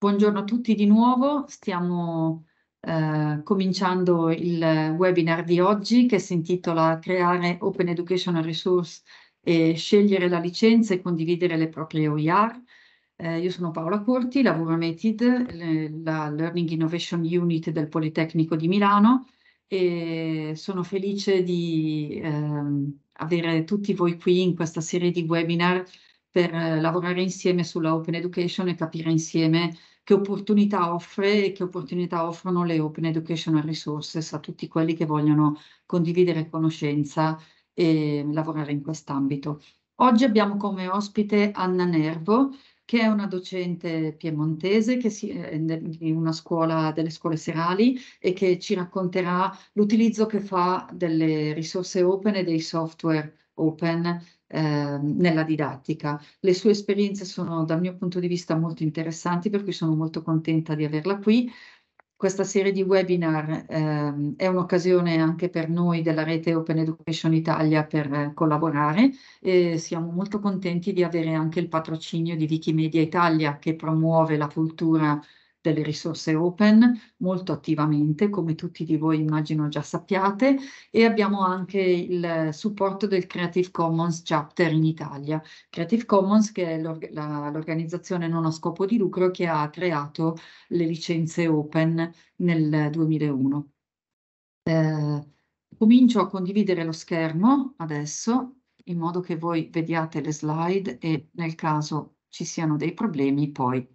Buongiorno a tutti di nuovo, stiamo eh, cominciando il webinar di oggi che si intitola Creare Open Educational Resource e scegliere la licenza e condividere le proprie OER. Eh, io sono Paola Corti, lavoro a METID, le, la Learning Innovation Unit del Politecnico di Milano e sono felice di eh, avere tutti voi qui in questa serie di webinar per eh, lavorare insieme sulla Open Education e capire insieme che opportunità offre e che opportunità offrono le Open Educational Resources a tutti quelli che vogliono condividere conoscenza e lavorare in quest'ambito. Oggi abbiamo come ospite Anna Nervo, che è una docente piemontese che si, eh, in una scuola delle scuole serali e che ci racconterà l'utilizzo che fa delle risorse open e dei software open Ehm, nella didattica. Le sue esperienze sono dal mio punto di vista molto interessanti, per cui sono molto contenta di averla qui. Questa serie di webinar eh, è un'occasione anche per noi della rete Open Education Italia per eh, collaborare e siamo molto contenti di avere anche il patrocinio di Wikimedia Italia che promuove la cultura delle risorse open molto attivamente, come tutti di voi immagino già sappiate, e abbiamo anche il supporto del Creative Commons Chapter in Italia. Creative Commons che è l'organizzazione non a scopo di lucro che ha creato le licenze open nel 2001. Eh, comincio a condividere lo schermo adesso in modo che voi vediate le slide e nel caso ci siano dei problemi poi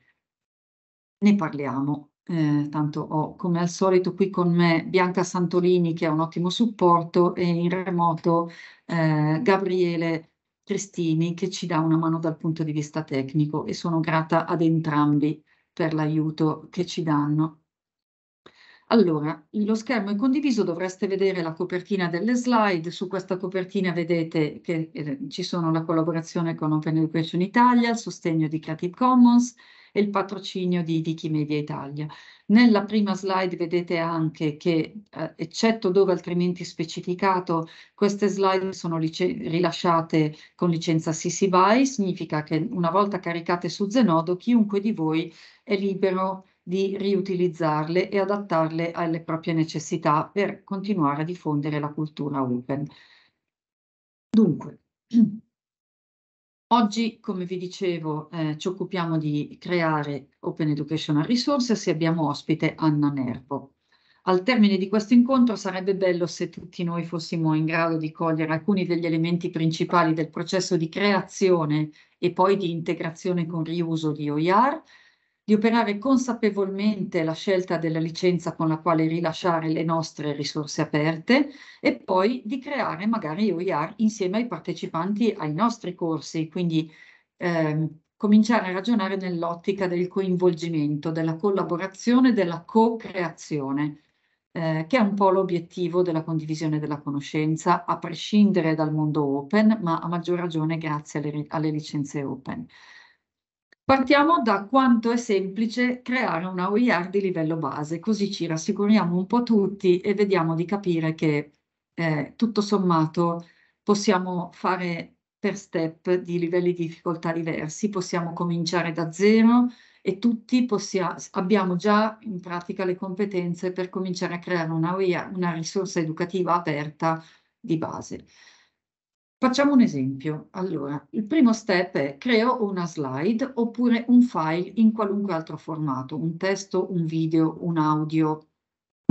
ne parliamo. Eh, tanto ho come al solito qui con me Bianca Santolini che ha un ottimo supporto e in remoto eh, Gabriele Cristini che ci dà una mano dal punto di vista tecnico e sono grata ad entrambi per l'aiuto che ci danno. Allora, lo schermo è condiviso, dovreste vedere la copertina delle slide, su questa copertina vedete che eh, ci sono la collaborazione con Open Education Italia, il sostegno di Creative Commons, e il patrocinio di Wikimedia Italia. Nella prima slide vedete anche che, eh, eccetto dove altrimenti specificato, queste slide sono rilasciate con licenza CC BY, significa che una volta caricate su Zenodo, chiunque di voi è libero di riutilizzarle e adattarle alle proprie necessità per continuare a diffondere la cultura open. Dunque, Oggi, come vi dicevo, eh, ci occupiamo di creare Open Educational Resources e abbiamo ospite Anna Nervo. Al termine di questo incontro sarebbe bello se tutti noi fossimo in grado di cogliere alcuni degli elementi principali del processo di creazione e poi di integrazione con riuso di OIR di operare consapevolmente la scelta della licenza con la quale rilasciare le nostre risorse aperte e poi di creare magari OER insieme ai partecipanti ai nostri corsi, quindi eh, cominciare a ragionare nell'ottica del coinvolgimento, della collaborazione, della co-creazione, eh, che è un po' l'obiettivo della condivisione della conoscenza, a prescindere dal mondo open, ma a maggior ragione grazie alle, alle licenze open. Partiamo da quanto è semplice creare una OER di livello base, così ci rassicuriamo un po' tutti e vediamo di capire che eh, tutto sommato possiamo fare per step di livelli di difficoltà diversi, possiamo cominciare da zero e tutti abbiamo già in pratica le competenze per cominciare a creare una, OER, una risorsa educativa aperta di base. Facciamo un esempio. Allora, il primo step è creo una slide oppure un file in qualunque altro formato, un testo, un video, un audio,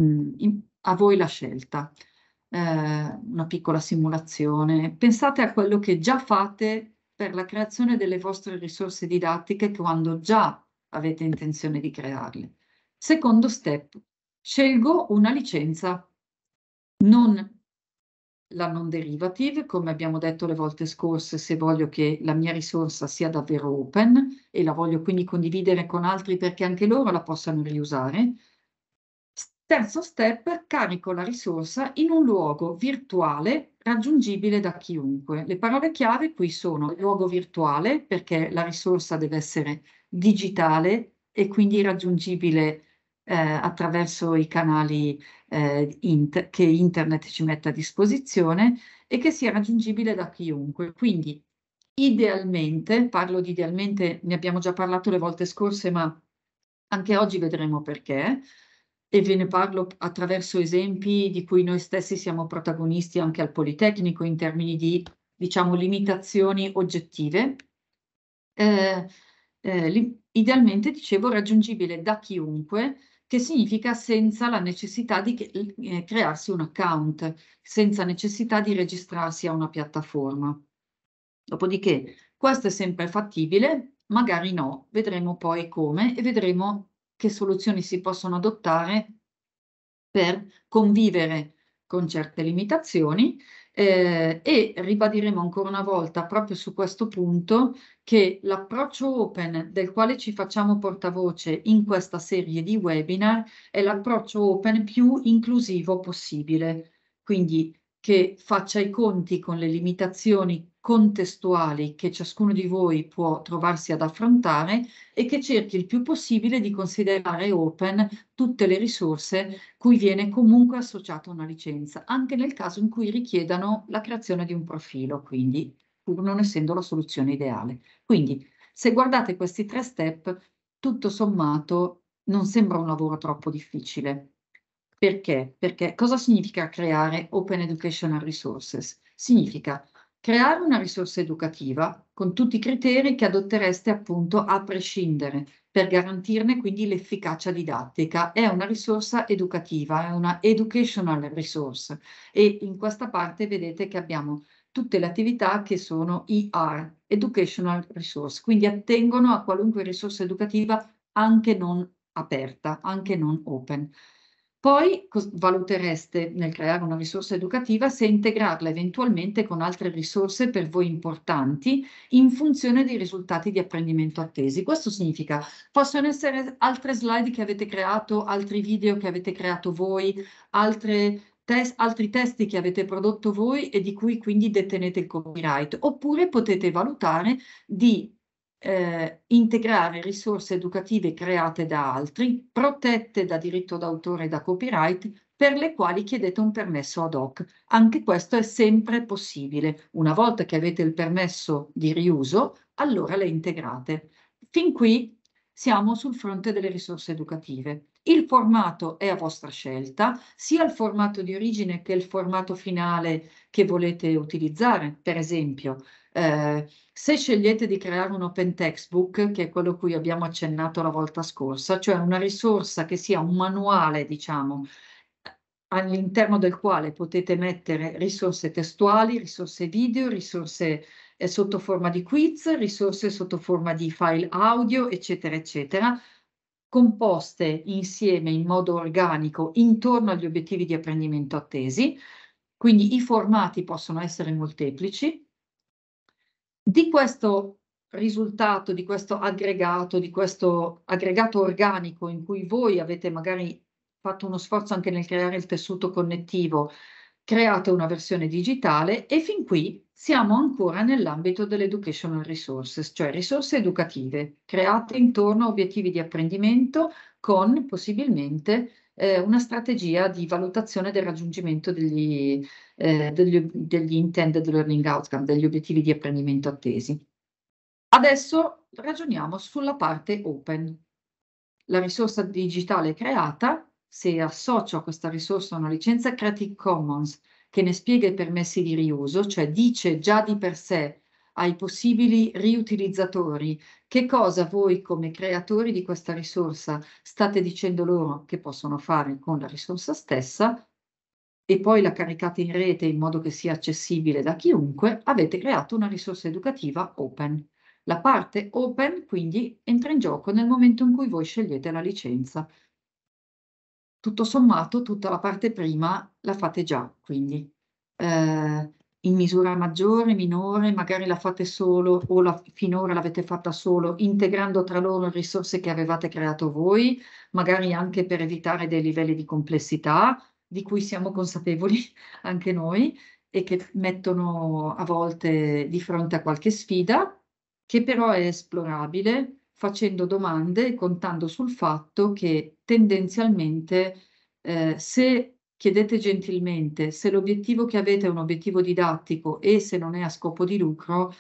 mh, mm, in, a voi la scelta. Eh, una piccola simulazione. Pensate a quello che già fate per la creazione delle vostre risorse didattiche quando già avete intenzione di crearle. Secondo step, scelgo una licenza. Non la non derivative, come abbiamo detto le volte scorse, se voglio che la mia risorsa sia davvero open e la voglio quindi condividere con altri perché anche loro la possano riusare. Terzo step, carico la risorsa in un luogo virtuale raggiungibile da chiunque. Le parole chiave qui sono luogo virtuale perché la risorsa deve essere digitale e quindi raggiungibile eh, attraverso i canali eh, int che internet ci mette a disposizione e che sia raggiungibile da chiunque. Quindi idealmente, parlo di idealmente, ne abbiamo già parlato le volte scorse, ma anche oggi vedremo perché e ve ne parlo attraverso esempi di cui noi stessi siamo protagonisti anche al Politecnico in termini di, diciamo, limitazioni oggettive. Eh, eh, idealmente, dicevo, raggiungibile da chiunque che significa senza la necessità di eh, crearsi un account, senza necessità di registrarsi a una piattaforma. Dopodiché, questo è sempre fattibile, magari no, vedremo poi come e vedremo che soluzioni si possono adottare per convivere con certe limitazioni eh, e ribadiremo ancora una volta proprio su questo punto che l'approccio open del quale ci facciamo portavoce in questa serie di webinar è l'approccio open più inclusivo possibile, quindi che faccia i conti con le limitazioni contestuali che ciascuno di voi può trovarsi ad affrontare e che cerchi il più possibile di considerare open tutte le risorse cui viene comunque associata una licenza, anche nel caso in cui richiedano la creazione di un profilo, quindi pur non essendo la soluzione ideale. Quindi se guardate questi tre step, tutto sommato non sembra un lavoro troppo difficile. Perché? Perché cosa significa creare Open Educational Resources? Significa creare una risorsa educativa con tutti i criteri che adottereste appunto a prescindere per garantirne quindi l'efficacia didattica. È una risorsa educativa, è una educational resource e in questa parte vedete che abbiamo tutte le attività che sono ER, educational resource, quindi attengono a qualunque risorsa educativa anche non aperta, anche non open. Poi valutereste nel creare una risorsa educativa se integrarla eventualmente con altre risorse per voi importanti in funzione dei risultati di apprendimento attesi. Questo significa possono essere altre slide che avete creato, altri video che avete creato voi, altre Test, altri testi che avete prodotto voi e di cui quindi detenete il copyright, oppure potete valutare di eh, integrare risorse educative create da altri, protette da diritto d'autore e da copyright, per le quali chiedete un permesso ad hoc. Anche questo è sempre possibile. Una volta che avete il permesso di riuso, allora le integrate. Fin qui siamo sul fronte delle risorse educative. Il formato è a vostra scelta, sia il formato di origine che il formato finale che volete utilizzare. Per esempio, eh, se scegliete di creare un open textbook, che è quello cui abbiamo accennato la volta scorsa, cioè una risorsa che sia un manuale, diciamo, all'interno del quale potete mettere risorse testuali, risorse video, risorse eh, sotto forma di quiz, risorse sotto forma di file audio, eccetera, eccetera, composte insieme in modo organico intorno agli obiettivi di apprendimento attesi. Quindi i formati possono essere molteplici, di questo risultato, di questo aggregato, di questo aggregato organico in cui voi avete magari fatto uno sforzo anche nel creare il tessuto connettivo, create una versione digitale e fin qui siamo ancora nell'ambito delle resources, cioè risorse educative create intorno a obiettivi di apprendimento con possibilmente eh, una strategia di valutazione del raggiungimento degli, eh, degli, degli intended learning outcome, degli obiettivi di apprendimento attesi. Adesso ragioniamo sulla parte open. La risorsa digitale creata, se associo a questa risorsa una licenza Creative Commons che ne spiega i permessi di riuso, cioè dice già di per sé ai possibili riutilizzatori che cosa voi come creatori di questa risorsa state dicendo loro che possono fare con la risorsa stessa e poi la caricate in rete in modo che sia accessibile da chiunque, avete creato una risorsa educativa open. La parte open quindi entra in gioco nel momento in cui voi scegliete la licenza. Tutto sommato, tutta la parte prima la fate già, quindi eh, in misura maggiore, minore, magari la fate solo o la, finora l'avete fatta solo, integrando tra loro risorse che avevate creato voi, magari anche per evitare dei livelli di complessità di cui siamo consapevoli anche noi e che mettono a volte di fronte a qualche sfida, che però è esplorabile facendo domande e contando sul fatto che tendenzialmente eh, se chiedete gentilmente se l'obiettivo che avete è un obiettivo didattico e se non è a scopo di lucro,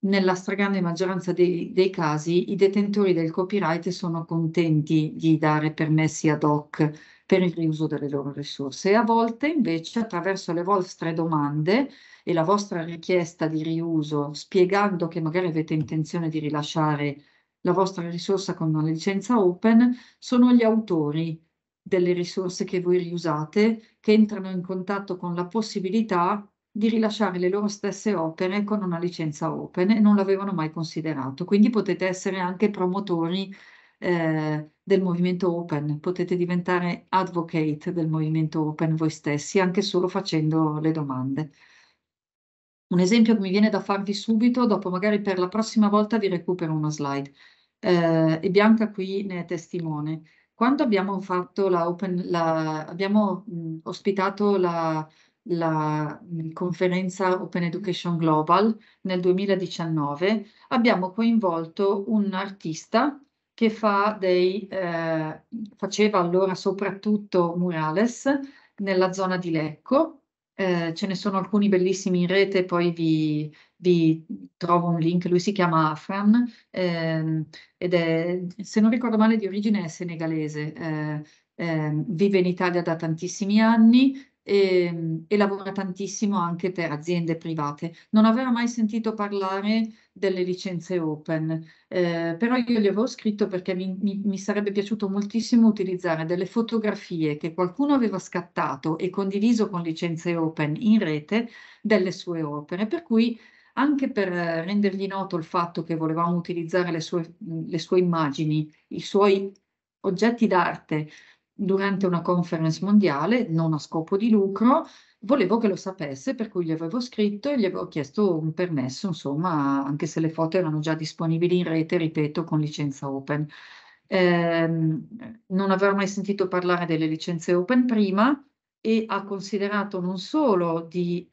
nella stragrande maggioranza dei, dei, casi i detentori del copyright sono contenti di dare permessi ad hoc per il riuso delle loro risorse e a volte invece attraverso le vostre domande e la vostra richiesta di riuso spiegando che magari avete intenzione di rilasciare la vostra risorsa con una licenza open sono gli autori delle risorse che voi riusate, che entrano in contatto con la possibilità di rilasciare le loro stesse opere con una licenza open e non l'avevano mai considerato. Quindi potete essere anche promotori eh, del movimento open, potete diventare advocate del movimento open voi stessi, anche solo facendo le domande. Un esempio che mi viene da farvi subito, dopo magari per la prossima volta vi recupero una slide. Eh, e Bianca qui ne è testimone. Quando abbiamo fatto la open, la, abbiamo mh, mm, ospitato la, la mh, mm, conferenza Open Education Global nel 2019, abbiamo coinvolto un artista che fa dei, eh, faceva allora soprattutto murales nella zona di Lecco. Eh, ce ne sono alcuni bellissimi in rete, poi vi, vi trovo un link, lui si chiama Afran ehm, ed è, se non ricordo male, di origine senegalese, eh, eh, vive in Italia da tantissimi anni e, ehm, e, lavora tantissimo anche per aziende private. Non aveva mai sentito parlare delle licenze open, eh, però io gli avevo scritto perché mi, mi, mi, sarebbe piaciuto moltissimo utilizzare delle fotografie che qualcuno aveva scattato e condiviso con licenze open in rete delle sue opere, per cui anche per eh, rendergli noto il fatto che volevamo utilizzare le sue, le sue immagini, i suoi oggetti d'arte durante una conference mondiale, non a scopo di lucro, volevo che lo sapesse, per cui gli avevo scritto e gli avevo chiesto un permesso, insomma, anche se le foto erano già disponibili in rete, ripeto, con licenza open. Eh, non aveva mai sentito parlare delle licenze open prima e ha considerato non solo di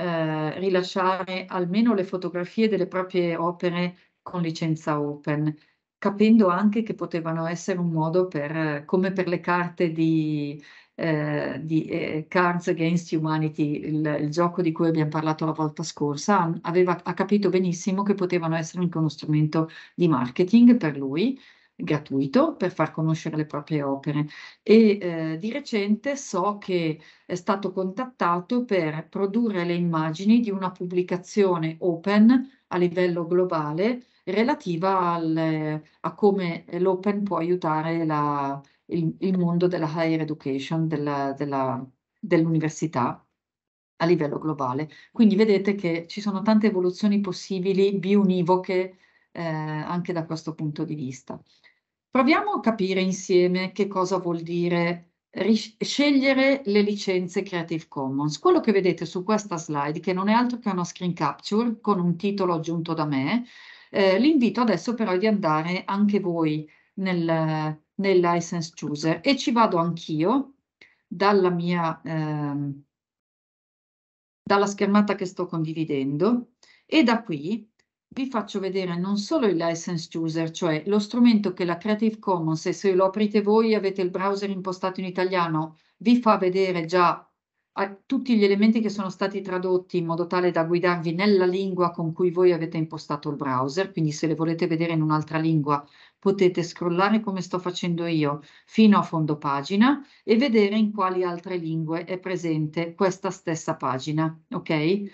eh, rilasciare almeno le fotografie delle proprie opere con licenza open, capendo anche che potevano essere un modo per, come per le carte di, eh, di eh, Cards Against Humanity, il, il, gioco di cui abbiamo parlato la volta scorsa, aveva, ha capito benissimo che potevano essere anche uno strumento di marketing per lui gratuito per far conoscere le proprie opere e eh, di recente so che è stato contattato per produrre le immagini di una pubblicazione open a livello globale relativa al, a come l'open può aiutare la, il, il, mondo della higher education, dell'università a livello globale. Quindi vedete che ci sono tante evoluzioni possibili bionivoche eh, anche da questo punto di vista. Proviamo a capire insieme che cosa vuol dire scegliere le licenze Creative Commons. Quello che vedete su questa slide, che non è altro che una screen capture con un titolo aggiunto da me, eh, l'invito adesso però è di andare anche voi nel, nel license chooser e ci vado anch'io dalla mia eh, dalla schermata che sto condividendo e da qui vi faccio vedere non solo il license chooser, cioè lo strumento che la Creative Commons, e se lo aprite voi avete il browser impostato in italiano, vi fa vedere già ah, tutti gli elementi che sono stati tradotti in modo tale da guidarvi nella lingua con cui voi avete impostato il browser, quindi se le volete vedere in un'altra lingua potete scrollare come sto facendo io fino a fondo pagina e vedere in quali altre lingue è presente questa stessa pagina, ok? Mm.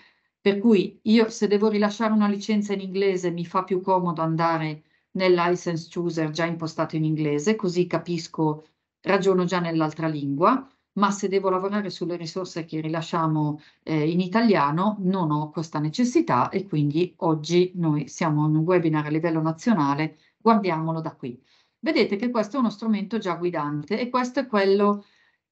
Per cui io se devo rilasciare una licenza in inglese mi fa più comodo andare nel license chooser già impostato in inglese, così capisco, ragiono già nell'altra lingua, ma se devo lavorare sulle risorse che rilasciamo eh, in italiano non ho questa necessità e quindi oggi noi siamo in un webinar a livello nazionale, guardiamolo da qui. Vedete che questo è uno strumento già guidante e questo è quello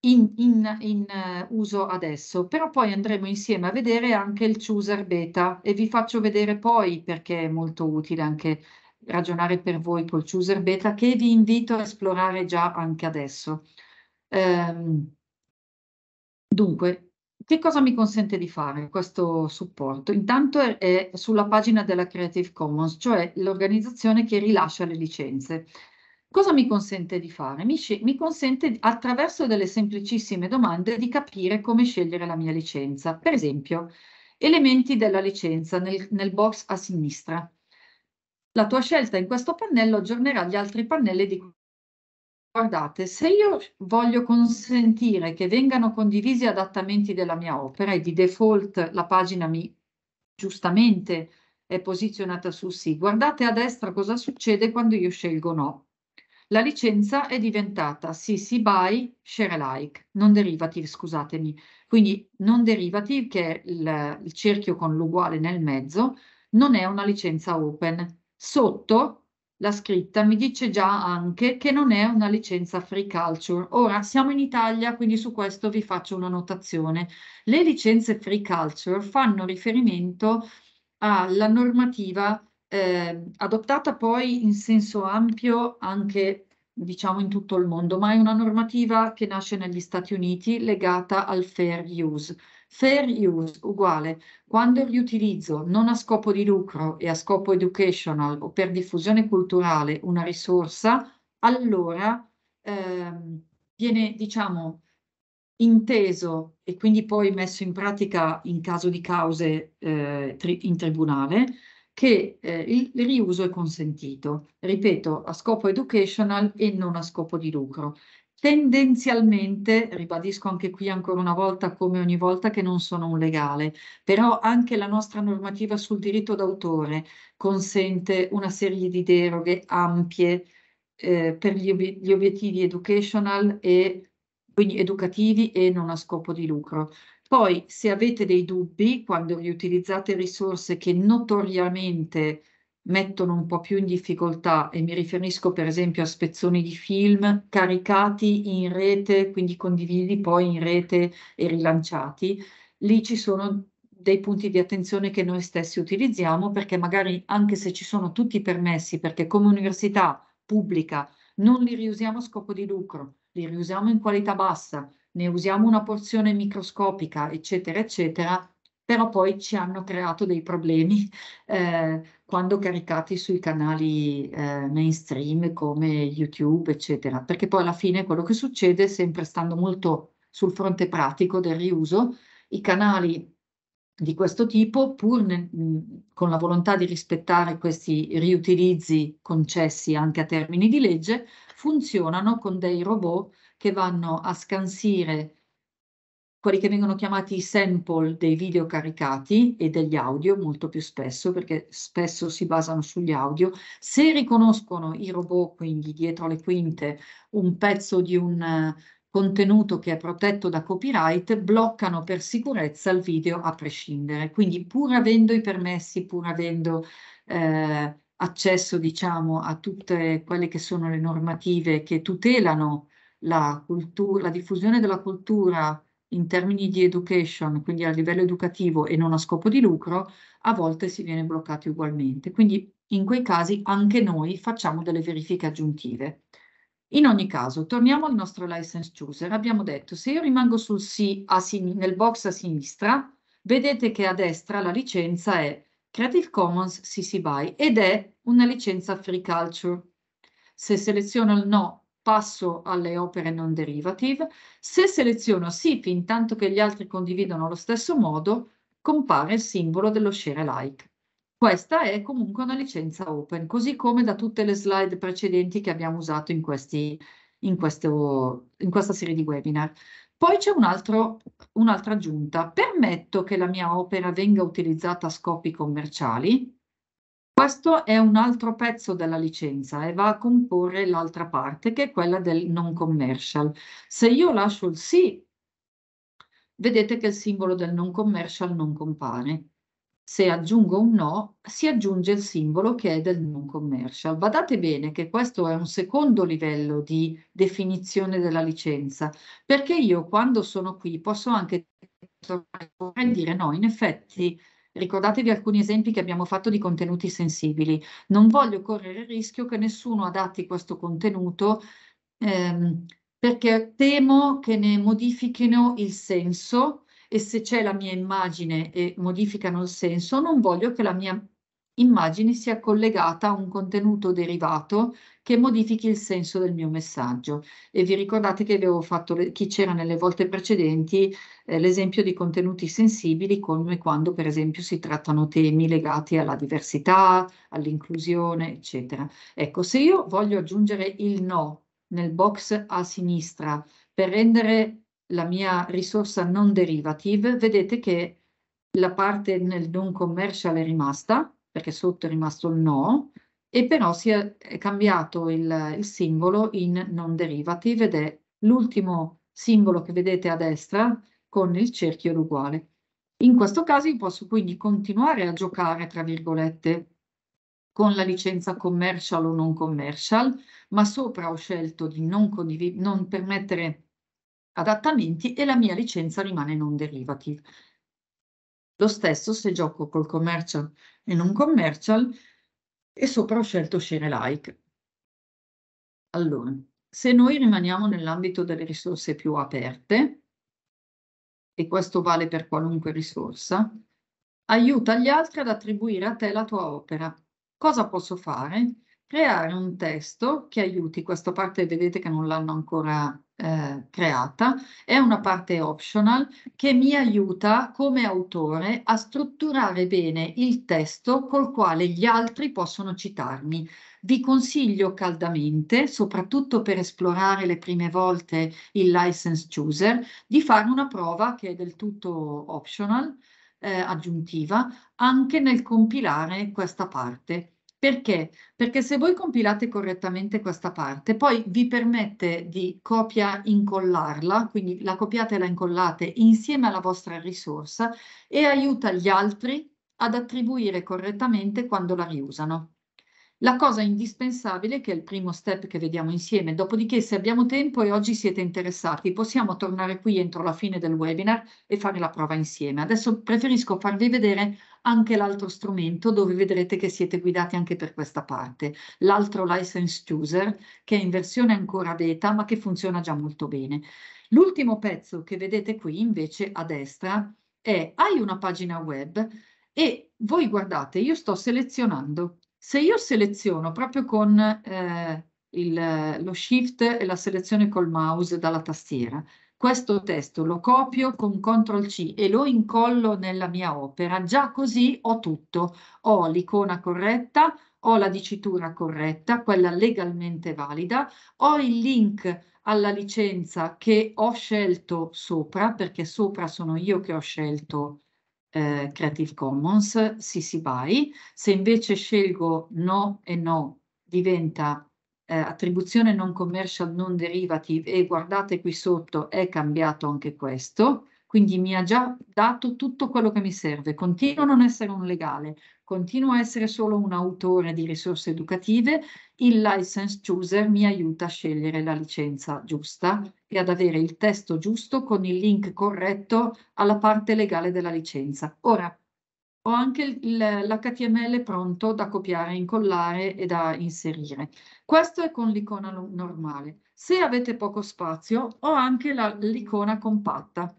in, in, in eh, uso adesso, però poi andremo insieme a vedere anche il chooser beta e vi faccio vedere poi perché è molto utile anche ragionare per voi col chooser beta che vi invito a esplorare già anche adesso. Ehm, dunque, che cosa mi consente di fare questo supporto? Intanto è, è sulla pagina della Creative Commons, cioè l'organizzazione che rilascia le licenze. Cosa mi consente di fare? Mi, mi, consente attraverso delle semplicissime domande di capire come scegliere la mia licenza. Per esempio, elementi della licenza nel, nel box a sinistra. La tua scelta in questo pannello aggiornerà gli altri pannelli di guardate, se io voglio consentire che vengano condivisi adattamenti della mia opera e di default la pagina mi giustamente è posizionata su sì, guardate a destra cosa succede quando io scelgo no. La licenza è diventata CC BY share alike, non derivative, scusatemi. Quindi non derivative, che è il, il cerchio con l'uguale nel mezzo, non è una licenza open. Sotto la scritta mi dice già anche che non è una licenza free culture. Ora siamo in Italia, quindi su questo vi faccio una notazione. Le licenze free culture fanno riferimento alla normativa eh, adottata poi in senso ampio anche diciamo in tutto il mondo, ma è una normativa che nasce negli Stati Uniti legata al fair use. Fair use uguale quando il riutilizzo non a scopo di lucro e a scopo educational o per diffusione culturale una risorsa, allora ehm, viene diciamo inteso e quindi poi messo in pratica in caso di cause eh, tri in tribunale che eh, il riuso è consentito, ripeto, a scopo educational e non a scopo di lucro. Tendenzialmente, ribadisco anche qui ancora una volta come ogni volta che non sono un legale, però anche la nostra normativa sul diritto d'autore consente una serie di deroghe ampie eh, per gli, ob- gli obiettivi educational e quindi educativi e non a scopo di lucro. Poi, se avete dei dubbi, quando riutilizzate risorse che notoriamente mettono un po' più in difficoltà, e mi riferisco per esempio a spezzoni di film caricati in rete, quindi condivisi poi in rete e rilanciati, lì ci sono dei punti di attenzione che noi stessi utilizziamo perché magari anche se ci sono tutti i permessi, perché come università pubblica non li riusiamo a scopo di lucro, li riusiamo in qualità bassa, ne usiamo una porzione microscopica, eccetera, eccetera, però poi ci hanno creato dei problemi eh, quando caricati sui canali eh, mainstream come YouTube, eccetera, perché poi alla fine quello che succede, sempre stando molto sul fronte pratico del riuso, i canali di questo tipo, pur ne, mh, con la volontà di rispettare questi riutilizzi concessi anche a termini di legge, funzionano con dei robot che vanno a scansire quelli che vengono chiamati i sample dei video caricati e degli audio, molto più spesso, perché spesso si basano sugli audio. Se riconoscono i robot, quindi dietro le quinte, un pezzo di un eh, contenuto che è protetto da copyright, bloccano per sicurezza il video a prescindere. Quindi pur avendo i permessi, pur avendo eh, accesso diciamo, a tutte quelle che sono le normative che tutelano la, cultura, la diffusione della cultura in termini di education, quindi a livello educativo e non a scopo di lucro, a volte si viene bloccati ugualmente. Quindi in quei casi anche noi facciamo delle verifiche aggiuntive. In ogni caso, torniamo al nostro license chooser. Abbiamo detto, se io rimango sul sì nel box a sinistra, vedete che a destra la licenza è Creative Commons CC BY ed è una licenza free culture. Se seleziono il no passo alle opere non derivative, se seleziono SIP intanto che gli altri condividono lo stesso modo, compare il simbolo dello share alike. Questa è comunque una licenza open, così come da tutte le slide precedenti che abbiamo usato in, questi, in, questo, in questa serie di webinar. Poi c'è un'altra un aggiunta. Permetto che la mia opera venga utilizzata a scopi commerciali? Questo è un altro pezzo della licenza e va a comporre l'altra parte che è quella del non commercial. Se io lascio il sì, vedete che il simbolo del non commercial non compare. Se aggiungo un no, si aggiunge il simbolo che è del non commercial. Badate bene che questo è un secondo livello di definizione della licenza, perché io quando sono qui posso anche dire no, in effetti Ricordatevi alcuni esempi che abbiamo fatto di contenuti sensibili. Non voglio correre il rischio che nessuno adatti questo contenuto ehm, perché temo che ne modifichino il senso e se c'è la mia immagine e modificano il senso, non voglio che la mia immagini sia collegata a un contenuto derivato che modifichi il senso del mio messaggio. E vi ricordate che avevo fatto, le, chi c'era nelle volte precedenti, eh, l'esempio di contenuti sensibili come quando per esempio si trattano temi legati alla diversità, all'inclusione, eccetera. Ecco, se io voglio aggiungere il no nel box a sinistra per rendere la mia risorsa non derivative, vedete che la parte nel non commercial è rimasta, perché sotto è rimasto il no, e però si è, cambiato il, il, simbolo in non derivative ed è l'ultimo simbolo che vedete a destra con il cerchio ed uguale. In questo caso io posso quindi continuare a giocare, tra virgolette, con la licenza commercial o non commercial, ma sopra ho scelto di non, non permettere adattamenti e la mia licenza rimane non derivative. Lo stesso se gioco col commercial e non commercial e sopra ho scelto Share Like. Allora, se noi rimaniamo nell'ambito delle risorse più aperte, e questo vale per qualunque risorsa, aiuta gli altri ad attribuire a te la tua opera. Cosa posso fare? creare un testo che aiuti, questa parte vedete che non l'hanno ancora eh, creata, è una parte optional che mi aiuta come autore a strutturare bene il testo col quale gli altri possono citarmi. Vi consiglio caldamente, soprattutto per esplorare le prime volte il license chooser, di fare una prova che è del tutto optional, eh, aggiuntiva, anche nel compilare questa parte perché? Perché se voi compilate correttamente questa parte, poi vi permette di copia incollarla, quindi la copiate e la incollate insieme alla vostra risorsa e aiuta gli altri ad attribuire correttamente quando la riusano. La cosa indispensabile, che è il primo step che vediamo insieme, dopodiché se abbiamo tempo e oggi siete interessati, possiamo tornare qui entro la fine del webinar e fare la prova insieme. Adesso preferisco farvi vedere anche l'altro strumento dove vedrete che siete guidati anche per questa parte, l'altro license chooser che è in versione ancora beta ma che funziona già molto bene. L'ultimo pezzo che vedete qui invece a destra è hai una pagina web e voi guardate io sto selezionando. Se io seleziono proprio con eh, il, lo shift e la selezione col mouse dalla tastiera, questo testo lo copio con CTRL C e lo incollo nella mia opera, già così ho tutto, ho l'icona corretta, ho la dicitura corretta, quella legalmente valida, ho il link alla licenza che ho scelto sopra, perché sopra sono io che ho scelto eh, Creative Commons, CC BY, se invece scelgo no e no diventa eh, attribuzione non commercial non derivative e guardate qui sotto è cambiato anche questo, quindi mi ha già dato tutto quello che mi serve. Continuo a non essere un legale, continuo a essere solo un autore di risorse educative, il license chooser mi aiuta a scegliere la licenza giusta e ad avere il testo giusto con il link corretto alla parte legale della licenza. Ora, ho anche l'HTML pronto da copiare, incollare e da inserire. Questo è con l'icona normale. Se avete poco spazio, ho anche l'icona compatta.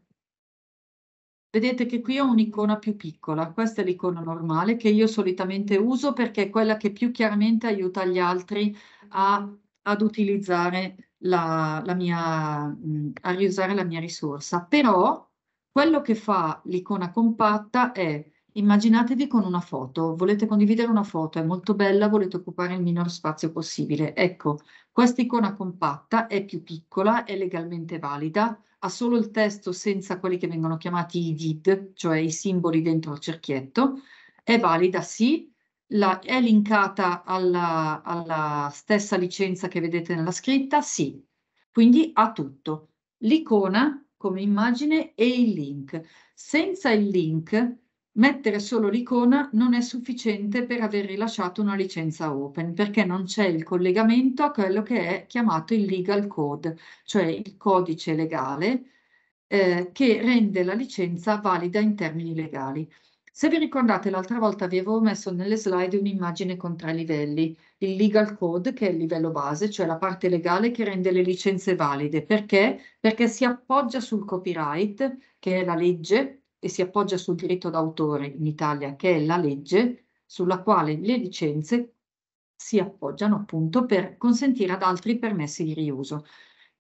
Vedete che qui ho un'icona più piccola, questa è l'icona normale che io solitamente uso perché è quella che più chiaramente aiuta gli altri a, ad utilizzare la, la mia, a riusare la mia risorsa. Però quello che fa l'icona compatta è Immaginatevi con una foto, volete condividere una foto, è molto bella, volete occupare il minor spazio possibile. Ecco, questa icona compatta è più piccola, è legalmente valida, ha solo il testo senza quelli che vengono chiamati i did, cioè i simboli dentro il cerchietto, è valida sì, la, è linkata alla, alla stessa licenza che vedete nella scritta, sì, quindi ha tutto. L'icona come immagine e il link. Senza il link Mettere solo l'icona non è sufficiente per aver rilasciato una licenza open perché non c'è il collegamento a quello che è chiamato il legal code, cioè il codice legale eh, che rende la licenza valida in termini legali. Se vi ricordate, l'altra volta vi avevo messo nelle slide un'immagine con tre livelli. Il legal code, che è il livello base, cioè la parte legale che rende le licenze valide. Perché? Perché si appoggia sul copyright, che è la legge e si appoggia sul diritto d'autore in Italia, che è la legge sulla quale le licenze si appoggiano appunto per consentire ad altri permessi di riuso.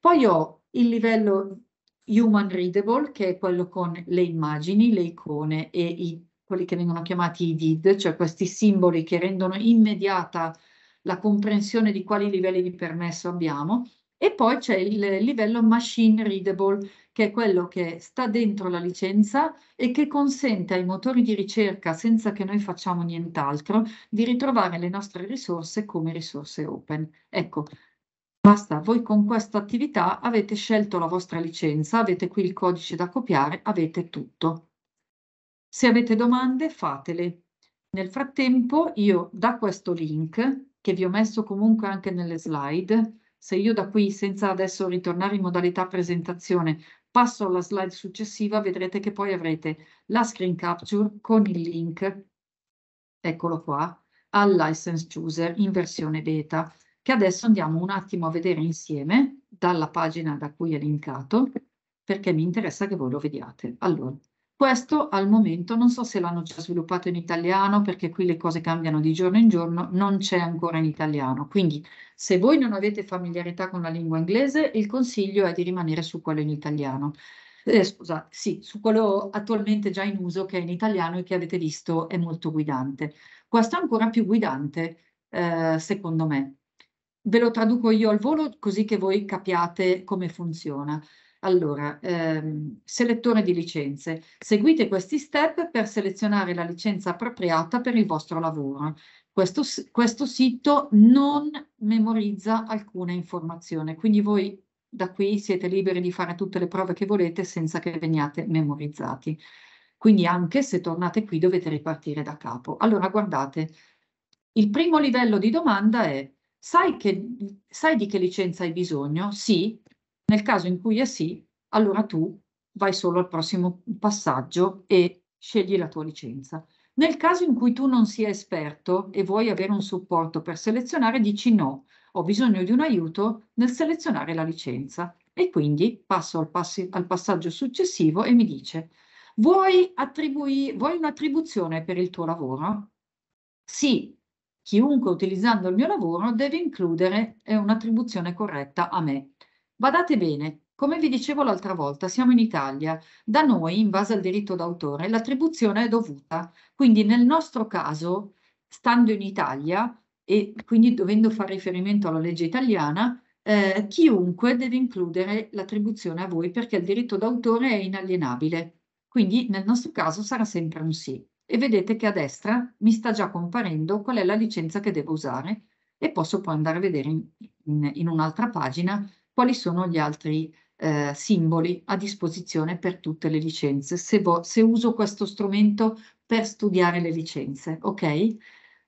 Poi ho il livello human readable, che è quello con le immagini, le icone e i, quelli che vengono chiamati i did, cioè questi simboli che rendono immediata la comprensione di quali livelli di permesso abbiamo. E poi c'è il livello machine readable, che è quello che sta dentro la licenza e che consente ai motori di ricerca, senza che noi facciamo nient'altro, di ritrovare le nostre risorse come risorse open. Ecco, basta, voi con questa attività avete scelto la vostra licenza, avete qui il codice da copiare, avete tutto. Se avete domande, fatele. Nel frattempo io da questo link, che vi ho messo comunque anche nelle slide, se io da qui, senza adesso ritornare in modalità presentazione, Passo alla slide successiva, vedrete che poi avrete la screen capture con il link, eccolo qua, al license chooser in versione beta, che adesso andiamo un attimo a vedere insieme dalla pagina da cui è linkato, perché mi interessa che voi lo vediate. Allora, questo al momento non so se l'hanno già sviluppato in italiano perché qui le cose cambiano di giorno in giorno, non c'è ancora in italiano. Quindi se voi non avete familiarità con la lingua inglese, il consiglio è di rimanere su quello in italiano. Eh, scusate, sì, su quello attualmente già in uso che è in italiano e che avete visto è molto guidante. Questo è ancora più guidante eh, secondo me. Ve lo traduco io al volo così che voi capiate come funziona. Allora, ehm, selettore di licenze. Seguite questi step per selezionare la licenza appropriata per il vostro lavoro. Questo, questo sito non memorizza alcuna informazione, quindi voi da qui siete liberi di fare tutte le prove che volete senza che veniate memorizzati. Quindi anche se tornate qui dovete ripartire da capo. Allora, guardate, il primo livello di domanda è sai, che, sai di che licenza hai bisogno? Sì, nel caso in cui è sì, allora tu vai solo al prossimo passaggio e scegli la tua licenza. Nel caso in cui tu non sia esperto e vuoi avere un supporto per selezionare, dici no, ho bisogno di un aiuto nel selezionare la licenza e quindi passo al, passi, al passaggio successivo e mi dice vuoi, vuoi un'attribuzione per il tuo lavoro? Sì, chiunque utilizzando il mio lavoro deve includere eh, un'attribuzione corretta a me. Badate bene, come vi dicevo l'altra volta, siamo in Italia. Da noi, in base al diritto d'autore, l'attribuzione è dovuta. Quindi nel nostro caso, stando in Italia e quindi dovendo fare riferimento alla legge italiana, eh, chiunque deve includere l'attribuzione a voi perché il diritto d'autore è inalienabile. Quindi nel nostro caso sarà sempre un sì. E vedete che a destra mi sta già comparendo qual è la licenza che devo usare e posso poi andare a vedere in, in, in un'altra pagina quali sono gli altri eh, simboli a disposizione per tutte le licenze, se, se, uso questo strumento per studiare le licenze, ok? Eh,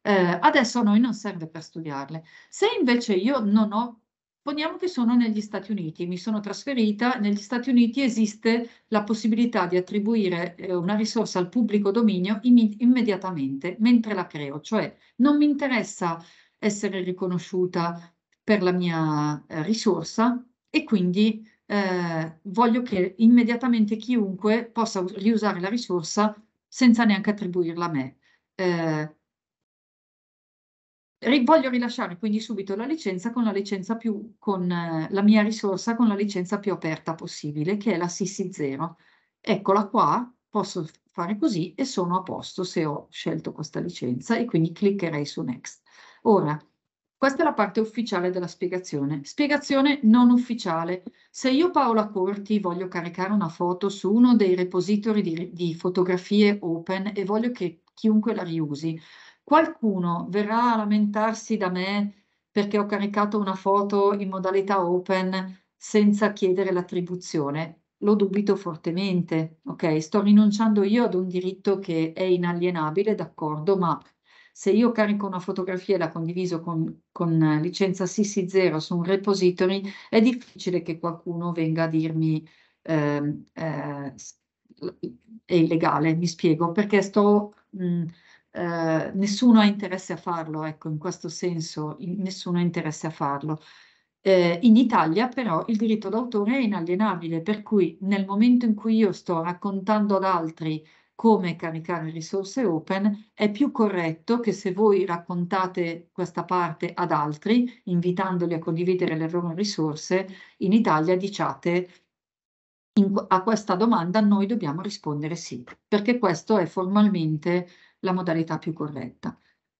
adesso a noi non serve per studiarle. Se invece io non ho, poniamo che sono negli Stati Uniti, mi sono trasferita, negli Stati Uniti esiste la possibilità di attribuire eh, una risorsa al pubblico dominio in, immediatamente mentre la creo, cioè non mi interessa essere riconosciuta per la mia eh, risorsa e quindi eh, voglio che immediatamente chiunque possa riusare la risorsa senza neanche attribuirla a me. Eh, voglio rilasciare quindi subito la licenza con la licenza più con eh, la mia risorsa con la licenza più aperta possibile che è la CC0 eccola qua posso fare così e sono a posto se ho scelto questa licenza e quindi cliccherei su next ora questa è la parte ufficiale della spiegazione. Spiegazione non ufficiale. Se io Paola Corti voglio caricare una foto su uno dei repository di, di fotografie open e voglio che chiunque la riusi, qualcuno verrà a lamentarsi da me perché ho caricato una foto in modalità open senza chiedere l'attribuzione? Lo dubito fortemente, ok? Sto rinunciando io ad un diritto che è inalienabile, d'accordo, ma se io carico una fotografia e la condiviso con, con eh, licenza CC0 su un repository, è difficile che qualcuno venga a dirmi ehm, eh, eh, è illegale, mi spiego, perché sto... Mh, mm, eh, nessuno ha interesse a farlo, ecco, in questo senso in, nessuno ha interesse a farlo. Eh, in Italia però il diritto d'autore è inalienabile, per cui nel momento in cui io sto raccontando ad altri come caricare risorse open, è più corretto che se voi raccontate questa parte ad altri, invitandoli a condividere le loro risorse, in Italia diciate in, a questa domanda noi dobbiamo rispondere sì, perché questa è formalmente la modalità più corretta.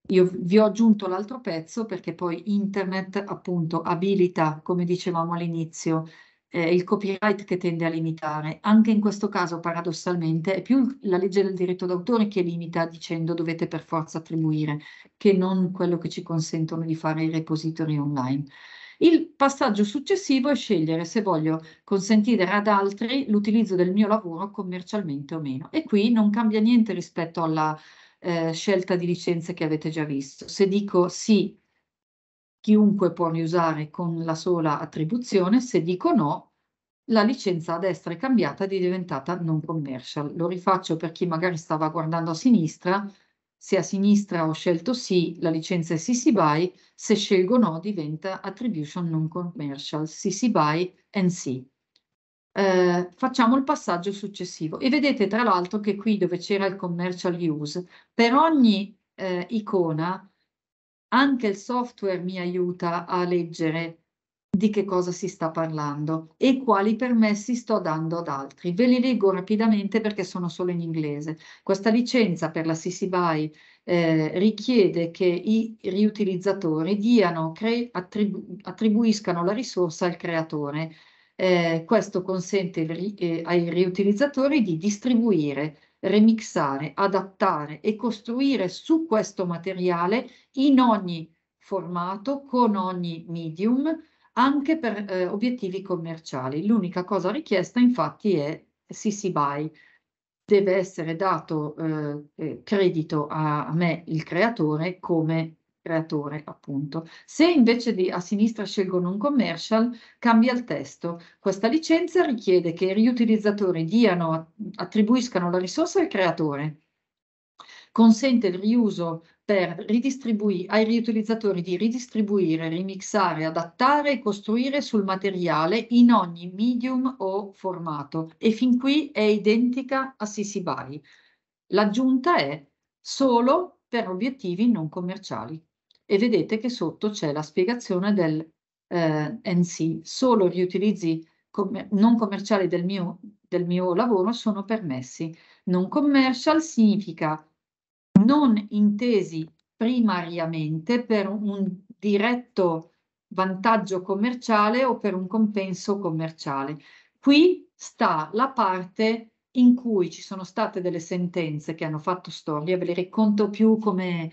Io vi ho aggiunto l'altro pezzo perché poi internet appunto abilita, come dicevamo all'inizio, eh, il copyright che tende a limitare. Anche in questo caso, paradossalmente, è più la legge del diritto d'autore che limita dicendo dovete per forza attribuire, che non quello che ci consentono di fare i repository online. Il passaggio successivo è scegliere se voglio consentire ad altri l'utilizzo del mio lavoro commercialmente o meno. E qui non cambia niente rispetto alla eh, scelta di licenze che avete già visto. Se dico sì chiunque può riusare con la sola attribuzione, se dico no, la licenza a destra è cambiata ed è diventata non commercial. Lo rifaccio per chi magari stava guardando a sinistra, se a sinistra ho scelto sì, la licenza è CC BY, se scelgo no diventa attribution non commercial, CC BY NC. Eh, facciamo il passaggio successivo e vedete tra l'altro che qui dove c'era il commercial use, per ogni eh, icona anche il software mi aiuta a leggere di che cosa si sta parlando e quali permessi sto dando ad altri. Ve li leggo rapidamente perché sono solo in inglese. Questa licenza per la CC BY eh, richiede che i riutilizzatori diano, cre- attribu- attribuiscano la risorsa al creatore. Eh, questo consente ri- eh, ai riutilizzatori di distribuire remixare, adattare e costruire su questo materiale in ogni formato, con ogni medium, anche per eh, obiettivi commerciali. L'unica cosa richiesta infatti è CC BY. Deve essere dato eh, eh, credito a, a me, il creatore, come creatore, appunto. Se invece di, a sinistra scelgo non commercial, cambia il testo. Questa licenza richiede che i riutilizzatori diano, attribuiscano la risorsa al creatore. Consente il riuso per ai riutilizzatori di ridistribuire, remixare, adattare e costruire sul materiale in ogni medium o formato e fin qui è identica a CC BY. L'aggiunta è solo per obiettivi non commerciali e vedete che sotto c'è la spiegazione del eh, NC, solo riutilizzi com non commerciali del mio, del mio lavoro sono permessi. Non commercial significa non intesi primariamente per un diretto vantaggio commerciale o per un compenso commerciale. Qui sta la parte in cui ci sono state delle sentenze che hanno fatto storia, ve le racconto più come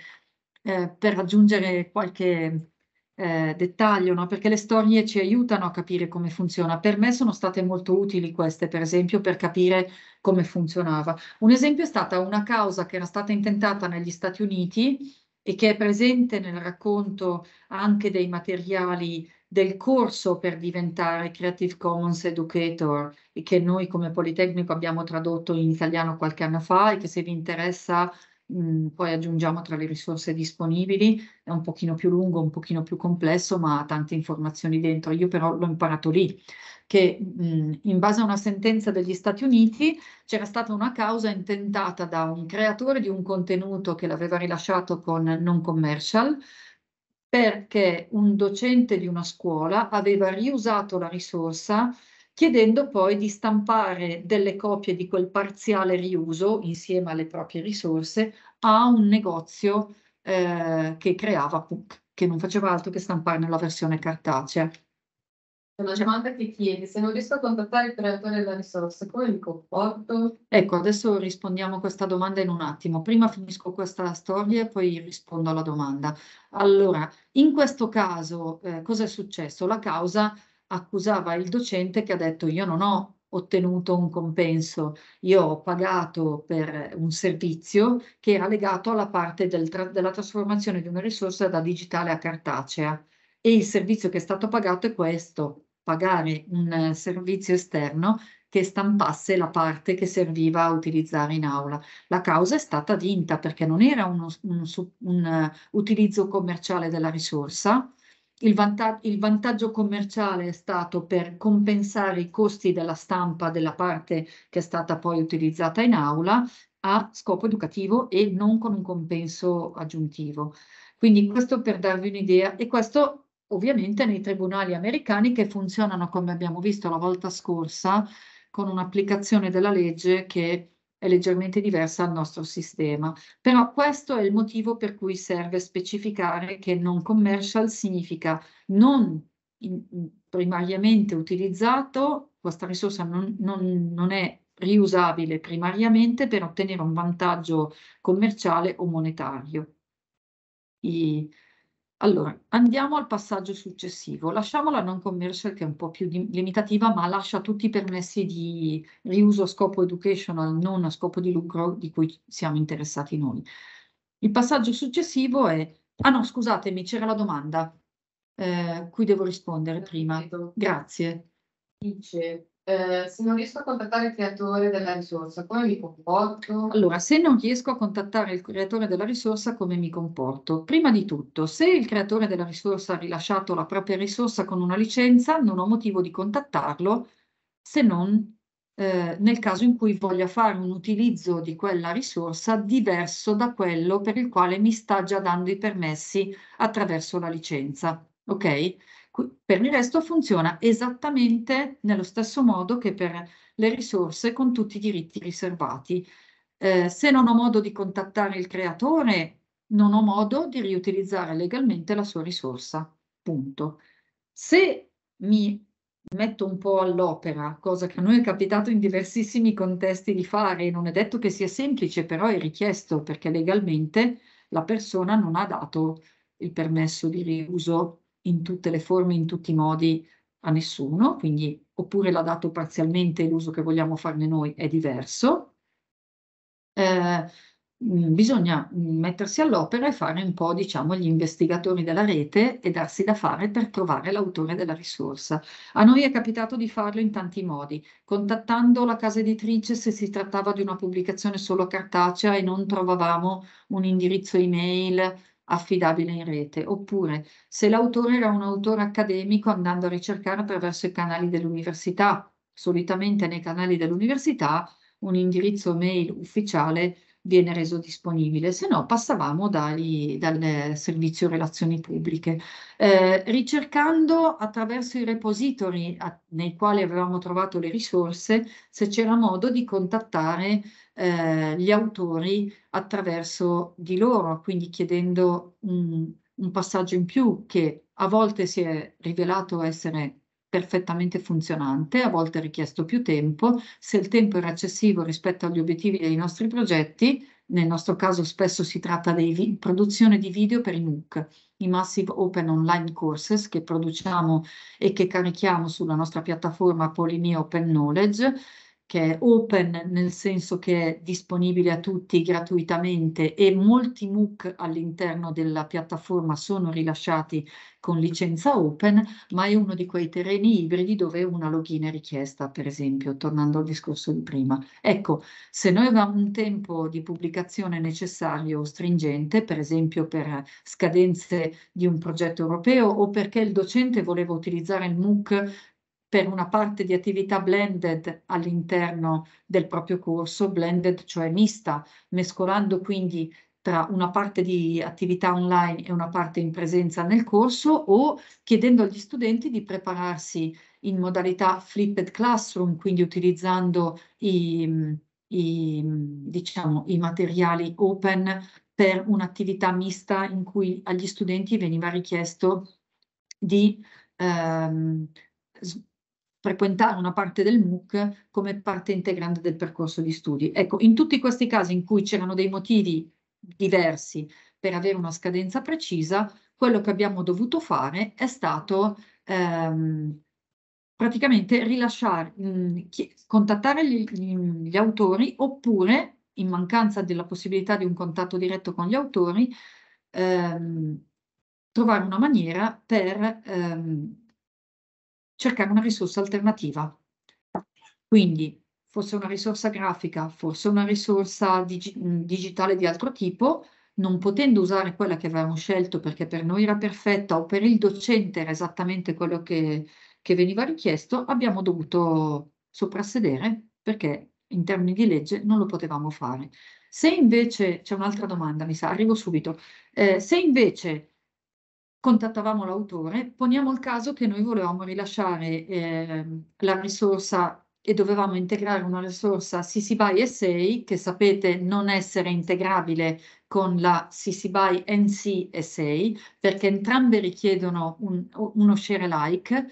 eh, per aggiungere qualche eh, dettaglio, no? perché le storie ci aiutano a capire come funziona. Per me sono state molto utili queste, per esempio, per capire come funzionava. Un esempio è stata una causa che era stata intentata negli Stati Uniti e che è presente nel racconto anche dei materiali del corso per diventare Creative Commons Educator e che noi come Politecnico abbiamo tradotto in italiano qualche anno fa e che se vi interessa mh, mhmm, poi aggiungiamo tra le risorse disponibili, è un pochino più lungo, un pochino più complesso, ma ha tante informazioni dentro. Io però l'ho imparato lì, che mh, mhmm, in base a una sentenza degli Stati Uniti c'era stata una causa intentata da un creatore di un contenuto che l'aveva rilasciato con non commercial, perché un docente di una scuola aveva riusato la risorsa chiedendo poi di stampare delle copie di quel parziale riuso insieme alle proprie risorse a un negozio eh, che creava, che non faceva altro che stamparne la versione cartacea. C'è una domanda che chiedi, se non riesco a contattare il creatore della risorsa, come mi comporto? Ecco, adesso rispondiamo a questa domanda in un attimo. Prima finisco questa storia e poi rispondo alla domanda. Allora, in questo caso, eh, cosa è successo? La causa accusava il docente che ha detto io non ho ottenuto un compenso, io ho pagato per un servizio che era legato alla parte del tra della trasformazione di una risorsa da digitale a cartacea e il servizio che è stato pagato è questo, pagare un servizio esterno che stampasse la parte che serviva a utilizzare in aula. La causa è stata vinta perché non era uno, un, un, un utilizzo commerciale della risorsa, il, vanta- il, vantaggio commerciale è stato per compensare i costi della stampa della parte che è stata poi utilizzata in aula a scopo educativo e non con un compenso aggiuntivo. Quindi questo per darvi un'idea e questo ovviamente nei tribunali americani che funzionano come abbiamo visto la volta scorsa con un'applicazione della legge che è leggermente diversa al nostro sistema. Però questo è il motivo per cui serve specificare che non commercial significa non primariamente utilizzato, questa risorsa non, non, non è riusabile primariamente per ottenere un vantaggio commerciale o monetario. I, allora, andiamo al passaggio successivo. Lasciamo la non commercial che è un po' più limitativa, ma lascia tutti i permessi di riuso a scopo educational, non a scopo di lucro, di cui siamo interessati noi. Il passaggio successivo è... Ah no, scusatemi, c'era la domanda, eh, cui devo rispondere prima. Grazie. Dice, eh, se non riesco a contattare il creatore della risorsa, come mi comporto? Allora, se non riesco a contattare il creatore della risorsa, come mi comporto? Prima di tutto, se il creatore della risorsa ha rilasciato la propria risorsa con una licenza, non ho motivo di contattarlo se non eh, nel caso in cui voglia fare un utilizzo di quella risorsa diverso da quello per il quale mi sta già dando i permessi attraverso la licenza. Ok? Per il resto funziona esattamente nello stesso modo che per le risorse con tutti i diritti riservati. Eh, se non ho modo di contattare il creatore, non ho modo di riutilizzare legalmente la sua risorsa. Punto. Se mi metto un po' all'opera, cosa che a noi è capitato in diversissimi contesti di fare, non è detto che sia semplice, però è richiesto perché legalmente la persona non ha dato il permesso di riuso in tutte le forme, in tutti i modi a nessuno, quindi oppure l'ha dato parzialmente e l'uso che vogliamo farne noi è diverso. Eh, mm, bisogna mm, mettersi all'opera e fare un po', diciamo, gli investigatori della rete e darsi da fare per trovare l'autore della risorsa. A noi è capitato di farlo in tanti modi, contattando la casa editrice se si trattava di una pubblicazione solo cartacea e non trovavamo un indirizzo email affidabile in rete, oppure se l'autore era un autore accademico andando a ricercare attraverso i canali dell'università. Solitamente nei canali dell'università un indirizzo mail ufficiale viene reso disponibile, se no passavamo dai, dal servizio relazioni pubbliche. Eh, ricercando attraverso i repository a, nei quali avevamo trovato le risorse, se c'era modo di contattare eh, gli autori attraverso di loro, quindi chiedendo un, un passaggio in più che a volte si è rivelato essere perfettamente funzionante, a volte è richiesto più tempo, se il tempo era eccessivo rispetto agli obiettivi dei nostri progetti, nel nostro caso spesso si tratta di produzione di video per i MOOC, i Massive Open Online Courses che produciamo e che carichiamo sulla nostra piattaforma Polimi Open Knowledge, che è open nel senso che è disponibile a tutti gratuitamente e molti MOOC all'interno della piattaforma sono rilasciati con licenza open, ma è uno di quei terreni ibridi dove una login è richiesta, per esempio, tornando al discorso di prima. Ecco, se noi avevamo un tempo di pubblicazione necessario o stringente, per esempio per scadenze di un progetto europeo o perché il docente voleva utilizzare il MOOC per una parte di attività blended all'interno del proprio corso, blended cioè mista, mescolando quindi tra una parte di attività online e una parte in presenza nel corso o chiedendo agli studenti di prepararsi in modalità flipped classroom, quindi utilizzando i, i, diciamo, i materiali open per un'attività mista in cui agli studenti veniva richiesto di ehm, frequentare una parte del MOOC come parte integrante del percorso di studi. Ecco, in tutti questi casi in cui c'erano dei motivi diversi per avere una scadenza precisa, quello che abbiamo dovuto fare è stato ehm, praticamente rilasciare, mh, mm, contattare gli, gli, autori oppure, in mancanza della possibilità di un contatto diretto con gli autori, ehm, trovare una maniera per ehm, cercare una risorsa alternativa. Quindi forse una risorsa grafica, forse una risorsa dig mm, digitale di altro tipo, non potendo usare quella che avevamo scelto perché per noi era perfetta o per il docente era esattamente quello che, che veniva richiesto, abbiamo dovuto soprassedere perché in termini di legge non lo potevamo fare. Se invece, c'è un'altra domanda, mi sa, arrivo subito, eh, se invece contattavamo l'autore, poniamo il caso che noi volevamo rilasciare eh, la risorsa e dovevamo integrare una risorsa CC BY SA che sapete non essere integrabile con la CC BY NC SA perché entrambe richiedono un, uno share alike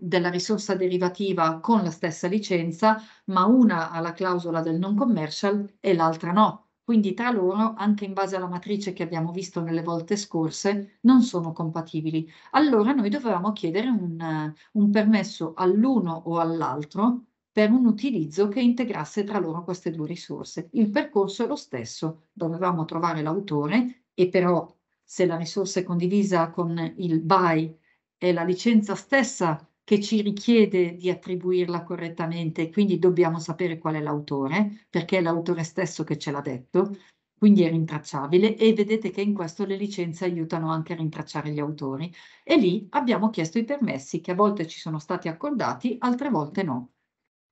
della risorsa derivativa con la stessa licenza ma una ha la clausola del non commercial e l'altra no quindi tra loro, anche in base alla matrice che abbiamo visto nelle volte scorse, non sono compatibili. Allora noi dovevamo chiedere un, eh, un permesso all'uno o all'altro per un utilizzo che integrasse tra loro queste due risorse. Il percorso è lo stesso, dovevamo trovare l'autore e però se la risorsa è condivisa con il BY e la licenza stessa che ci richiede di attribuirla correttamente quindi dobbiamo sapere qual è l'autore, perché è l'autore stesso che ce l'ha detto, quindi è rintracciabile e vedete che in questo le licenze aiutano anche a rintracciare gli autori e lì abbiamo chiesto i permessi che a volte ci sono stati accordati, altre volte no.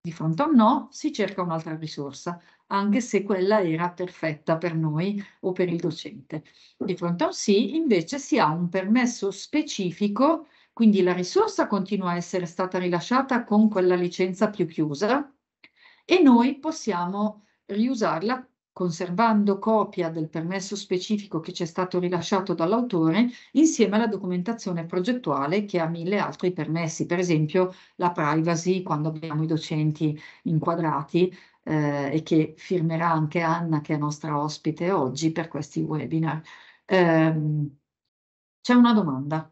Di fronte a un no si cerca un'altra risorsa, anche se quella era perfetta per noi o per il docente. Di fronte a un sì invece si ha un permesso specifico quindi la risorsa continua a essere stata rilasciata con quella licenza più chiusa e noi possiamo riusarla conservando copia del permesso specifico che ci è stato rilasciato dall'autore insieme alla documentazione progettuale che ha mille altri permessi, per esempio la privacy quando abbiamo i docenti inquadrati eh, e che firmerà anche Anna che è nostra ospite oggi per questi webinar. Eh, c'è una domanda.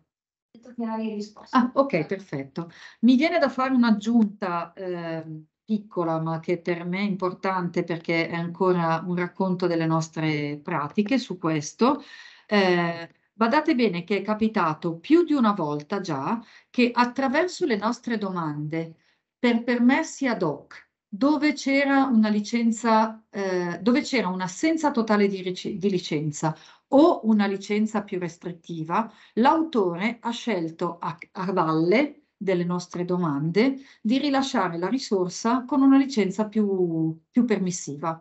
Ah, ok, perfetto. Mi viene da fare un'aggiunta eh, piccola, ma che per me è importante perché è ancora un racconto delle nostre pratiche su questo. Eh, Badate bene che è capitato più di una volta già che attraverso le nostre domande, per permessi ad hoc, dove c'era una licenza, eh, dove c'era un'assenza totale di, ric- di licenza o una licenza più restrittiva, l'autore ha scelto a, a valle delle nostre domande di rilasciare la risorsa con una licenza più, più permissiva.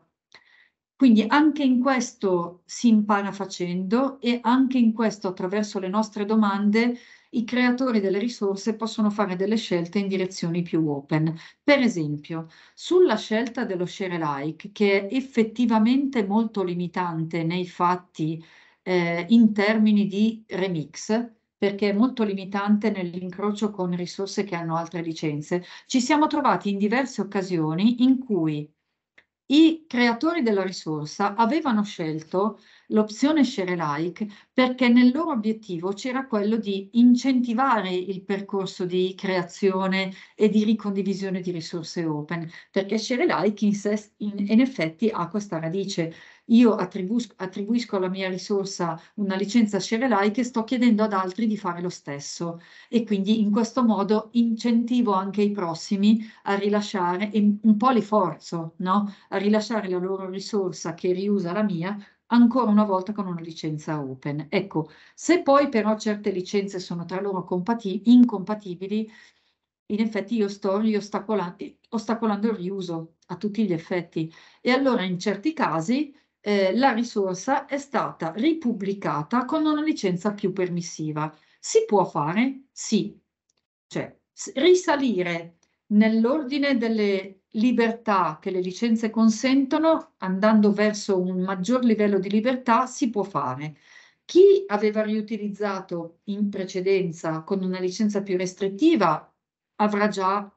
Quindi anche in questo si impara facendo e anche in questo attraverso le nostre domande i creatori delle risorse possono fare delle scelte in direzioni più open. Per esempio, sulla scelta dello share alike, che è effettivamente molto limitante nei fatti eh, in termini di remix, perché è molto limitante nell'incrocio con risorse che hanno altre licenze, ci siamo trovati in diverse occasioni in cui i creatori della risorsa avevano scelto l'opzione share Like perché nel loro obiettivo c'era quello di incentivare il percorso di creazione e di ricondivisione di risorse open, perché share Like in, se, in, in effetti ha questa radice. Io attribuisco, attribuisco alla mia risorsa una licenza share Like e sto chiedendo ad altri di fare lo stesso e quindi in questo modo incentivo anche i prossimi a rilasciare un po' li forzo no? a rilasciare la loro risorsa che riusa la mia ancora una volta con una licenza open. Ecco, se poi però certe licenze sono tra loro incompatibili, in effetti io sto ostacolando il riuso a tutti gli effetti e allora in certi casi eh, la risorsa è stata ripubblicata con una licenza più permissiva. Si può fare? Sì. Cioè, risalire nell'ordine delle libertà che le licenze consentono, andando verso un maggior livello di libertà, si può fare. Chi aveva riutilizzato in precedenza con una licenza più restrittiva avrà già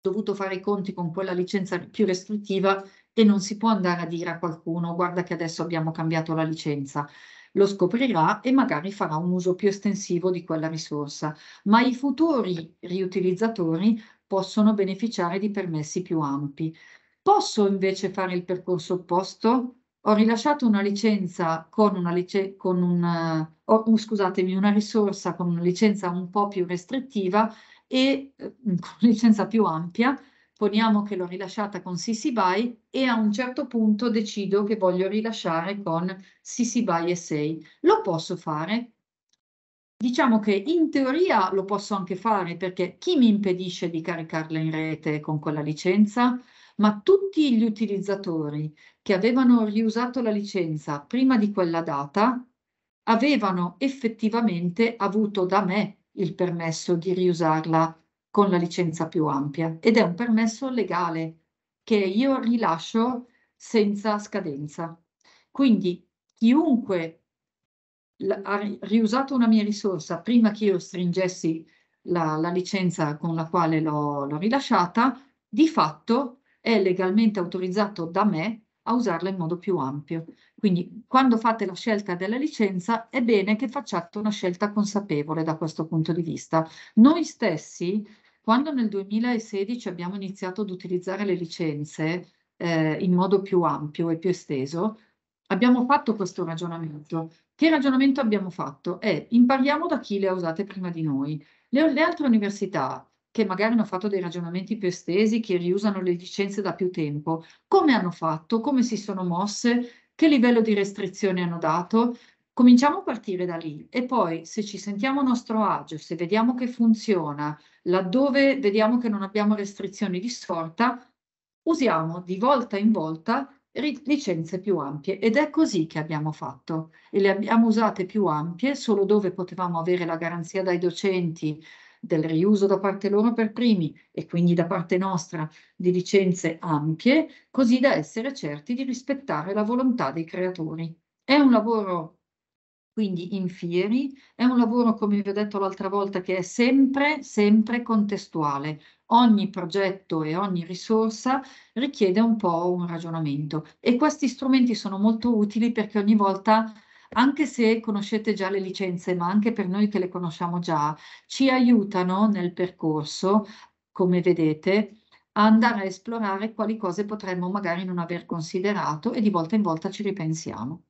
dovuto fare i conti con quella licenza più restrittiva e non si può andare a dire a qualcuno guarda che adesso abbiamo cambiato la licenza. Lo scoprirà e magari farà un uso più estensivo di quella risorsa, ma i futuri riutilizzatori possono beneficiare di permessi più ampi. Posso invece fare il percorso opposto? Ho rilasciato una licenza con una, licen con una, eh, oh, mm, scusatemi, una risorsa con una licenza un po' più restrittiva e eh, con licenza più ampia, poniamo che l'ho rilasciata con CC BY e a un certo punto decido che voglio rilasciare con CC BY SA. Lo posso fare? Diciamo che in teoria lo posso anche fare perché chi mi impedisce di caricarla in rete con quella licenza? Ma tutti gli utilizzatori che avevano riusato la licenza prima di quella data avevano effettivamente avuto da me il permesso di riusarla con la licenza più ampia ed è un permesso legale che io rilascio senza scadenza. Quindi chiunque ha riusato una mia risorsa prima che io stringessi la, la licenza con la quale l'ho, rilasciata, di fatto è legalmente autorizzato da me a usarla in modo più ampio. Quindi quando fate la scelta della licenza è bene che facciate una scelta consapevole da questo punto di vista. Noi stessi, quando nel 2016 abbiamo iniziato ad utilizzare le licenze eh, in modo più ampio e più esteso, abbiamo fatto questo ragionamento. Che ragionamento abbiamo fatto? È impariamo da chi le ha usate prima di noi. Le, le altre università che magari hanno fatto dei ragionamenti più estesi, che riusano le licenze da più tempo, come hanno fatto, come si sono mosse, che livello di restrizioni hanno dato, Cominciamo a partire da lì e poi se ci sentiamo a nostro agio, se vediamo che funziona, laddove vediamo che non abbiamo restrizioni di sorta, usiamo di volta in volta licenze più ampie ed è così che abbiamo fatto e le abbiamo usate più ampie solo dove potevamo avere la garanzia dai docenti del riuso da parte loro per primi e quindi da parte nostra di licenze ampie, così da essere certi di rispettare la volontà dei creatori. È un lavoro quindi in fieri, è un lavoro, come vi ho detto l'altra volta, che è sempre, sempre contestuale, ogni progetto e ogni risorsa richiede un po' un ragionamento e questi strumenti sono molto utili perché ogni volta anche se conoscete già le licenze, ma anche per noi che le conosciamo già, ci aiutano nel percorso, come vedete, a andare a esplorare quali cose potremmo magari non aver considerato e di volta in volta ci ripensiamo.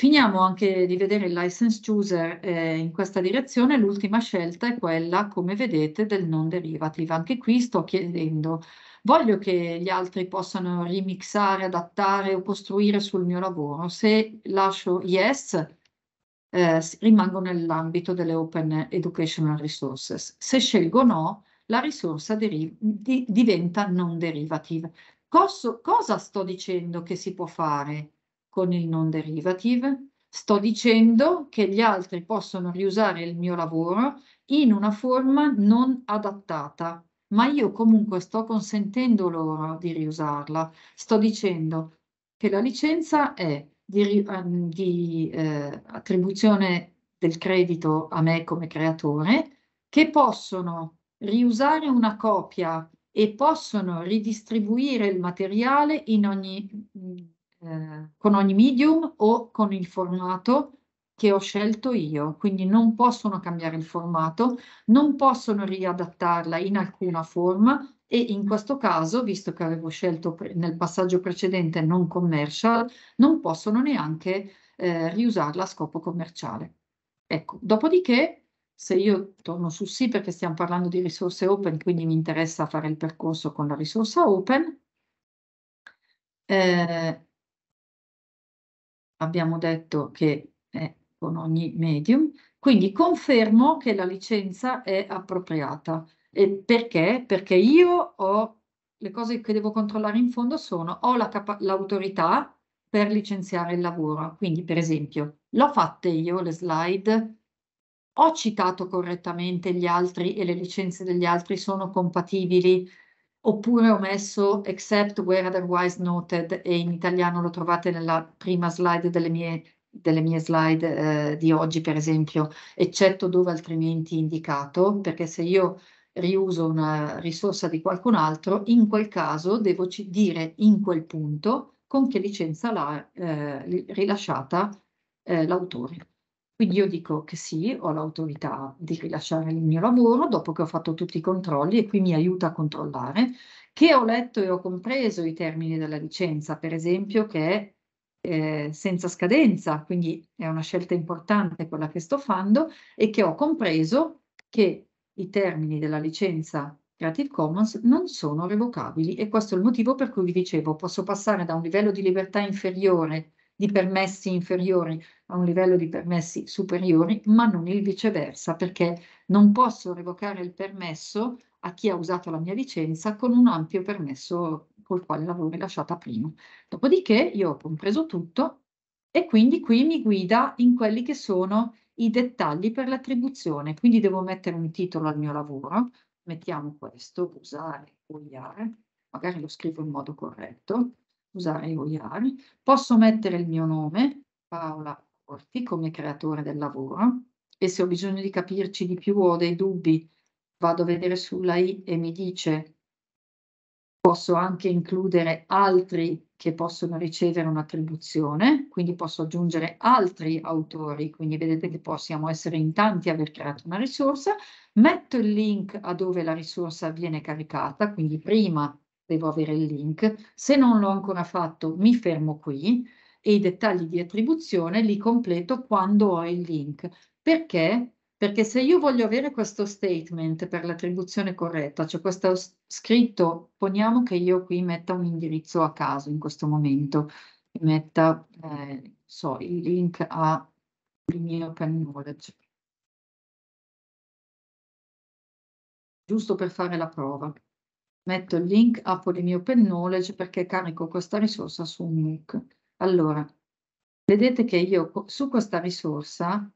Finiamo anche di vedere il license chooser eh, in questa direzione, l'ultima scelta è quella, come vedete, del non derivative. Anche qui sto chiedendo, voglio che gli altri possano remixare, adattare o costruire sul mio lavoro. Se lascio yes, eh, rimango nell'ambito delle open educational resources. Se scelgo no, la risorsa di diventa non derivative. Cosa, cosa sto dicendo che si può fare? con il non derivative, sto dicendo che gli altri possono riusare il mio lavoro in una forma non adattata, ma io comunque sto consentendo loro di riusarla. Sto dicendo che la licenza è di, ehm, di eh, attribuzione del credito a me come creatore, che possono riusare una copia e possono ridistribuire il materiale in ogni eh, con ogni medium o con il formato che ho scelto io, quindi non possono cambiare il formato, non possono riadattarla in alcuna forma e in questo caso, visto che avevo scelto nel passaggio precedente non commercial, non possono neanche eh, riusarla a scopo commerciale. Ecco, dopodiché se io torno su sì perché stiamo parlando di risorse open, quindi mi interessa fare il percorso con la risorsa open, eh, abbiamo detto che è con ogni medium, quindi confermo che la licenza è appropriata. E perché? Perché io ho le cose che devo controllare in fondo sono ho l'autorità la per licenziare il lavoro, quindi per esempio l'ho fatta io le slide, ho citato correttamente gli altri e le licenze degli altri sono compatibili oppure ho messo except where otherwise noted e in italiano lo trovate nella prima slide delle mie, delle mie slide eh, di oggi per esempio, eccetto dove altrimenti indicato, perché se io riuso una risorsa di qualcun altro, in quel caso devo dire in quel punto con che licenza l'ha eh, rilasciata eh, l'autore. Quindi io dico che sì, ho l'autorità di rilasciare il mio lavoro dopo che ho fatto tutti i controlli e qui mi aiuta a controllare, che ho letto e ho compreso i termini della licenza, per esempio che è eh, senza scadenza, quindi è una scelta importante quella che sto facendo e che ho compreso che i termini della licenza Creative Commons non sono revocabili e questo è il motivo per cui vi dicevo posso passare da un livello di libertà inferiore di permessi inferiori a un livello di permessi superiori, ma non il viceversa, perché non posso revocare il permesso a chi ha usato la mia licenza con un ampio permesso col quale l'avevo rilasciata prima. Dopodiché io ho compreso tutto e quindi qui mi guida in quelli che sono i dettagli per l'attribuzione, quindi devo mettere un titolo al mio lavoro, mettiamo questo, usare, vogliare, magari lo scrivo in modo corretto, usare eh, OIAR, posso mettere il mio nome, Paola Corti, come creatore del lavoro e se ho bisogno di capirci di più o ho dei dubbi, vado a vedere sulla I e mi dice posso anche includere altri che possono ricevere un'attribuzione, quindi posso aggiungere altri autori, quindi vedete che possiamo essere in tanti a aver creato una risorsa, metto il link a dove la risorsa viene caricata, quindi prima devo avere il link. Se non l'ho ancora fatto, mi fermo qui e i dettagli di attribuzione li completo quando ho il link. Perché? Perché se io voglio avere questo statement per l'attribuzione corretta, cioè questo scritto, poniamo che io qui metta un indirizzo a caso in questo momento, metta eh, so, il link al mio can knowledge. Giusto per fare la prova. Metto il link a Podemy Open Knowledge perché carico questa risorsa su un MOOC. Allora, vedete che io su questa risorsa,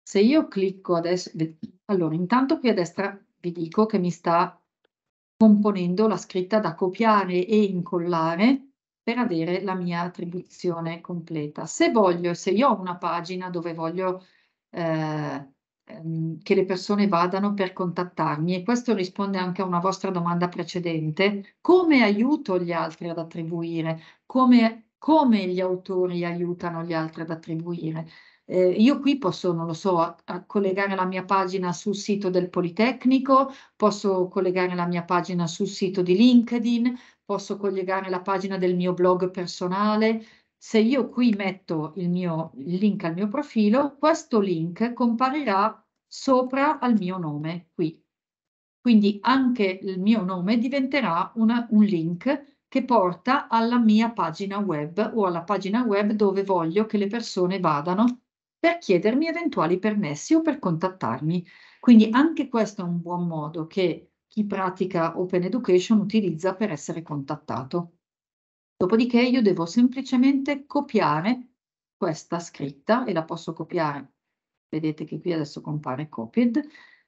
se io clicco adesso, allora intanto qui a destra vi dico che mi sta componendo la scritta da copiare e incollare per avere la mia attribuzione completa. Se voglio, se io ho una pagina dove voglio eh, Ehm, che le persone vadano per contattarmi e questo risponde anche a una vostra domanda precedente. Come aiuto gli altri ad attribuire? Come, come gli autori aiutano gli altri ad attribuire? Eh, io qui posso, non lo so, a, a collegare la mia pagina sul sito del Politecnico, posso collegare la mia pagina sul sito di LinkedIn, posso collegare la pagina del mio blog personale, se io qui metto il mio il link al mio profilo, questo link comparirà sopra al mio nome qui. Quindi anche il mio nome diventerà una, un link che porta alla mia pagina web o alla pagina web dove voglio che le persone vadano per chiedermi eventuali permessi o per contattarmi. Quindi anche questo è un buon modo che chi pratica Open Education utilizza per essere contattato. Dopodiché io devo semplicemente copiare questa scritta e la posso copiare. Vedete che qui adesso compare copied.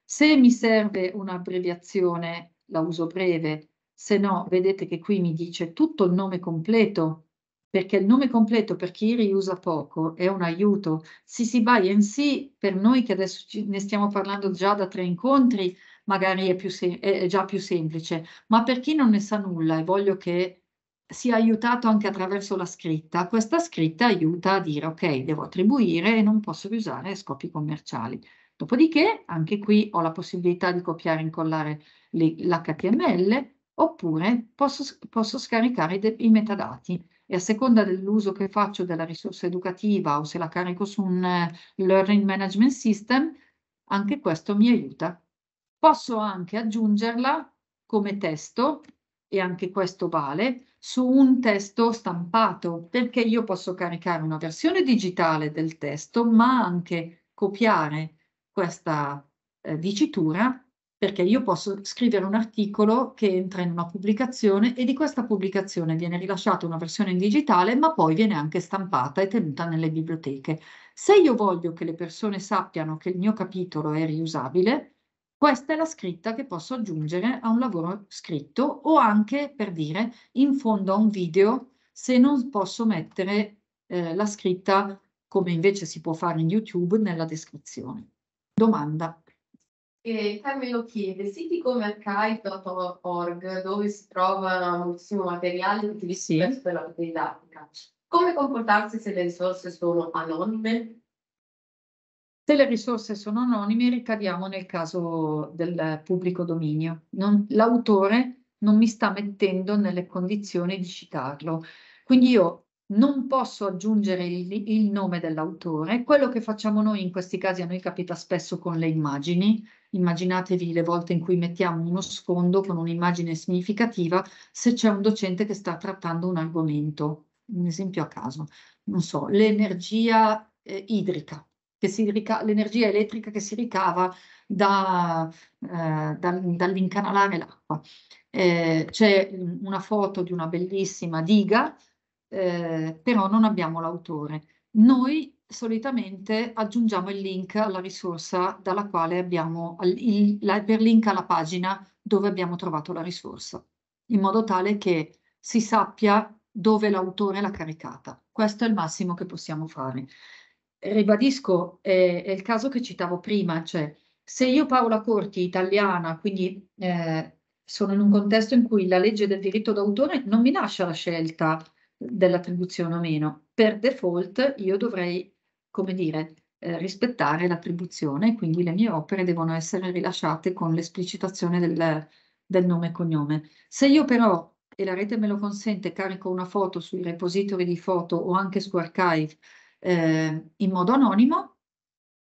Se mi serve un'abbreviazione la uso breve, se no vedete che qui mi dice tutto il nome completo, perché il nome completo per chi riusa poco è un aiuto. CC BY NC per noi che adesso ne stiamo parlando già da tre incontri, magari è, più è già più semplice, ma per chi non ne sa nulla e voglio che si è aiutato anche attraverso la scritta. Questa scritta aiuta a dire ok, devo attribuire e non posso usare scopi commerciali. Dopodiché anche qui ho la possibilità di copiare e incollare l'HTML oppure posso, posso scaricare de, i metadati e a seconda dell'uso che faccio della risorsa educativa o se la carico su un uh, learning management system, anche questo mi aiuta. Posso anche aggiungerla come testo e anche questo vale, su un testo stampato, perché io posso caricare una versione digitale del testo, ma anche copiare questa eh, dicitura, perché io posso scrivere un articolo che entra in una pubblicazione e di questa pubblicazione viene rilasciata una versione in digitale, ma poi viene anche stampata e tenuta nelle biblioteche. Se io voglio che le persone sappiano che il mio capitolo è riusabile, questa è la scritta che posso aggiungere a un lavoro scritto o anche, per dire, in fondo a un video se non posso mettere eh, la scritta come invece si può fare in YouTube nella descrizione. Domanda. E Carmelo chiede, siti come archive.org dove si trova moltissimo materiale utilizzato sì. per la didattica, come comportarsi se le risorse sono anonime? Se le risorse sono anonime, ricadiamo nel caso del pubblico dominio. Non, l'autore non mi sta mettendo nelle condizioni di citarlo. Quindi io non posso aggiungere il, il, nome dell'autore. Quello che facciamo noi in questi casi a noi capita spesso con le immagini. Immaginatevi le volte in cui mettiamo uno sfondo con un'immagine significativa se c'è un docente che sta trattando un argomento. Un esempio a caso, non so, l'energia eh, idrica l'energia elettrica che si ricava da, eh, dal, dall'incanalare l'acqua. Eh, c'è una foto di una bellissima diga, eh, però non abbiamo l'autore. Noi solitamente aggiungiamo il link alla risorsa dalla quale abbiamo il, l'hyperlink alla pagina dove abbiamo trovato la risorsa, in modo tale che si sappia dove l'autore l'ha caricata. Questo è il massimo che possiamo fare ribadisco, è, è il caso che citavo prima, cioè se io Paola Corti, italiana, quindi eh, sono in un contesto in cui la legge del diritto d'autore non mi lascia la scelta dell'attribuzione o meno, per default io dovrei, come dire, eh, rispettare l'attribuzione, quindi le mie opere devono essere rilasciate con l'esplicitazione del, del, nome e cognome. Se io però, e la rete me lo consente, carico una foto sui repository di foto o anche su Archive eh, in modo anonimo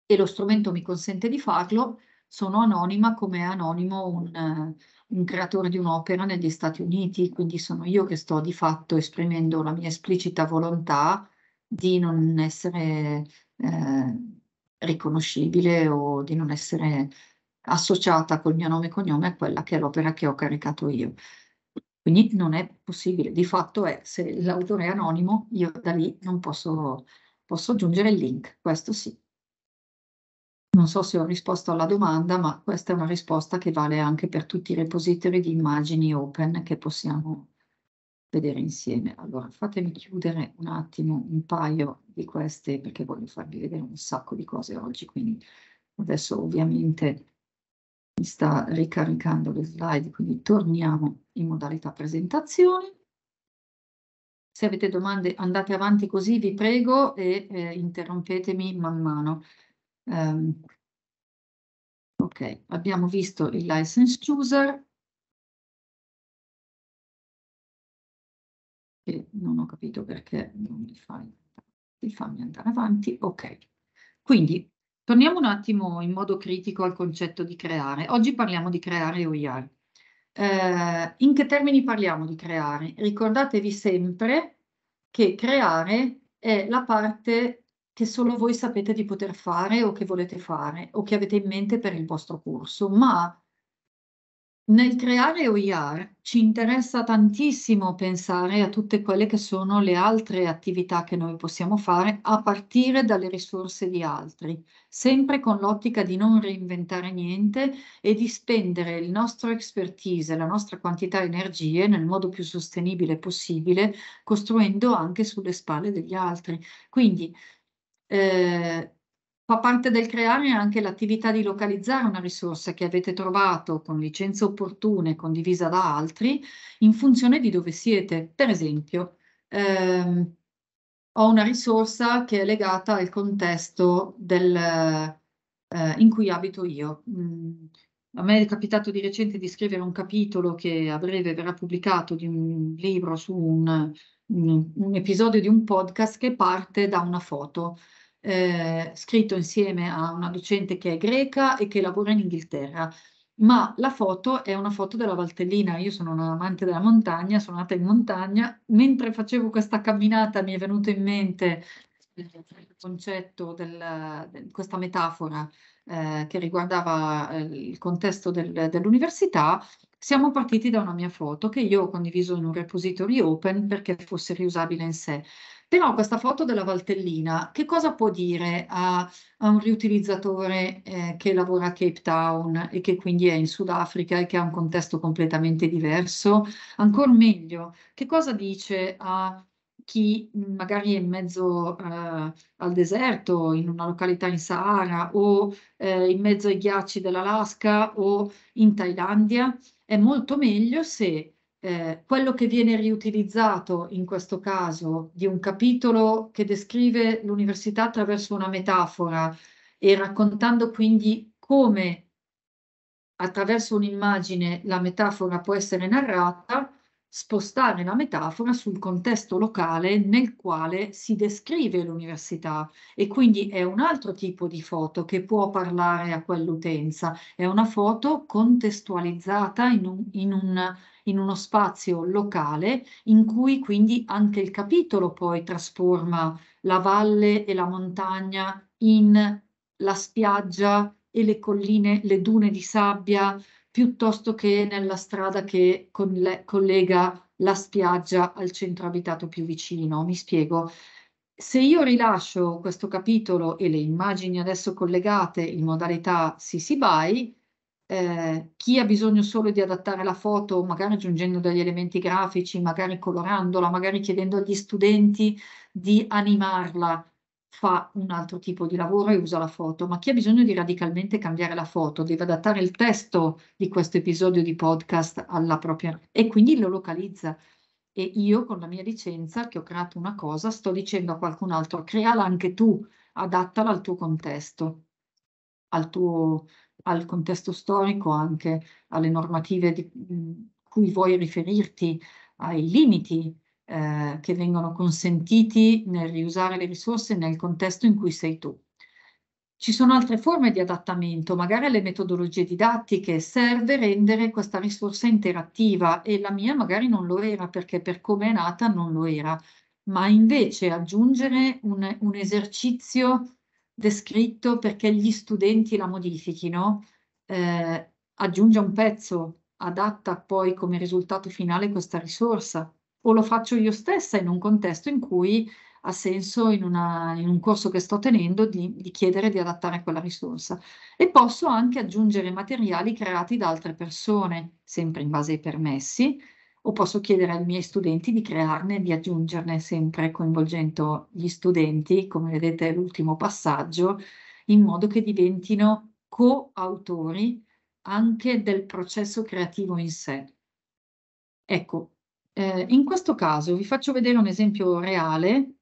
e lo strumento mi consente di farlo, sono anonima come è anonimo un, un creatore di un'opera negli Stati Uniti, quindi sono io che sto di fatto esprimendo la mia esplicita volontà di non essere eh, riconoscibile o di non essere associata col mio nome e cognome a quella che è l'opera che ho caricato io. Quindi non è possibile, di fatto è se l'autore è anonimo, io da lì non posso posso aggiungere il link, questo sì. Non so se ho risposto alla domanda, ma questa è una risposta che vale anche per tutti i repository di immagini open che possiamo vedere insieme. Allora, fatemi chiudere un attimo un paio di queste perché voglio farvi vedere un sacco di cose oggi, quindi adesso ovviamente mi sta ricaricando le slide, quindi torniamo in modalità presentazione. Se avete domande andate avanti così, vi prego, e eh, interrompetemi man mano. Um, ok, abbiamo visto il license chooser. Che non ho capito perché non mi fai, mi fammi andare avanti. Ok, quindi torniamo un attimo in modo critico al concetto di creare. Oggi parliamo di creare OER. Eh, in che termini parliamo di creare? Ricordatevi sempre che creare è la parte che solo voi sapete di poter fare o che volete fare o che avete in mente per il vostro corso, ma nel creare OIR ci interessa tantissimo pensare a tutte quelle che sono le altre attività che noi possiamo fare a partire dalle risorse di altri, sempre con l'ottica di non reinventare niente e di spendere il nostro expertise, la nostra quantità di energie nel modo più sostenibile possibile, costruendo anche sulle spalle degli altri. Quindi eh, Fa parte del creare anche l'attività di localizzare una risorsa che avete trovato con licenze opportune condivisa da altri in funzione di dove siete. Per esempio, ehm, ho una risorsa che è legata al contesto del, eh, in cui abito io. Mm, a me è capitato di recente di scrivere un capitolo che a breve verrà pubblicato di un libro su un, un, un episodio di un podcast che parte da una foto eh, scritto insieme a una docente che è greca e che lavora in Inghilterra. Ma la foto è una foto della Valtellina. Io sono un amante della montagna, sono nata in montagna. Mentre facevo questa camminata mi è venuto in mente eh, il concetto del, de, questa metafora eh, che riguardava eh, il contesto del, dell'università, siamo partiti da una mia foto che io ho condiviso in un repository open perché fosse riusabile in sé. Però questa foto della Valtellina, che cosa può dire a, a un riutilizzatore eh, che lavora a Cape Town e che quindi è in Sudafrica e che ha un contesto completamente diverso? Ancora meglio, che cosa dice a chi magari è in mezzo eh, al deserto, in una località in Sahara o eh, in mezzo ai ghiacci dell'Alaska o in Thailandia, è molto meglio se eh, quello che viene riutilizzato in questo caso di un capitolo che descrive l'università attraverso una metafora e raccontando quindi come attraverso un'immagine la metafora può essere narrata, spostare la metafora sul contesto locale nel quale si descrive l'università e quindi è un altro tipo di foto che può parlare a quell'utenza, è una foto contestualizzata in un, in un in uno spazio locale in cui quindi anche il capitolo poi trasforma la valle e la montagna in la spiaggia e le colline, le dune di sabbia, piuttosto che nella strada che coll- collega la spiaggia al centro abitato più vicino. Mi spiego. Se io rilascio questo capitolo e le immagini adesso collegate in modalità CC BY, eh, chi ha bisogno solo di adattare la foto, magari aggiungendo degli elementi grafici, magari colorandola, magari chiedendo agli studenti di animarla, fa un altro tipo di lavoro e usa la foto, ma chi ha bisogno di radicalmente cambiare la foto deve adattare il testo di questo episodio di podcast alla propria e quindi lo localizza. E io con la mia licenza che ho creato una cosa sto dicendo a qualcun altro creala anche tu, adattala al tuo contesto, al tuo al contesto storico, anche alle normative di cui vuoi riferirti, ai limiti eh, che vengono consentiti nel riusare le risorse nel contesto in cui sei tu. Ci sono altre forme di adattamento, magari le metodologie didattiche, serve rendere questa risorsa interattiva e la mia magari non lo era perché per come è nata non lo era, ma invece aggiungere un, un esercizio descritto perché gli studenti la modifichino, eh, aggiunge un pezzo, adatta poi come risultato finale questa risorsa, o lo faccio io stessa in un contesto in cui ha senso in, una, in un corso che sto tenendo di, di, chiedere di adattare quella risorsa e posso anche aggiungere materiali creati da altre persone, sempre in base ai permessi, o posso chiedere ai miei studenti di crearne, di aggiungerne sempre coinvolgendo gli studenti, come vedete è l'ultimo passaggio, in modo che diventino coautori anche del processo creativo in sé. Ecco, eh, in questo caso vi faccio vedere un esempio reale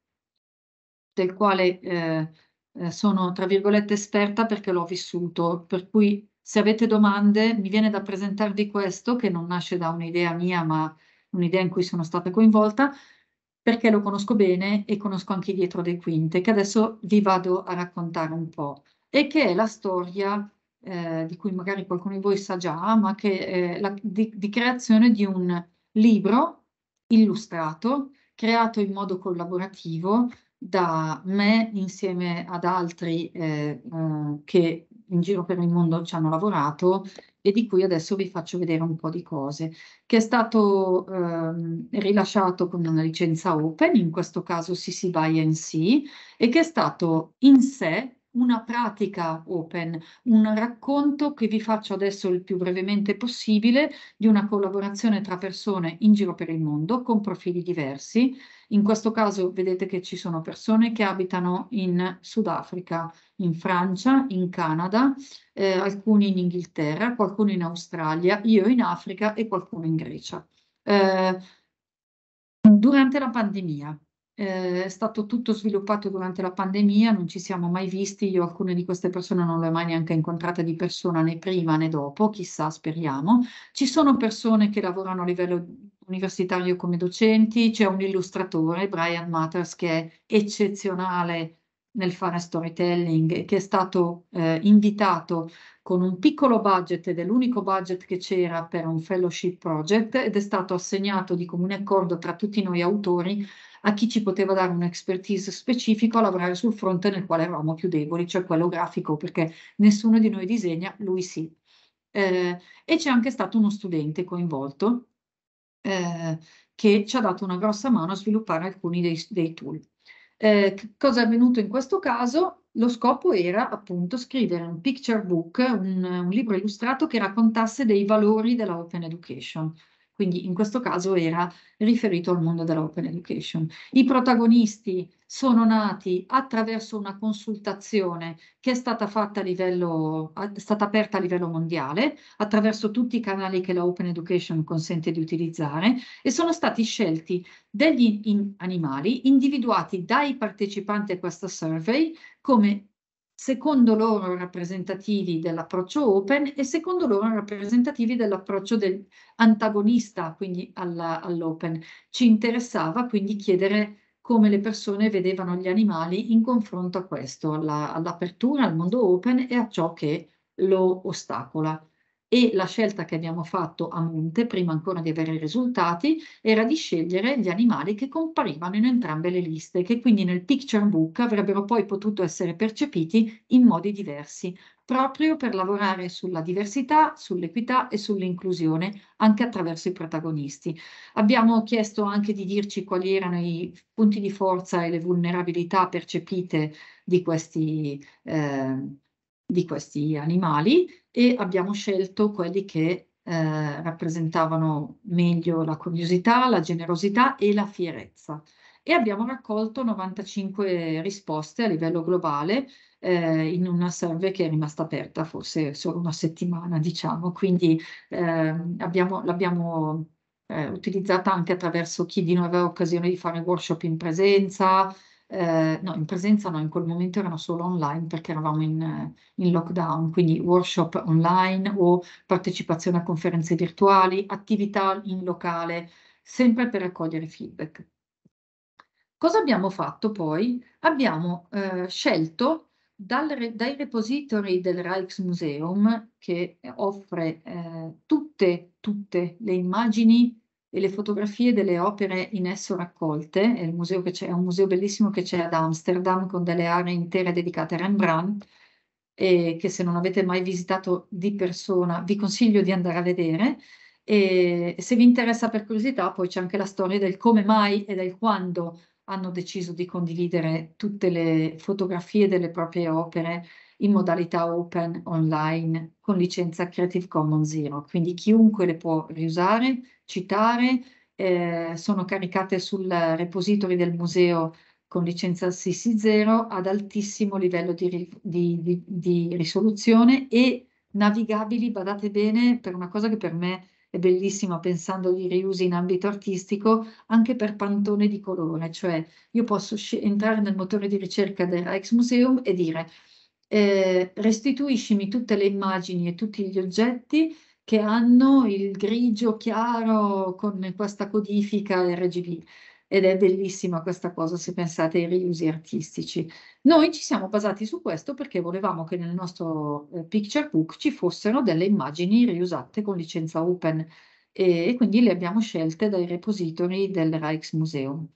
del quale eh, eh sono tra virgolette esperta perché l'ho vissuto, per cui se avete domande, mi viene da presentarvi questo, che non nasce da un'idea mia, ma un'idea in cui sono stata coinvolta, perché lo conosco bene e conosco anche dietro le quinte, che adesso vi vado a raccontare un po', e che è la storia eh, di cui magari qualcuno di voi sa già, ma che è la, di, di creazione di un libro illustrato, creato in modo collaborativo da me insieme ad altri eh, eh, che in giro per il mondo ci hanno lavorato e di cui adesso vi faccio vedere un po' di cose, che è stato ehm, rilasciato con una licenza open, in questo caso CC BY NC, e che è stato in sé una pratica open, un racconto che vi faccio adesso il più brevemente possibile di una collaborazione tra persone in giro per il mondo con profili diversi. In questo caso vedete che ci sono persone che abitano in Sudafrica, in Francia, in Canada, eh, alcuni in Inghilterra, qualcuno in Australia, io in Africa e qualcuno in Grecia. Eh, durante la pandemia eh, è stato tutto sviluppato durante la pandemia, non ci siamo mai visti, io alcune di queste persone non le ho mai neanche incontrate di persona né prima né dopo, chissà, speriamo. Ci sono persone che lavorano a livello universitario come docenti, c'è un illustratore, Brian Matters, che è eccezionale nel fare storytelling, che è stato eh, invitato con un piccolo budget ed è l'unico budget che c'era per un fellowship project ed è stato assegnato di comune accordo tra tutti noi autori a chi ci poteva dare un expertise specifico a lavorare sul fronte nel quale eravamo più deboli, cioè quello grafico, perché nessuno di noi disegna, lui sì. Eh, e c'è anche stato uno studente coinvolto eh, che ci ha dato una grossa mano a sviluppare alcuni dei, dei tool. Eh, cosa è avvenuto in questo caso? Lo scopo era appunto scrivere un picture book, un, un libro illustrato che raccontasse dei valori della Open Education quindi in questo caso era riferito al mondo dell'open education. I protagonisti sono nati attraverso una consultazione che è stata fatta a livello, è stata aperta a livello mondiale, attraverso tutti i canali che la Open Education consente di utilizzare, e sono stati scelti degli in animali individuati dai partecipanti a questa survey come secondo loro rappresentativi dell'approccio open e secondo loro rappresentativi dell'approccio del antagonista, quindi all'open. Ci interessava quindi chiedere come le persone vedevano gli animali in confronto a questo, all'apertura, al mondo open e a ciò che lo ostacola e la scelta che abbiamo fatto a monte, prima ancora di avere i risultati, era di scegliere gli animali che comparivano in entrambe le liste, che quindi nel picture book avrebbero poi potuto essere percepiti in modi diversi, proprio per lavorare sulla diversità, sull'equità e sull'inclusione anche attraverso i protagonisti. Abbiamo chiesto anche di dirci quali erano i punti di forza e le vulnerabilità percepite di questi eh, di questi animali e abbiamo scelto quelli che eh, rappresentavano meglio la curiosità, la generosità e la fierezza. E abbiamo raccolto 95 risposte a livello globale eh, in una serve che è rimasta aperta forse solo una settimana, diciamo, quindi ehm, eh, l'abbiamo utilizzata anche attraverso chi di noi aveva occasione di fare workshop in presenza, eh, no, in presenza no, in quel momento erano solo online perché eravamo in, in, lockdown, quindi workshop online o partecipazione a conferenze virtuali, attività in locale, sempre per raccogliere feedback. Cosa abbiamo fatto poi? Abbiamo eh, scelto dal, dai repository del Rijksmuseum che offre eh, tutte, tutte le immagini e le fotografie delle opere in esso raccolte. È, è un museo bellissimo che c'è ad Amsterdam con delle aree intere dedicate a Rembrandt e che se non avete mai visitato di persona vi consiglio di andare a vedere. E se vi interessa per curiosità, poi c'è anche la storia del come mai e del quando hanno deciso di condividere tutte le fotografie delle proprie opere in modalità open online con licenza Creative Commons Zero, quindi chiunque le può riusare, citare, eh, sono caricate sul repository del museo con licenza CC0 ad altissimo livello di, di, di, di risoluzione e navigabili, badate bene, per una cosa che per me è bellissima pensando di riusi in ambito artistico, anche per pantone di colore, cioè io posso entrare nel motore di ricerca del Rijksmuseum e dire eh, restituiscimi tutte le immagini e tutti gli oggetti che hanno il grigio chiaro con questa codifica RGB ed è bellissima questa cosa se pensate ai riusi artistici. Noi ci siamo basati su questo perché volevamo che nel nostro eh, picture book ci fossero delle immagini riusate con licenza open e, e quindi le abbiamo scelte dai repository del Rijksmuseum.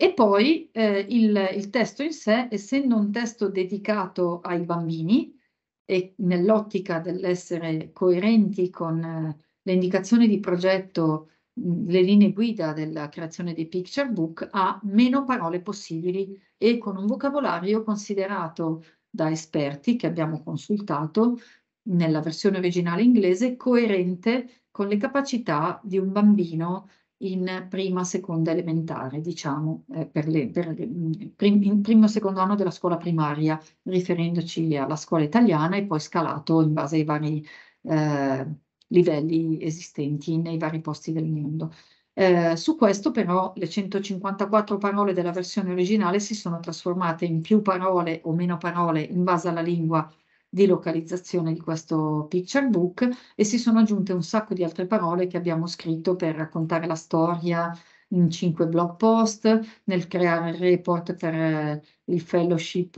E poi eh, il, il, testo in sé, essendo un testo dedicato ai bambini e nell'ottica dell'essere coerenti con eh, le indicazioni di progetto, le linee guida della creazione dei picture book, ha meno parole possibili e con un vocabolario considerato da esperti che abbiamo consultato nella versione originale inglese coerente con le capacità di un bambino in prima, seconda elementare, diciamo, eh, per le, per le, mm, prim, in primo e secondo anno della scuola primaria, riferendoci alla scuola italiana e poi scalato in base ai vari eh, livelli esistenti nei vari posti del mondo. Eh, su questo però le 154 parole della versione originale si sono trasformate in più parole o meno parole in base alla lingua di localizzazione di questo picture book e si sono aggiunte un sacco di altre parole che abbiamo scritto per raccontare la storia in cinque blog post, nel creare il report per eh, il fellowship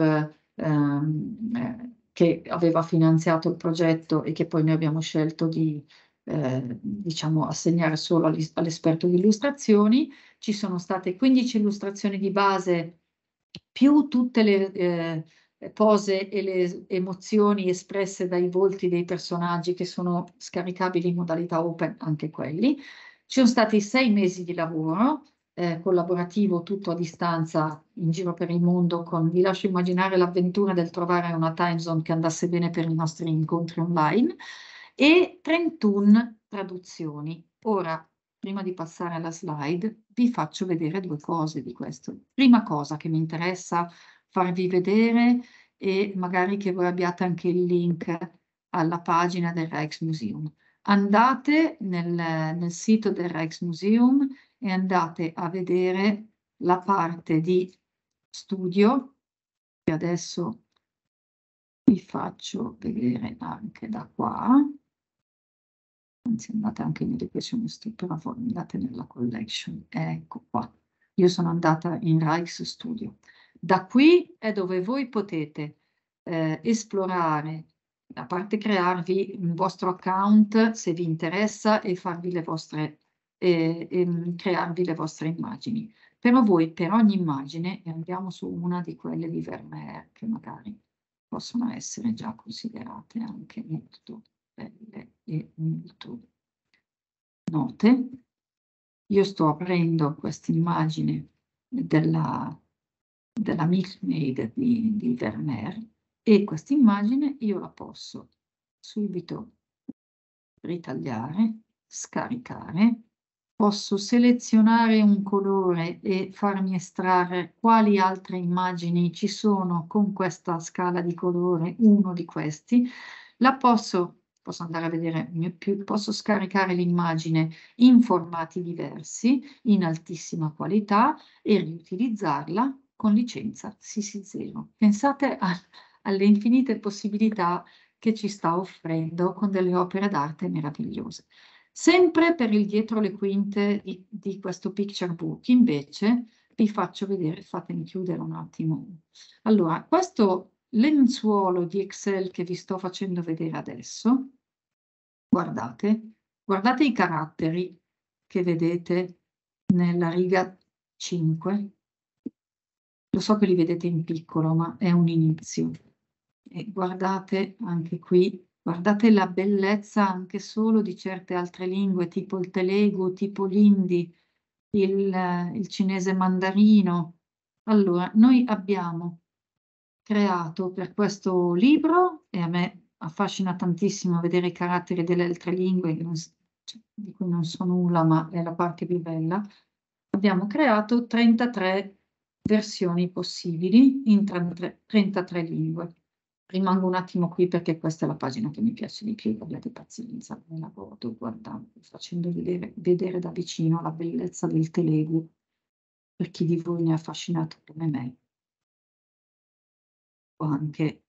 ehm, eh, che aveva finanziato il progetto e che poi noi abbiamo scelto di eh, diciamo, assegnare solo all'esperto di illustrazioni. Ci sono state 15 illustrazioni di base più tutte le eh, pose e le emozioni espresse dai volti dei personaggi che sono scaricabili in modalità open anche quelli. Ci sono stati sei mesi di lavoro eh, collaborativo tutto a distanza in giro per il mondo con vi lascio immaginare l'avventura del trovare una time zone che andasse bene per i nostri incontri online e 31 traduzioni. Ora, prima di passare alla slide, vi faccio vedere due cose di questo. Prima cosa che mi interessa farvi vedere e magari che voi abbiate anche il link alla pagina del Rijksmuseum. Andate nel, nel sito del Rijksmuseum e andate a vedere la parte di studio che adesso vi faccio vedere anche da qua. Anzi, andate anche in education history, andate nella collection. Ecco qua. Io sono andata in Rijks Studio. Da qui è dove voi potete eh, esplorare, a parte crearvi un vostro account se vi interessa e farvi le vostre, eh, e crearvi le vostre immagini. Però voi per ogni immagine, e andiamo su una di quelle di Vermeer, che magari possono essere già considerate anche molto belle e molto note. Io sto aprendo questa immagine della della Milkmaid di, di Vermeer e questa immagine io la posso subito ritagliare, scaricare, posso selezionare un colore e farmi estrarre quali altre immagini ci sono con questa scala di colore, uno di questi, la posso, posso andare a vedere, posso scaricare l'immagine in formati diversi, in altissima qualità e riutilizzarla con licenza CC0. Pensate a, alle infinite possibilità che ci sta offrendo con delle opere d'arte meravigliose. Sempre per il dietro le quinte di, di questo picture book, invece, vi faccio vedere, fatemi chiudere un attimo. Allora, questo lenzuolo di Excel che vi sto facendo vedere adesso, guardate, guardate i caratteri che vedete nella riga 5, lo so che li vedete in piccolo, ma è un inizio. E guardate anche qui, guardate la bellezza anche solo di certe altre lingue, tipo il telegu, tipo l'indi, il, il cinese mandarino. Allora, noi abbiamo creato per questo libro, e a me affascina tantissimo vedere i caratteri delle altre lingue, non, cioè, di cui non so nulla, ma è la parte più bella, abbiamo creato 33 versioni possibili in 33, lingue. Rimango un attimo qui perché questa è la pagina che mi piace di più, abbiate pazienza, ve la godo guardando, facendo vedere, vedere da vicino la bellezza del Telegu per chi di voi ne è affascinato come me, o anche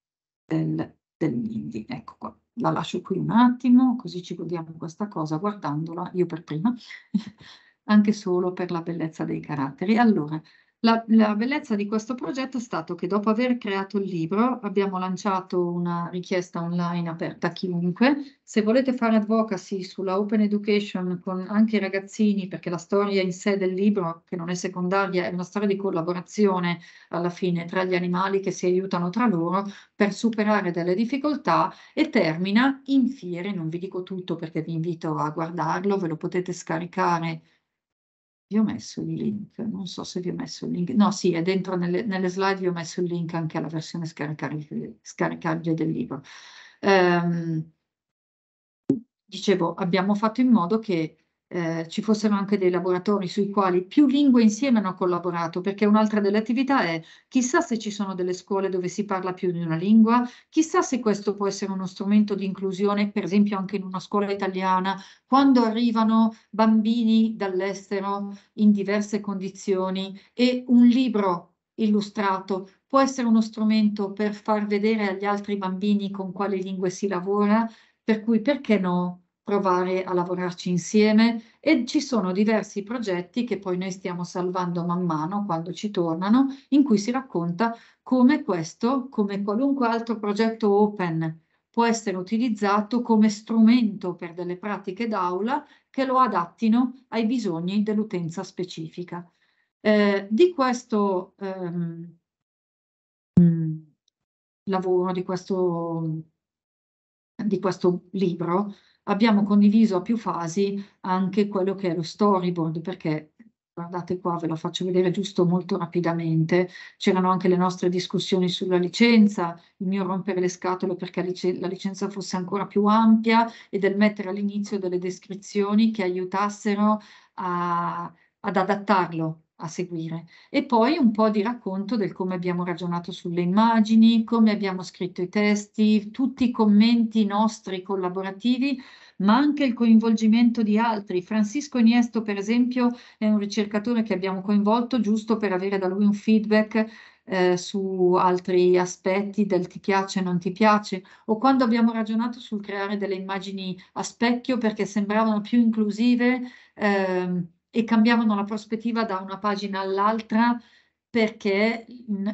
del, dell'Indi. Ecco qua, la lascio qui un attimo, così ci godiamo questa cosa guardandola, io per prima, anche solo per la bellezza dei caratteri. Allora, la, la, bellezza di questo progetto è stato che dopo aver creato il libro abbiamo lanciato una richiesta online aperta a chiunque. Se volete fare advocacy sulla open education con anche i ragazzini, perché la storia in sé del libro, che non è secondaria, è una storia di collaborazione alla fine tra gli animali che si aiutano tra loro per superare delle difficoltà e termina in fiere, non vi dico tutto perché vi invito a guardarlo, ve lo potete scaricare vi ho messo il link, non so se vi ho messo il link. No, sì, è dentro nelle, nelle slide, vi ho messo il link anche alla versione scaricabile, del libro. Um, dicevo, abbiamo fatto in modo che eh, ci fossero anche dei laboratori sui quali più lingue insieme hanno collaborato, perché un'altra delle attività è chissà se ci sono delle scuole dove si parla più di una lingua, chissà se questo può essere uno strumento di inclusione, per esempio anche in una scuola italiana, quando arrivano bambini dall'estero in diverse condizioni e un libro illustrato può essere uno strumento per far vedere agli altri bambini con quali lingue si lavora, per cui perché no? provare a lavorarci insieme e ci sono diversi progetti che poi noi stiamo salvando man mano quando ci tornano, in cui si racconta come questo, come qualunque altro progetto open, può essere utilizzato come strumento per delle pratiche d'aula che lo adattino ai bisogni dell'utenza specifica. Eh, di questo ehm, mm, lavoro, di questo, di questo libro, abbiamo condiviso a più fasi anche quello che è lo storyboard, perché guardate qua, ve lo faccio vedere giusto molto rapidamente, c'erano anche le nostre discussioni sulla licenza, il mio rompere le scatole perché la licenza fosse ancora più ampia e del mettere all'inizio delle descrizioni che aiutassero a, ad adattarlo a seguire e poi un po' di racconto del come abbiamo ragionato sulle immagini, come abbiamo scritto i testi, tutti i commenti nostri collaborativi, ma anche il coinvolgimento di altri. Francisco Iniesto, per esempio, è un ricercatore che abbiamo coinvolto giusto per avere da lui un feedback eh, su altri aspetti del ti piace non ti piace o quando abbiamo ragionato sul creare delle immagini a specchio perché sembravano più inclusive eh, e cambiavano la prospettiva da una pagina all'altra perché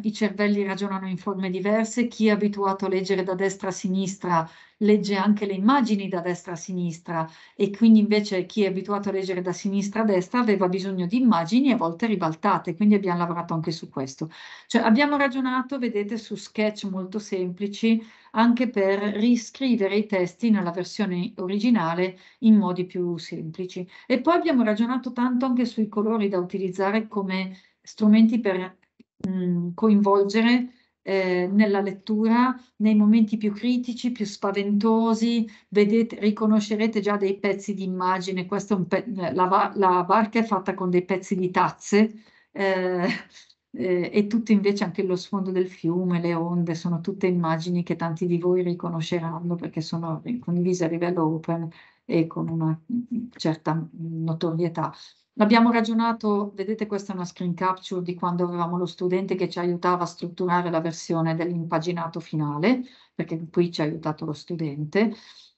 i cervelli ragionano in forme diverse, chi è abituato a leggere da destra a sinistra legge anche le immagini da destra a sinistra e quindi invece chi è abituato a leggere da sinistra a destra aveva bisogno di immagini a volte ribaltate, quindi abbiamo lavorato anche su questo. Cioè abbiamo ragionato, vedete, su sketch molto semplici anche per riscrivere i testi nella versione originale in modi più semplici. E poi abbiamo ragionato tanto anche sui colori da utilizzare come strumenti per mh, mm, coinvolgere eh, nella lettura nei momenti più critici, più spaventosi, vedete, riconoscerete già dei pezzi di immagine, è un pe- la, la, barca è fatta con dei pezzi di tazze eh, eh, e tutto invece anche lo sfondo del fiume, le onde, sono tutte immagini che tanti di voi riconosceranno perché sono condivise a livello open e con una mm, certa notorietà. L'abbiamo ragionato, vedete questa è una screen capture di quando avevamo lo studente che ci aiutava a strutturare la versione dell'impaginato finale, perché qui ci ha aiutato lo studente,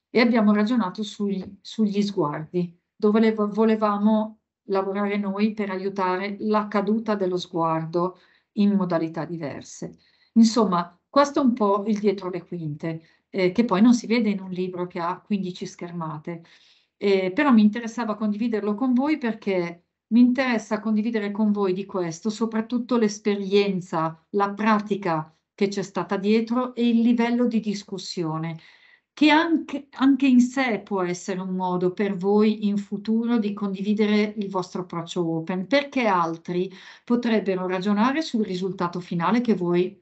e abbiamo ragionato sugli, sugli sguardi, dove le, volevamo lavorare noi per aiutare la caduta dello sguardo in modalità diverse. Insomma, questo è un po' il dietro le quinte, eh, che poi non si vede in un libro che ha 15 schermate eh, però mi interessava condividerlo con voi perché mi interessa condividere con voi di questo, soprattutto l'esperienza, la pratica che c'è stata dietro e il livello di discussione, che anche, anche in sé può essere un modo per voi in futuro di condividere il vostro approccio open, perché altri potrebbero ragionare sul risultato finale che voi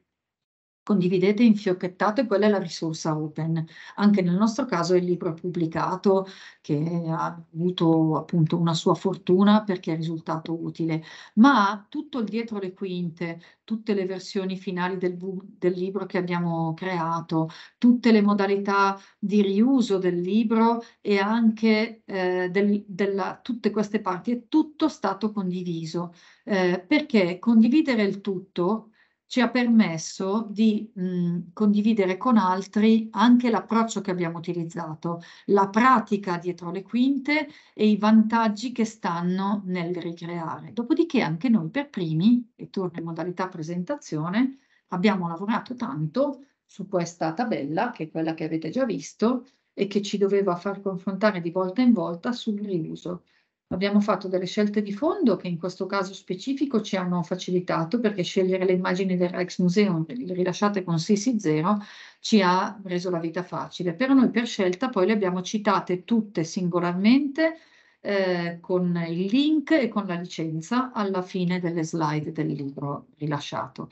condividete, infiocchettate, quella è la risorsa open. Anche nel nostro caso il libro è pubblicato, che ha avuto appunto una sua fortuna perché è risultato utile, ma tutto il dietro le quinte, tutte le versioni finali del, del libro che abbiamo creato, tutte le modalità di riuso del libro e anche eh, del, della, tutte queste parti, è tutto stato condiviso. Eh, perché condividere il tutto ci ha permesso di mh, condividere con altri anche l'approccio che abbiamo utilizzato, la pratica dietro le quinte e i vantaggi che stanno nel ricreare. Dopodiché anche noi per primi, e torno in modalità presentazione, abbiamo lavorato tanto su questa tabella, che è quella che avete già visto, e che ci doveva far confrontare di volta in volta sul riuso. Abbiamo fatto delle scelte di fondo che in questo caso specifico ci hanno facilitato perché scegliere le immagini del Rijksmuseum rilasciate con Sisi Zero ci ha reso la vita facile, però noi per scelta poi le abbiamo citate tutte singolarmente eh, con il link e con la licenza alla fine delle slide del libro rilasciato.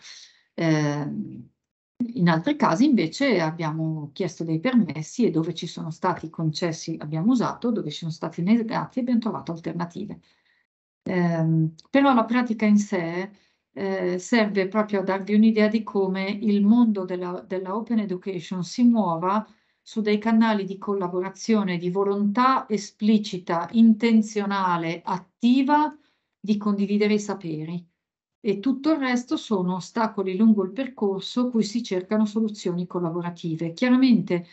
Eh, in altri casi invece abbiamo chiesto dei permessi e dove ci sono stati concessi abbiamo usato, dove ci sono stati negati abbiamo trovato alternative. Eh, però la pratica in sé eh, serve proprio a darvi un'idea di come il mondo della, della Open Education si muova su dei canali di collaborazione, di volontà esplicita, intenzionale, attiva di condividere i saperi e tutto il resto sono ostacoli lungo il percorso cui si cercano soluzioni collaborative. Chiaramente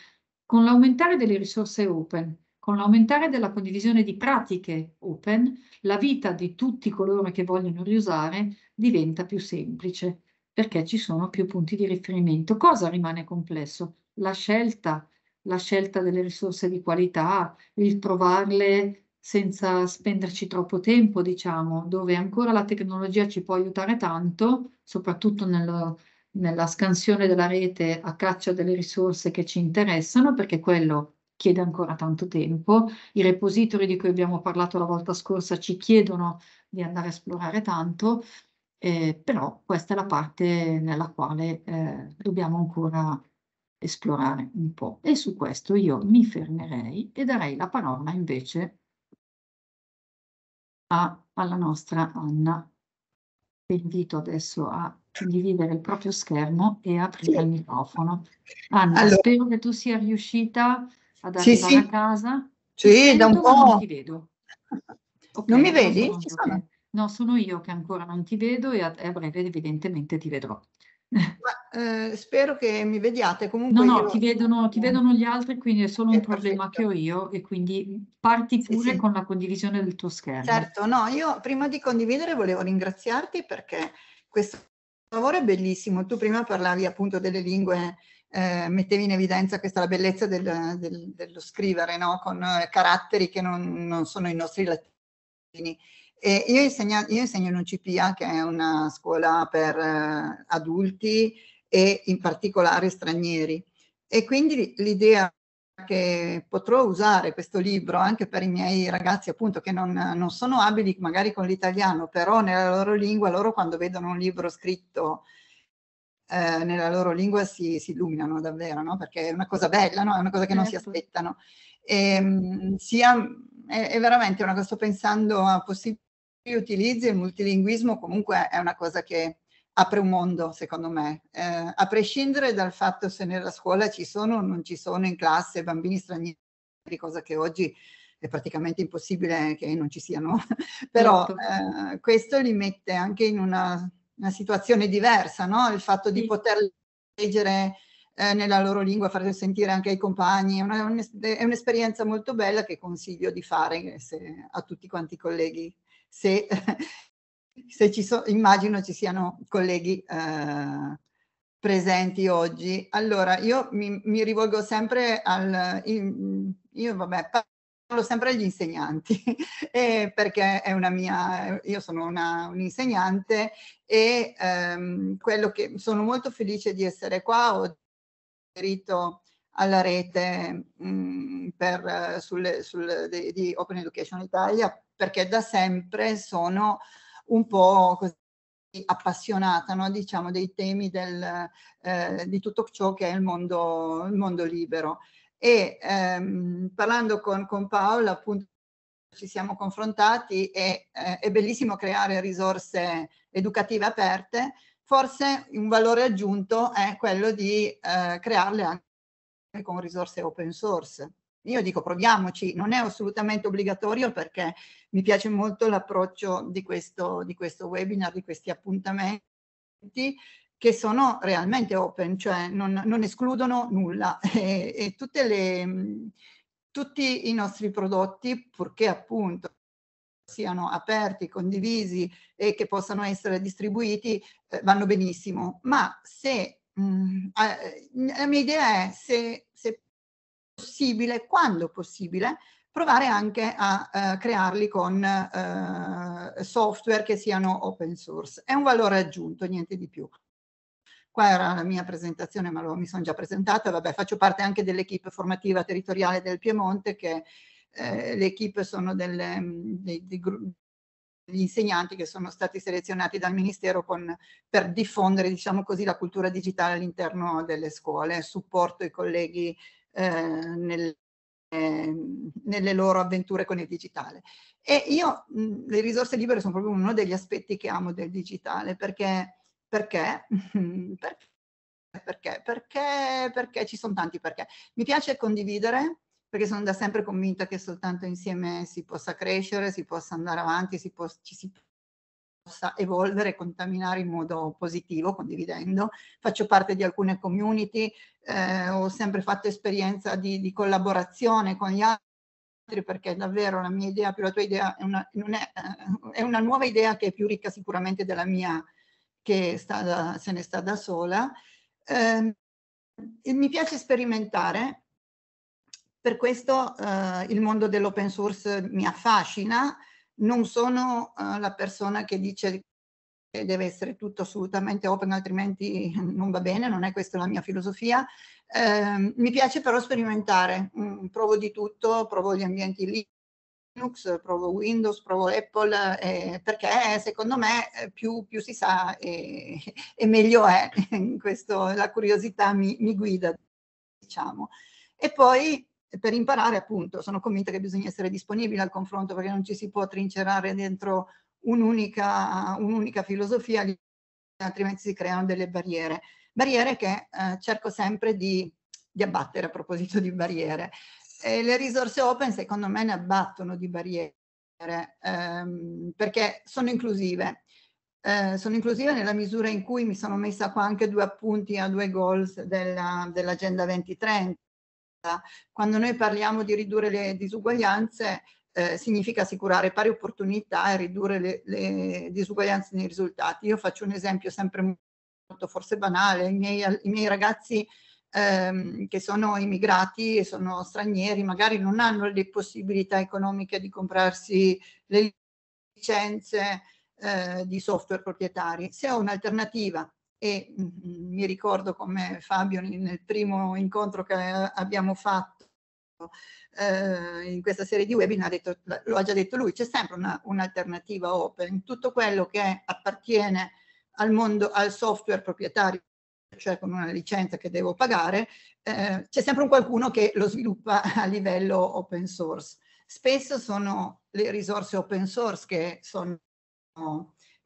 con l'aumentare delle risorse open, con l'aumentare della condivisione di pratiche open, la vita di tutti coloro che vogliono riusare diventa più semplice perché ci sono più punti di riferimento. Cosa rimane complesso? La scelta, la scelta delle risorse di qualità, il trovarle senza spenderci troppo tempo, diciamo, dove ancora la tecnologia ci può aiutare tanto, soprattutto nello, nella scansione della rete a caccia delle risorse che ci interessano, perché quello chiede ancora tanto tempo. I repository di cui abbiamo parlato la volta scorsa ci chiedono di andare a esplorare tanto, eh, però questa è la parte nella quale eh, dobbiamo ancora esplorare un po'. E su questo io mi fermerei e darei la parola invece a a, alla nostra Anna. Vi invito adesso a condividere il proprio schermo e aprire sì. il microfono. Anna, allora. spero che tu sia riuscita ad arrivare sì, a casa. Sì, da un po'. Non ti vedo. Okay, non mi vedi? Non sono no, sono io che ancora non ti vedo e a, breve evidentemente ti vedrò. Ma eh, spero che mi vediate comunque. No, no, io... ti, vedono, ti, eh, vedono, gli altri, quindi è solo è un perfetto. problema che ho io e quindi parti pure sì, sì. con la condivisione del tuo schermo. Certo, no, io prima di condividere volevo ringraziarti perché questo lavoro è bellissimo. Tu prima parlavi appunto delle lingue, eh, mettevi in evidenza questa la bellezza del, del, dello scrivere, no? con eh, caratteri che non, non sono i nostri latini. E io, insegno, io insegno in UCPIA, che è una scuola per eh, adulti e in particolare stranieri. E quindi l'idea che potrò usare questo libro anche per i miei ragazzi appunto che non, non, sono abili magari con l'italiano, però nella loro lingua, loro quando vedono un libro scritto eh, nella loro lingua si, si illuminano davvero, no? perché è una cosa bella, no? è una cosa che non si certo. aspettano. E, ehm, sia, è, è, veramente una cosa, sto pensando a possibili utilizzi, il multilinguismo comunque è una cosa che apre un mondo, secondo me, eh, a prescindere dal fatto se nella scuola ci sono o non ci sono in classe bambini stranieri, cosa che oggi è praticamente impossibile che non ci siano, però certo. eh, questo li mette anche in una, una situazione diversa, no? il fatto di sì. poter leggere eh, nella loro lingua, farlo sentire anche ai compagni, è, una, è, un'esperienza molto bella che consiglio di fare eh, se, a tutti quanti i colleghi se se ci so, immagino ci siano colleghi eh, presenti oggi. Allora, io mi, mi rivolgo sempre al... io, vabbè, parlo sempre agli insegnanti, eh, perché è una mia... Io sono una, un insegnante e ehm, quello che sono molto felice di essere qua, ho diritto alla rete mh, mm, per, sulle, sul, di, di Open Education Italia, perché da sempre sono un po' così appassionata no? diciamo, dei temi del, eh, di tutto ciò che è il mondo, il mondo libero. E ehm, parlando con, con Paola, appunto, ci siamo confrontati e eh, è bellissimo creare risorse educative aperte. Forse un valore aggiunto è quello di eh, crearle anche con risorse open source io dico proviamoci, non è assolutamente obbligatorio perché mi piace molto l'approccio di questo, di questo webinar, di questi appuntamenti che sono realmente open, cioè non, non escludono nulla e, e tutte le, mm, tutti i nostri prodotti, purché appunto siano aperti, condivisi e che possano essere distribuiti, eh, vanno benissimo. Ma se mh, mm, eh, la mia idea è se, se possibile, quando possibile, provare anche a eh, crearli con eh, software che siano open source. È un valore aggiunto, niente di più. Qua era la mia presentazione, ma lo, mi sono già presentata. Vabbè, faccio parte anche dell'equipe formativa territoriale del Piemonte, che eh, l'equipe sono delle, mm, dei, dei, degli insegnanti che sono stati selezionati dal Ministero con, per diffondere, diciamo così, la cultura digitale all'interno delle scuole. Supporto i colleghi eh, nel, ehm, nelle loro avventure con il digitale. E io mh, mhmm, le risorse libere sono proprio uno degli aspetti che amo del digitale perché perché perché perché perché, perché ci sono tanti perché. Mi piace condividere perché sono da sempre convinta che soltanto insieme si possa crescere, si possa andare avanti, si possa, ci si possa evolvere e contaminare in modo positivo, condividendo. Faccio parte di alcune community, eh, ho sempre fatto esperienza di, di, collaborazione con gli altri perché davvero la mia idea più la tua idea è una, è, eh, è una nuova idea che è più ricca sicuramente della mia che da, se ne sta da sola. Eh, mi piace sperimentare, per questo eh, il mondo dell'open source mi affascina, non sono uh, la persona che dice che deve essere tutto assolutamente open, altrimenti non va bene, non è questa la mia filosofia. Eh, mi piace però sperimentare, mm, provo di tutto, provo gli ambienti Linux, provo Windows, provo Apple, eh, perché secondo me eh, più, più si sa e, e meglio è. Questo, la curiosità mi, mi, guida, diciamo. E poi per imparare appunto sono convinta che bisogna essere disponibili al confronto perché non ci si può trincerare dentro un'unica, un'unica filosofia, altrimenti si creano delle barriere. Barriere che eh, cerco sempre di, di, abbattere a proposito di barriere. E le risorse open secondo me ne abbattono di barriere ehm, perché sono inclusive. Eh, sono inclusive nella misura in cui mi sono messa qua anche due appunti a due goals della, dell'Agenda 2030 quando noi parliamo di ridurre le disuguaglianze, eh, significa assicurare pari opportunità e ridurre le, le, disuguaglianze nei risultati. Io faccio un esempio sempre molto forse banale, i miei, i miei ragazzi ehm, che sono immigrati e sono stranieri magari non hanno le possibilità economiche di comprarsi le licenze eh, di software proprietari. Se ho un'alternativa e mm, mi ricordo come Fabio nel primo incontro che eh, abbiamo fatto eh, in questa serie di webinar ha detto, lo ha già detto lui, c'è sempre una, un'alternativa open, tutto quello che appartiene al mondo, al software proprietario cioè con una licenza che devo pagare, eh, c'è sempre un qualcuno che lo sviluppa a livello open source. Spesso sono le risorse open source che sono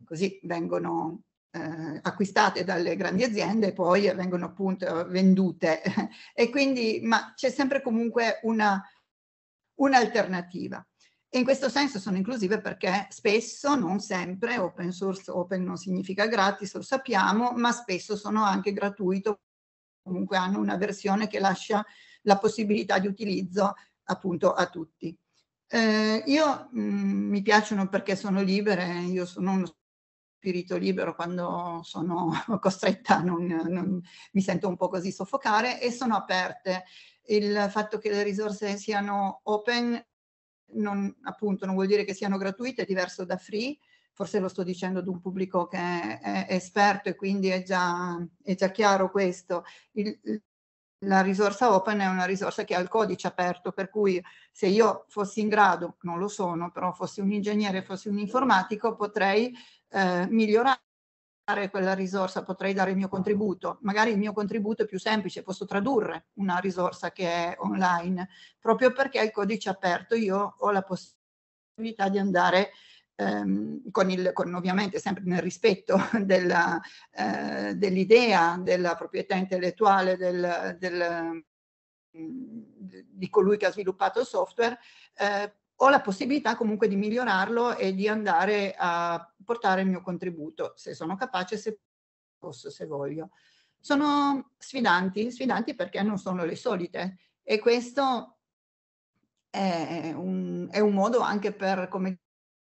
così vengono eh, acquistate dalle grandi aziende e poi vengono appunto vendute. E quindi, ma c'è sempre comunque un'alternativa. Un in questo senso sono inclusive perché spesso, non sempre, open source, open non significa gratis, lo sappiamo, ma spesso sono anche gratuito, comunque hanno una versione che lascia la possibilità di utilizzo appunto a tutti. Eh, io mh, mm, mi piacciono perché sono libere, io sono uno spirito libero quando sono costretta, non, non, mi sento un po' così soffocare e sono aperte. Il fatto che le risorse siano open non, appunto, non vuol dire che siano gratuite, è diverso da free, forse lo sto dicendo ad un pubblico che è, è esperto e quindi è già, è già chiaro questo. Il, la risorsa open è una risorsa che ha il codice aperto, per cui se io fossi in grado, non lo sono, però fossi un ingegnere, fossi un informatico, potrei eh, migliorare quella risorsa, potrei dare il mio contributo. Magari il mio contributo è più semplice, posso tradurre una risorsa che è online, proprio perché il codice aperto io ho la possibilità di andare ehm, con il, con, ovviamente sempre nel rispetto della, eh, dell'idea, della proprietà intellettuale, del, del mm, di colui che ha sviluppato il software, eh, ho la possibilità comunque di migliorarlo e di andare a portare il mio contributo, se sono capace, se posso, se voglio. Sono sfidanti, sfidanti perché non sono le solite e questo è un, è un modo anche per, come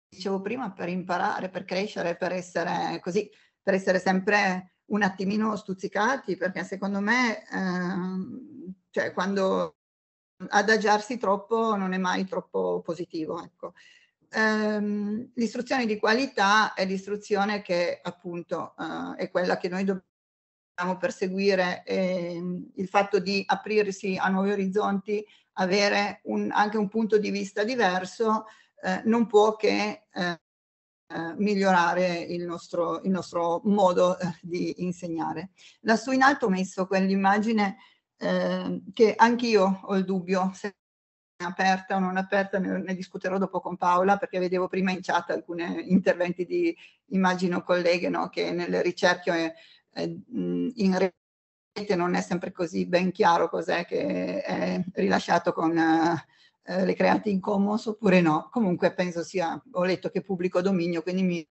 dicevo prima, per imparare, per crescere, per essere così, per essere sempre un attimino stuzzicati, perché secondo me, eh, cioè quando adagiarsi troppo non è mai troppo positivo. Ecco. Ehm, l'istruzione di qualità è l'istruzione che appunto eh, è quella che noi dobbiamo perseguire, ehm, il fatto di aprirsi a nuovi orizzonti, avere un, anche un punto di vista diverso, eh, non può che eh, eh migliorare il nostro, il nostro modo eh, di insegnare. Lassù in alto ho messo quell'immagine Ehm, che anch'io ho il dubbio se è aperta o non aperta, ne, ne, discuterò dopo con Paola perché vedevo prima in chat alcuni interventi di, immagino, colleghe no? che nelle ricerche eh, in rete non è sempre così ben chiaro cos'è che è rilasciato con... Eh, le create in commons oppure no. Comunque penso sia, ho letto che pubblico dominio, quindi mi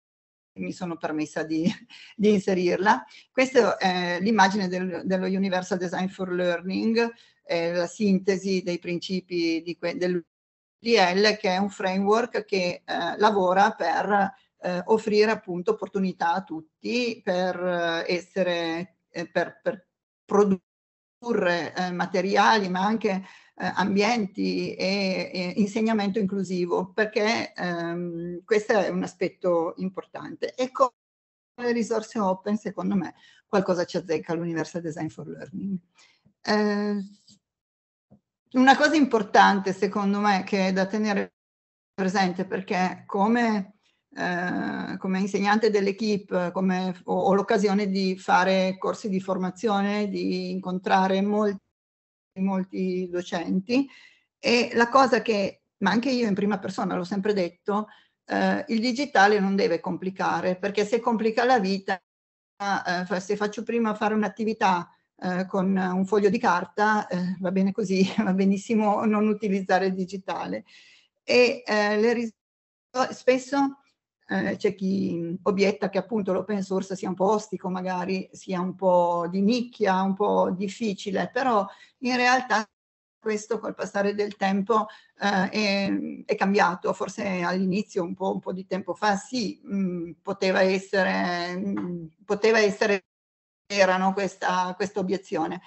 mi sono permessa di, di inserirla. Questa è eh, l'immagine del, dello Universal Design for Learning, eh, la sintesi dei principi di dell'UDL, che è un framework che eh, lavora per eh, offrire appunto opportunità a tutti per eh, essere, eh, per, per produrre materiali, ma anche eh, ambienti e, e, insegnamento inclusivo, perché ehm, questo è un aspetto importante. E con le risorse open, secondo me, qualcosa ci azzecca l'Universal Design for Learning. Eh, una cosa importante, secondo me, che è da tenere presente, perché come, eh, come insegnante dell'equipe ho, ho l'occasione di fare corsi di formazione, di incontrare molti molti docenti e la cosa che, ma anche io in prima persona l'ho sempre detto, eh, il digitale non deve complicare perché se complica la vita, eh, se faccio prima fare un'attività eh, con un foglio di carta, eh, va bene così, va benissimo non utilizzare il digitale. E eh, le ris- spesso eh, c'è chi mm, obietta che appunto l'open source sia un po' ostico, magari sia un po' di nicchia, un po' difficile, però in realtà questo col passare del tempo eh, è, è, cambiato, forse all'inizio un po', un po', di tempo fa sì, mh, mm, poteva essere, mh, mm, poteva essere erano questa, questa obiezione.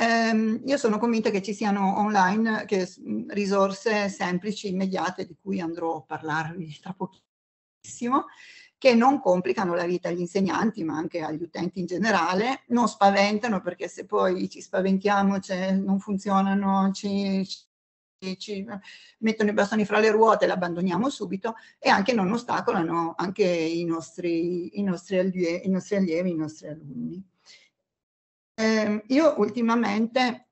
Um, io sono convinta che ci siano online che, risorse semplici, immediate, di cui andrò a parlarvi tra pochissimo tantissimo, che non complicano la vita agli insegnanti, ma anche agli utenti in generale, non spaventano perché se poi ci spaventiamo, cioè, non funzionano, ci, ci, ci mettono i bastoni fra le ruote, l'abbandoniamo subito e anche non ostacolano anche i nostri, i nostri, allievi, i nostri allievi, i nostri alunni. Eh, io ultimamente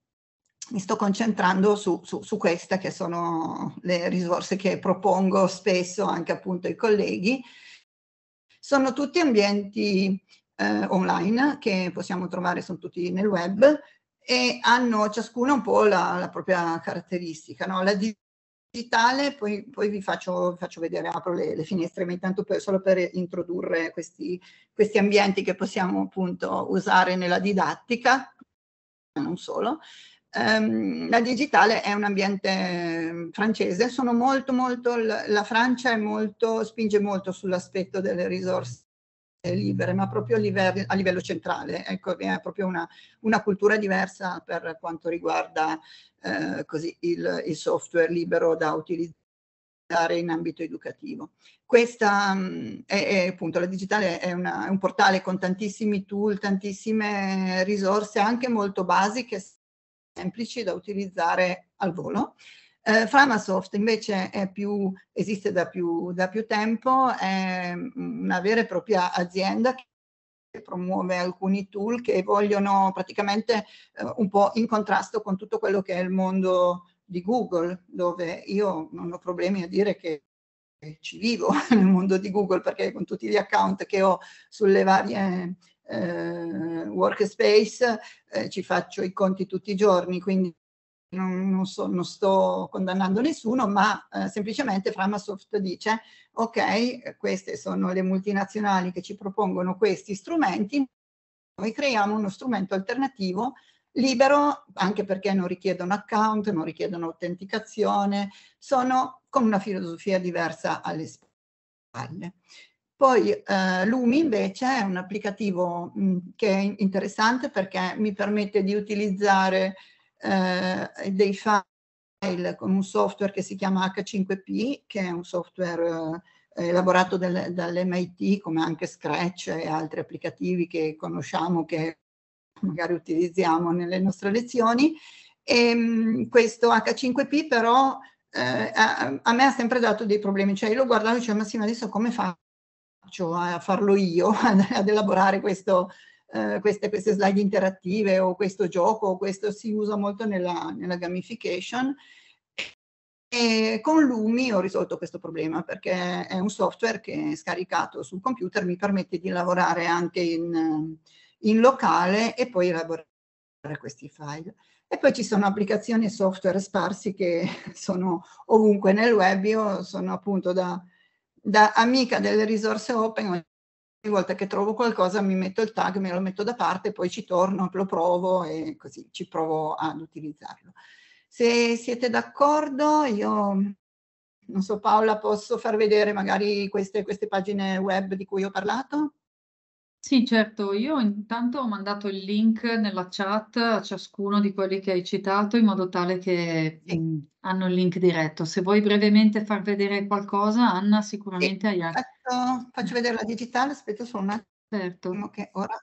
mi sto concentrando su, su, su, queste che sono le risorse che propongo spesso anche appunto ai colleghi. Sono tutti ambienti eh, online che possiamo trovare, sono tutti nel web e hanno ciascuna un po' la, la propria caratteristica. No? La digitale, poi, poi vi faccio, faccio, vedere, apro le, le finestre, ma intanto per, solo per introdurre questi, questi ambienti che possiamo appunto usare nella didattica, ma non solo. Ehm, la digitale è un ambiente ehm, francese, sono molto, molto, la Francia molto, spinge molto sull'aspetto delle risorse libere, ma proprio a livello, a livello centrale, ecco, è proprio una, una, cultura diversa per quanto riguarda eh, così, il, il, software libero da utilizzare in ambito educativo. Questa mm, è, è, appunto la digitale è, una, è un portale con tantissimi tool, tantissime risorse anche molto basiche semplici da utilizzare al volo. Eh, Framasoft invece più, esiste da più, da più tempo, è mm, una vera e propria azienda che promuove alcuni tool che vogliono praticamente eh, un po' in contrasto con tutto quello che è il mondo di Google, dove io non ho problemi a dire che ci vivo nel mondo di Google perché con tutti gli account che ho sulle varie eh, workspace, eh, ci faccio i conti tutti i giorni, quindi non, non, so, non sto condannando nessuno, ma eh, semplicemente Framasoft dice ok, queste sono le multinazionali che ci propongono questi strumenti, noi creiamo uno strumento alternativo libero, anche perché non richiedono account, non richiedono autenticazione, sono con una filosofia diversa alle spalle. Poi eh, Lumi invece è un applicativo mh, mm, che è interessante perché mi permette di utilizzare eh, dei file con un software che si chiama H5P, che è un software eh, elaborato del, dall'MIT come anche Scratch e altri applicativi che conosciamo, che magari utilizziamo nelle nostre lezioni. E, mh, mm, questo H5P però eh, a, a, me ha sempre dato dei problemi, cioè io lo guardavo e dicevo ma sì ma adesso come fa a farlo io, ad elaborare questo, eh, queste, queste, slide interattive o questo gioco, questo si usa molto nella, nella gamification. E con Lumi ho risolto questo problema perché è un software che scaricato sul computer mi permette di lavorare anche in, in locale e poi elaborare questi file. E poi ci sono applicazioni e software sparsi che sono ovunque nel web, io sono appunto da da amica delle risorse open, ogni volta che trovo qualcosa mi metto il tag, me lo metto da parte, poi ci torno, lo provo e così ci provo ad utilizzarlo. Se siete d'accordo, io non so Paola, posso far vedere magari queste, queste pagine web di cui ho parlato? Sì, certo, io intanto ho mandato il link nella chat a ciascuno di quelli che hai citato in modo tale che Sì. mh, mm, hanno il link diretto. Se vuoi brevemente far vedere qualcosa, Anna, Sì, sicuramente hai altri. Faccio, faccio vedere la digitale, aspetta solo un Certo. attimo che ora...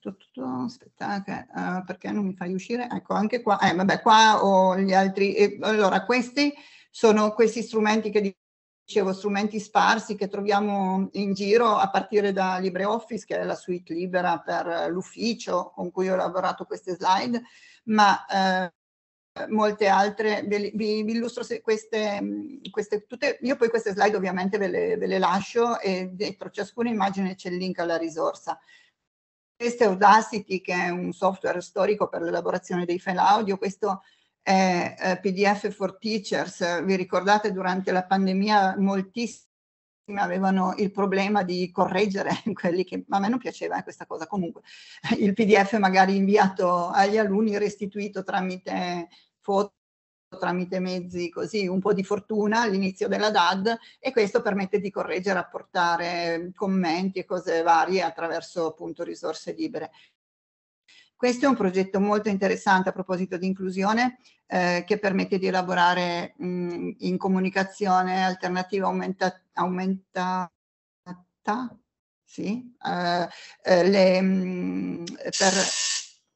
tutto, tu, Aspetta, che, eh, perché non mi fai uscire? Ecco, anche qua, eh, vabbè, qua ho gli altri. eh, allora, questi sono questi strumenti che dicevo, strumenti sparsi che troviamo in giro a partire da LibreOffice, che è la suite libera per l'ufficio con cui ho lavorato queste slide, ma eh, molte altre, vi, vi illustro queste, queste, tutte, io poi queste slide ovviamente ve le, ve le lascio e dentro ciascuna immagine c'è il link alla risorsa. Questo è Audacity, che è un software storico per l'elaborazione dei file audio, questo eh, PDF for Teachers. Vi ricordate durante la pandemia moltissimi avevano il problema di correggere quelli che a me non piaceva eh, questa cosa comunque il pdf magari inviato agli alunni restituito tramite foto tramite mezzi così un po' di fortuna all'inizio della DAD e questo permette di correggere, apportare commenti e cose varie attraverso appunto risorse libere. Questo è un progetto molto interessante a proposito di inclusione eh, che permette di elaborare mh, in comunicazione alternativa aumenta, aumentata, sì, eh, eh le, mh, per,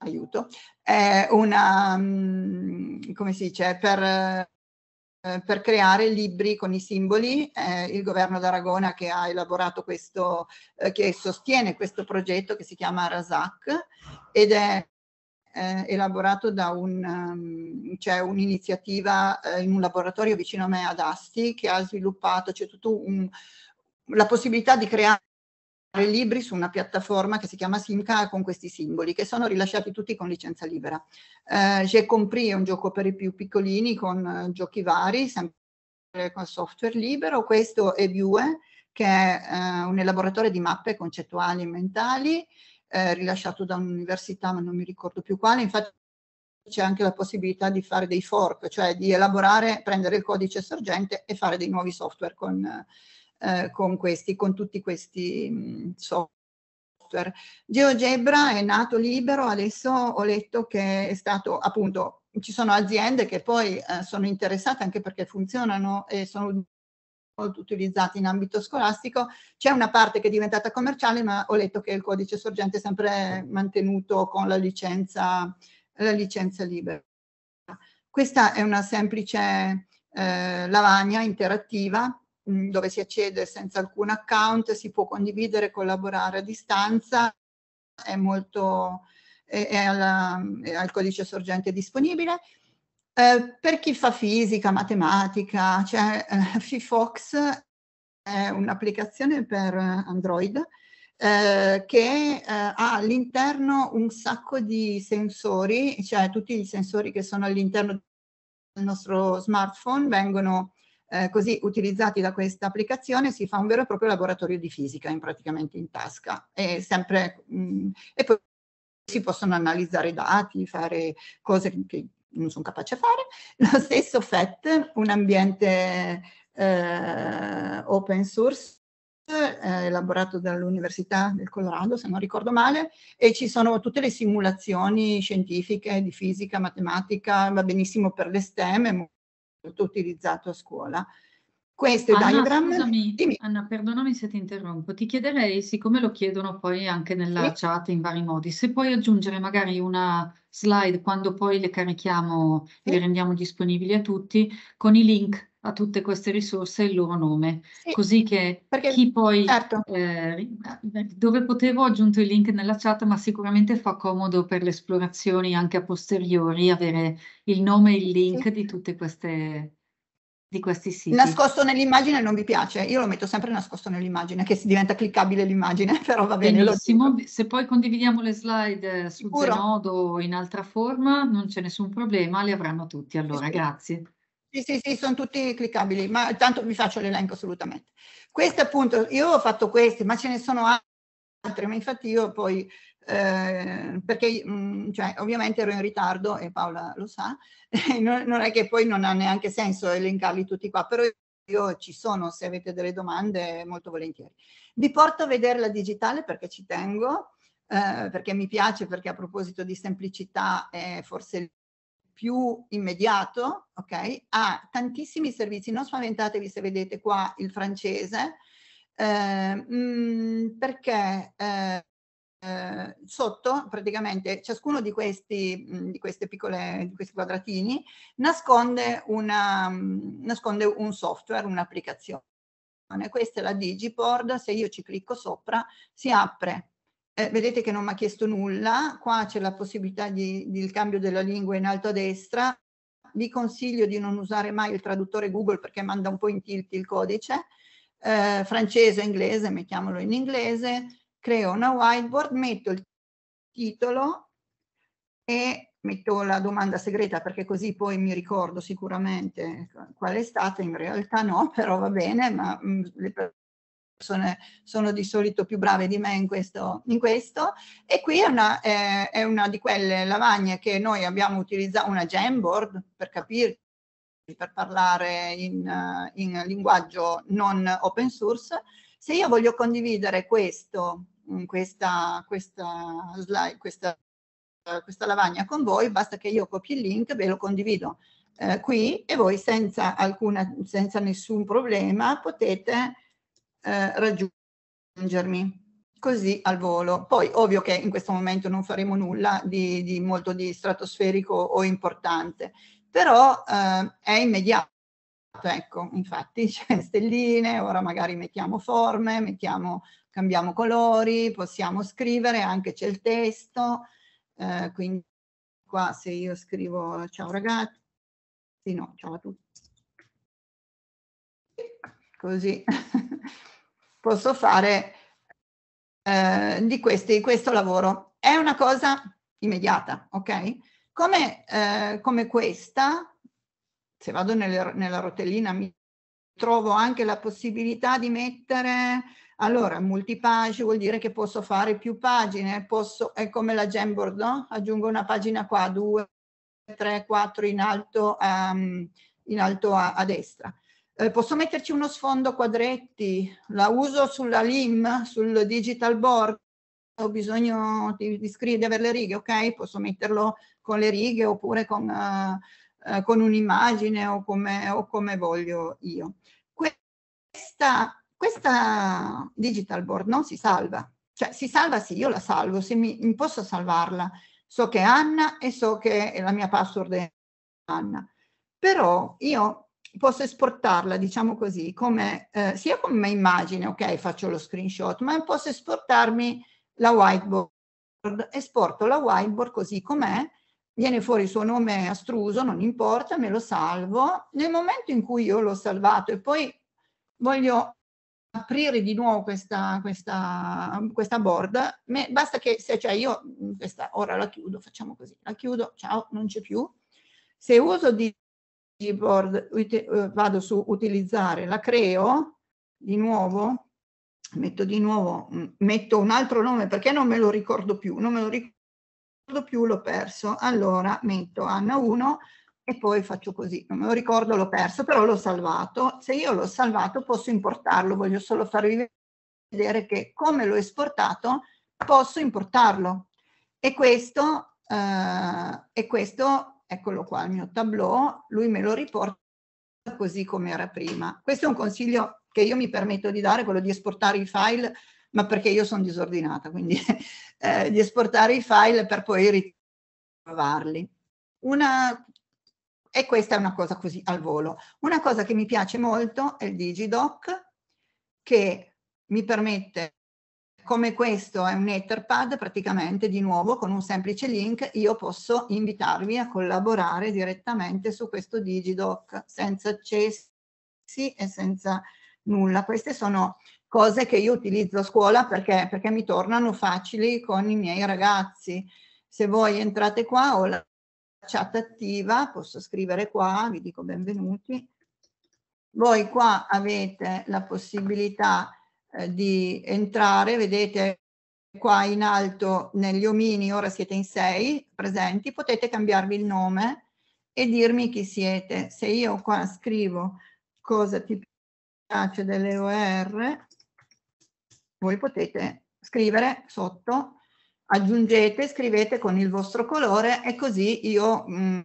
aiuto, una, mh, come si dice, per eh, per creare libri con i simboli. Eh, il governo d'Aragona che ha elaborato questo, eh, che sostiene questo progetto che si chiama Rasak ed è eh, elaborato da un, um, ehm, c'è cioè un'iniziativa eh, in un laboratorio vicino a me ad Asti che ha sviluppato, c'è tutto un, la possibilità di creare libri su una piattaforma che si chiama Simca con questi simboli, che sono rilasciati tutti con licenza libera. Eh, J'ai compris è un gioco per i più piccolini con eh, giochi vari, sempre con software libero. Questo è Vue, che è eh, un elaboratore di mappe concettuali e mentali, eh, rilasciato da un'università, ma non mi ricordo più quale. Infatti c'è anche la possibilità di fare dei fork, cioè di elaborare, prendere il codice sorgente e fare dei nuovi software con... Eh, eh, con, questi, con tutti questi mh, software. GeoGebra è nato libero, adesso ho letto che è stato appunto, ci sono aziende che poi eh, sono interessate anche perché funzionano e sono molto utilizzati in ambito scolastico, c'è una parte che è diventata commerciale ma ho letto che il codice sorgente è sempre mantenuto con la licenza, la licenza libera. Questa è una semplice eh, lavagna interattiva Mm, dove si accede senza alcun account, si può condividere, e collaborare a distanza, è molto è, è alla, è al codice sorgente disponibile. Eh, per chi fa fisica, matematica, c'è cioè, eh, FIFOX, è un'applicazione per Android eh, che eh, ha all'interno un sacco di sensori, cioè tutti i sensori che sono all'interno del nostro smartphone vengono eh, così utilizzati da questa applicazione si fa un vero e proprio laboratorio di fisica in praticamente in tasca e, sempre, mh, mm, e poi si possono analizzare dati, fare cose che non sono capace a fare. Lo stesso FET, un ambiente eh, open source eh, elaborato dall'Università del Colorado, se non ricordo male, e ci sono tutte le simulazioni scientifiche di fisica, matematica, va benissimo per le STEM, è molto utilizzato a scuola. Questo Anna, diagramma... Scusami, dimmi. Anna, perdonami se ti interrompo. Ti chiederei, siccome lo chiedono poi anche nella sì. chat in vari modi, se puoi aggiungere magari una slide quando poi le carichiamo sì. e le rendiamo disponibili a tutti con i link a tutte queste risorse il loro nome, sì, così che perché, chi poi certo. eh, dove potevo ho aggiunto il link nella chat, ma sicuramente fa comodo per le esplorazioni anche a posteriori avere il nome e il link sì. di tutte queste di questi siti. Nascosto nell'immagine non vi piace, io lo metto sempre nascosto nell'immagine, che si diventa cliccabile l'immagine, però va bene. Benissimo, se poi condividiamo le slide eh, su Zenodo o in altra forma, non c'è nessun problema, le avranno tutti. Allora, sì. grazie. Sì, sì, sì, sono tutti cliccabili, ma tanto vi faccio l'elenco assolutamente. Questo appunto, io ho fatto questi, ma ce ne sono altri, ma infatti io poi, eh, perché mh, mm, cioè, ovviamente ero in ritardo e Paola lo sa, non, non, è che poi non ha neanche senso elencarli tutti qua, però io ci sono se avete delle domande molto volentieri. Vi porto a vedere la digitale perché ci tengo, eh, perché mi piace, perché a proposito di semplicità è forse più immediato, ok? Ha tantissimi servizi, non spaventatevi se vedete qua il francese, eh, mh, mm, perché eh, eh, sotto praticamente ciascuno di questi, mh, mm, di queste piccole, di questi quadratini nasconde, una, mh, mm, nasconde un software, un'applicazione. Questa è la Digipord, se io ci clicco sopra si apre eh, vedete che non mi ha chiesto nulla, qua c'è la possibilità di, del cambio della lingua in alto a destra, vi consiglio di non usare mai il traduttore Google perché manda un po' in tilt il codice, eh, francese, inglese, mettiamolo in inglese, creo una whiteboard, metto il titolo e metto la domanda segreta perché così poi mi ricordo sicuramente qual è stata, in realtà no, però va bene, ma mh, mm, le persone sono di solito più brave di me in questo. In questo. E qui è una, eh, è una, di quelle lavagne che noi abbiamo utilizzato, una Jamboard per capirci, per parlare in, in linguaggio non open source. Se io voglio condividere questo, mm, questa, questa slide, questa, questa lavagna con voi, basta che io copi il link, ve lo condivido eh, qui e voi senza, alcuna, senza nessun problema potete eh, raggiungermi così al volo. Poi ovvio che in questo momento non faremo nulla di, di molto di stratosferico o importante, però eh, è immediato. Ecco, infatti c'è cioè, stelline, ora magari mettiamo forme, mettiamo, cambiamo colori, possiamo scrivere, anche c'è il testo, eh, quindi qua se io scrivo ciao ragazzi, sì no, ciao a tutti, così posso fare eh, di questi, questo lavoro. È una cosa immediata, ok? Come, eh, come questa, se vado nelle, nella rotellina mi trovo anche la possibilità di mettere, allora, multipage vuol dire che posso fare più pagine, posso, è come la Jamboard, no? Aggiungo una pagina qua, due, tre, quattro in alto, um, in alto a, a destra. Eh, posso metterci uno sfondo quadretti? La uso sulla LIM, sul digital board? Ho bisogno di, di, scrivere, le righe, ok? Posso metterlo con le righe oppure con, uh, uh, con un'immagine o come, o come voglio io. Questa, questa digital board non si salva. Cioè si salva sì, io la salvo, se mi, posso salvarla. So che è Anna e so che la mia password è Anna. Però io posso esportarla, diciamo così, come, eh, sia come immagine, ok, faccio lo screenshot, ma posso esportarmi la whiteboard. Esporto la whiteboard così com'è, viene fuori il suo nome astruso, non importa, me lo salvo. Nel momento in cui io l'ho salvato e poi voglio aprire di nuovo questa, questa, questa board, me, basta che se cioè io mm, questa ora la chiudo, facciamo così, la chiudo, ciao, non c'è più. Se uso di keyboard, eh, vado su utilizzare, la creo di nuovo, metto di nuovo, mm, metto un altro nome perché non me lo ricordo più, non me lo ricordo più, l'ho perso, allora metto Anna 1 e poi faccio così, non me lo ricordo, l'ho perso, però l'ho salvato, se io l'ho salvato posso importarlo, voglio solo farvi vedere che come l'ho esportato posso importarlo e questo, eh, e questo eccolo qua il mio tableau, lui me lo riporta così come era prima. Questo è un consiglio che io mi permetto di dare, quello di esportare i file, ma perché io sono disordinata, quindi eh, di esportare i file per poi ritrovarli. Una, e questa è una cosa così al volo. Una cosa che mi piace molto è il Digidoc, che mi permette come questo è un Etherpad, praticamente di nuovo con un semplice link io posso invitarvi a collaborare direttamente su questo Digidoc senza accessi e senza nulla. Queste sono cose che io utilizzo a scuola perché, perché mi tornano facili con i miei ragazzi. Se voi entrate qua ho la chat attiva, posso scrivere qua, vi dico benvenuti. Voi qua avete la possibilità di eh, di entrare, vedete qua in alto negli omini, ora siete in sei presenti, potete cambiarvi il nome e dirmi chi siete. Se io qua scrivo cosa ti piace delle OR, voi potete scrivere sotto, aggiungete, scrivete con il vostro colore e così io mh,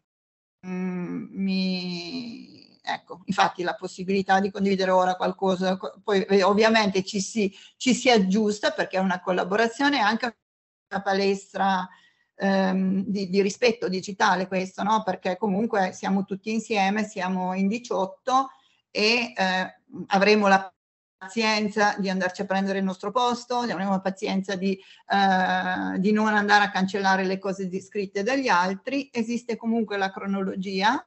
mm, mh, mm, mi ecco, infatti la possibilità di condividere ora qualcosa, poi eh, ovviamente ci si, ci si aggiusta perché è una collaborazione anche una palestra ehm, di, di, rispetto digitale questo, no? perché comunque siamo tutti insieme, siamo in 18 e eh, avremo la pazienza di andarci a prendere il nostro posto, avremo la pazienza di, eh, di non andare a cancellare le cose scritte dagli altri, esiste comunque la cronologia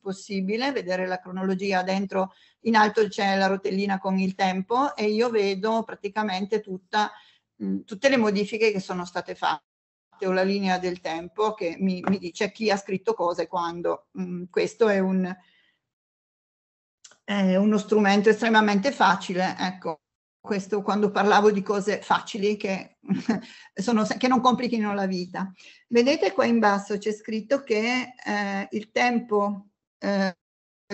possibile, vedere la cronologia dentro, in alto c'è la rotellina con il tempo e io vedo praticamente tutta, mh, tutte le modifiche che sono state fatte o la linea del tempo che mi, mi dice chi ha scritto cosa e quando. Mh, questo è, un, è uno strumento estremamente facile, ecco, questo quando parlavo di cose facili che, sono, che, non complichino la vita. Vedete qua in basso c'è scritto che eh, il tempo eh,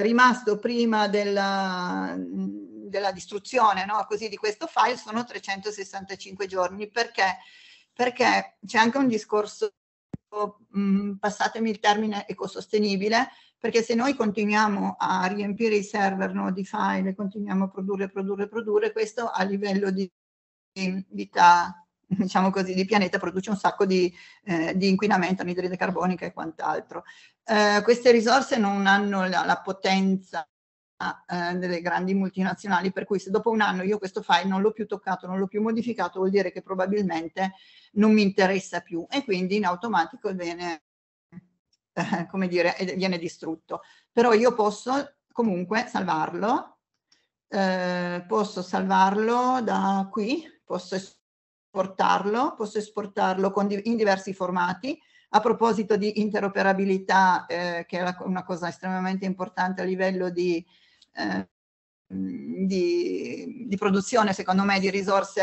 rimasto prima della, della distruzione no? Così di questo file sono 365 giorni. Perché? Perché c'è anche un discorso, mh, mm, passatemi il termine, ecosostenibile, perché se noi continuiamo a riempire i server no, di file, continuiamo a produrre, produrre, produrre, questo a livello di vita diciamo così, di pianeta produce un sacco di, eh, di inquinamento, anidride carbonica e quant'altro. Eh, queste risorse non hanno la, la potenza eh, delle grandi multinazionali, per cui se dopo un anno io questo file non l'ho più toccato, non l'ho più modificato, vuol dire che probabilmente non mi interessa più e quindi in automatico viene, eh, come dire, viene distrutto. Però io posso comunque salvarlo, eh, posso salvarlo da qui, posso esportarlo, posso esportarlo di in diversi formati. A proposito di interoperabilità, eh, che è una cosa estremamente importante a livello di, eh, di, di, produzione, secondo me, di risorse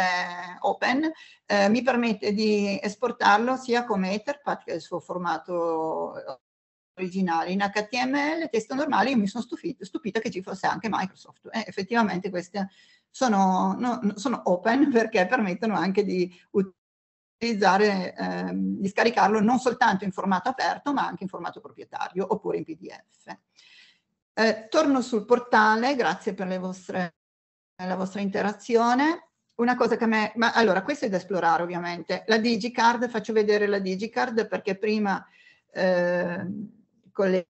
open, eh, mi permette di esportarlo sia come Etherpad, che è il suo formato originale, in HTML, testo normale, io mi sono stupita, stupita che ci fosse anche Microsoft. Eh, effettivamente questa sono, no, sono open perché permettono anche di utilizzare, ehm, di scaricarlo non soltanto in formato aperto ma anche in formato proprietario oppure in PDF. Eh, torno sul portale, grazie per vostre, la vostra interazione. Una cosa che a me, ma allora questo è da esplorare ovviamente, la Digicard, faccio vedere la Digicard perché prima eh, con le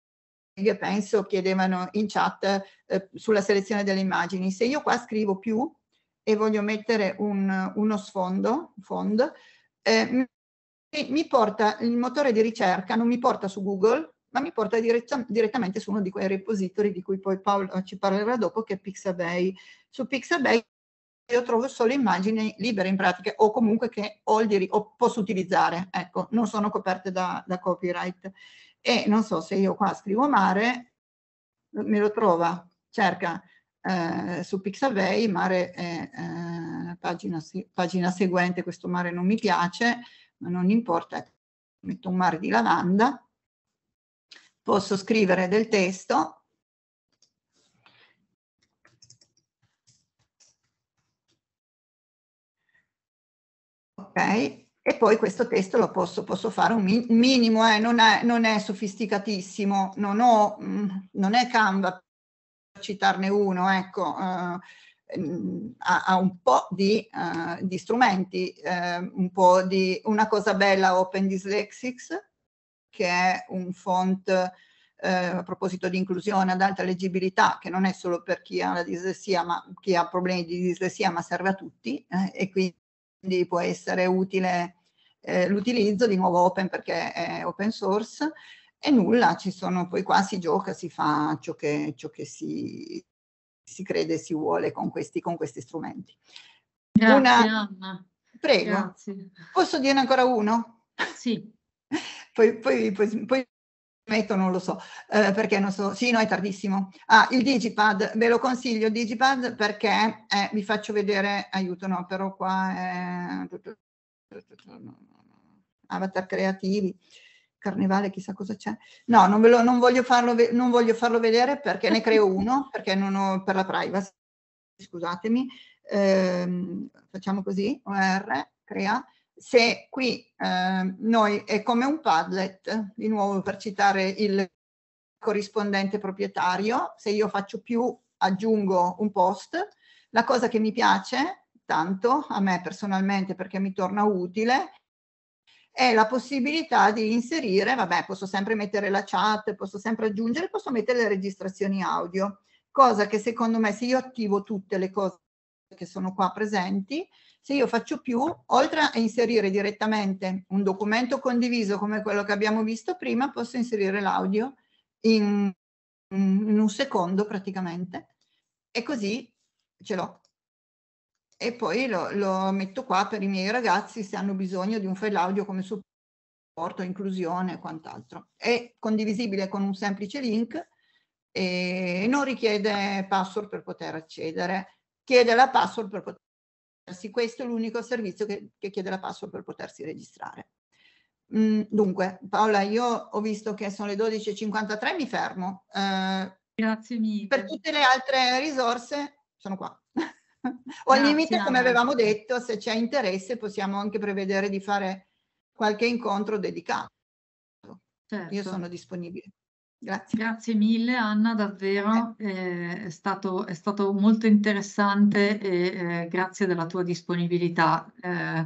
colleghe, penso, chiedevano in chat eh, sulla selezione delle immagini. Se io qua scrivo più e voglio mettere un, uno sfondo, fond, eh, mi porta, il motore di ricerca non mi porta su Google, ma mi porta diretta, direttamente su uno di quei repository di cui poi Paolo eh, ci parlerà dopo, che è Pixabay. Su Pixabay io trovo solo immagini libere in pratica o comunque che ho, il diritto, posso utilizzare, ecco, non sono coperte da, da copyright e non so se io qua scrivo mare, me lo trova, cerca eh, su Pixabay, mare è eh, pagina, pagina seguente, questo mare non mi piace, ma non importa, metto un mare di lavanda, posso scrivere del testo, ok, e poi questo testo lo posso, posso fare un mi- minimo, eh, non, è, non, è, sofisticatissimo, non, ho, mh, mm, non è Canva, per citarne uno, ecco, eh, mh, mm, ha, ha, un po' di, uh, di strumenti, eh, un po' di una cosa bella Open Dyslexics, che è un font eh, a proposito di inclusione ad alta leggibilità, che non è solo per chi ha la dislessia, ma chi ha problemi di dislessia, ma serve a tutti, eh, e quindi quindi può essere utile eh, l'utilizzo di nuovo open perché è open source e nulla, ci sono, poi qua si gioca, si fa ciò che, ciò che si, si crede si vuole con questi, con questi strumenti. Grazie Una... Anna. Prego. Grazie. Posso dire ancora uno? Sì. poi, poi, poi, poi metto, non lo so, eh, perché non so, sì, no, è tardissimo. Ah, il Digipad, ve lo consiglio il Digipad perché eh, vi faccio vedere, aiuto, no, però qua è... avatar creativi, carnevale, chissà cosa c'è. No, non, ve lo, non, voglio farlo non voglio farlo vedere perché ne creo uno, perché non ho, per la privacy, scusatemi. Eh, facciamo così, OR, crea, se qui eh, noi è come un Padlet, di nuovo per citare il corrispondente proprietario, se io faccio più aggiungo un post, la cosa che mi piace tanto a me personalmente perché mi torna utile è la possibilità di inserire, vabbè, posso sempre mettere la chat, posso sempre aggiungere, posso mettere le registrazioni audio, cosa che secondo me se io attivo tutte le cose che sono qua presenti, se io faccio più, oltre a inserire direttamente un documento condiviso come quello che abbiamo visto prima, posso inserire l'audio in, in un secondo praticamente e così ce l'ho e poi lo, lo, metto qua per i miei ragazzi se hanno bisogno di un file audio come supporto, inclusione e quant'altro. È condivisibile con un semplice link e non richiede password per poter accedere, chiede la password per poter registrarsi. Questo è l'unico servizio che, che chiede la password per potersi registrare. Mm, dunque, Paola, io ho visto che sono le 12.53, mi fermo. Eh, Grazie mille. Per tutte le altre risorse sono qua. o al limite, come avevamo detto, se c'è interesse possiamo anche prevedere di fare qualche incontro dedicato. Certo. Io sono disponibile. Grazie, grazie mille Anna, davvero eh. eh, è, stato, è, stato, molto interessante e eh, grazie della tua disponibilità. Eh,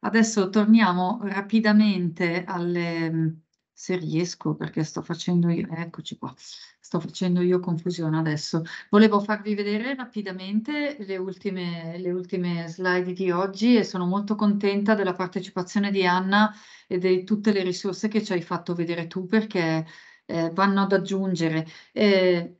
adesso torniamo rapidamente alle, mm, se riesco perché sto facendo io, eh, eccoci qua, sto facendo io confusione adesso. Volevo farvi vedere rapidamente le ultime, le ultime slide di oggi e sono molto contenta della partecipazione di Anna e di tutte le risorse che ci hai fatto vedere tu perché eh, vanno ad aggiungere. Eh,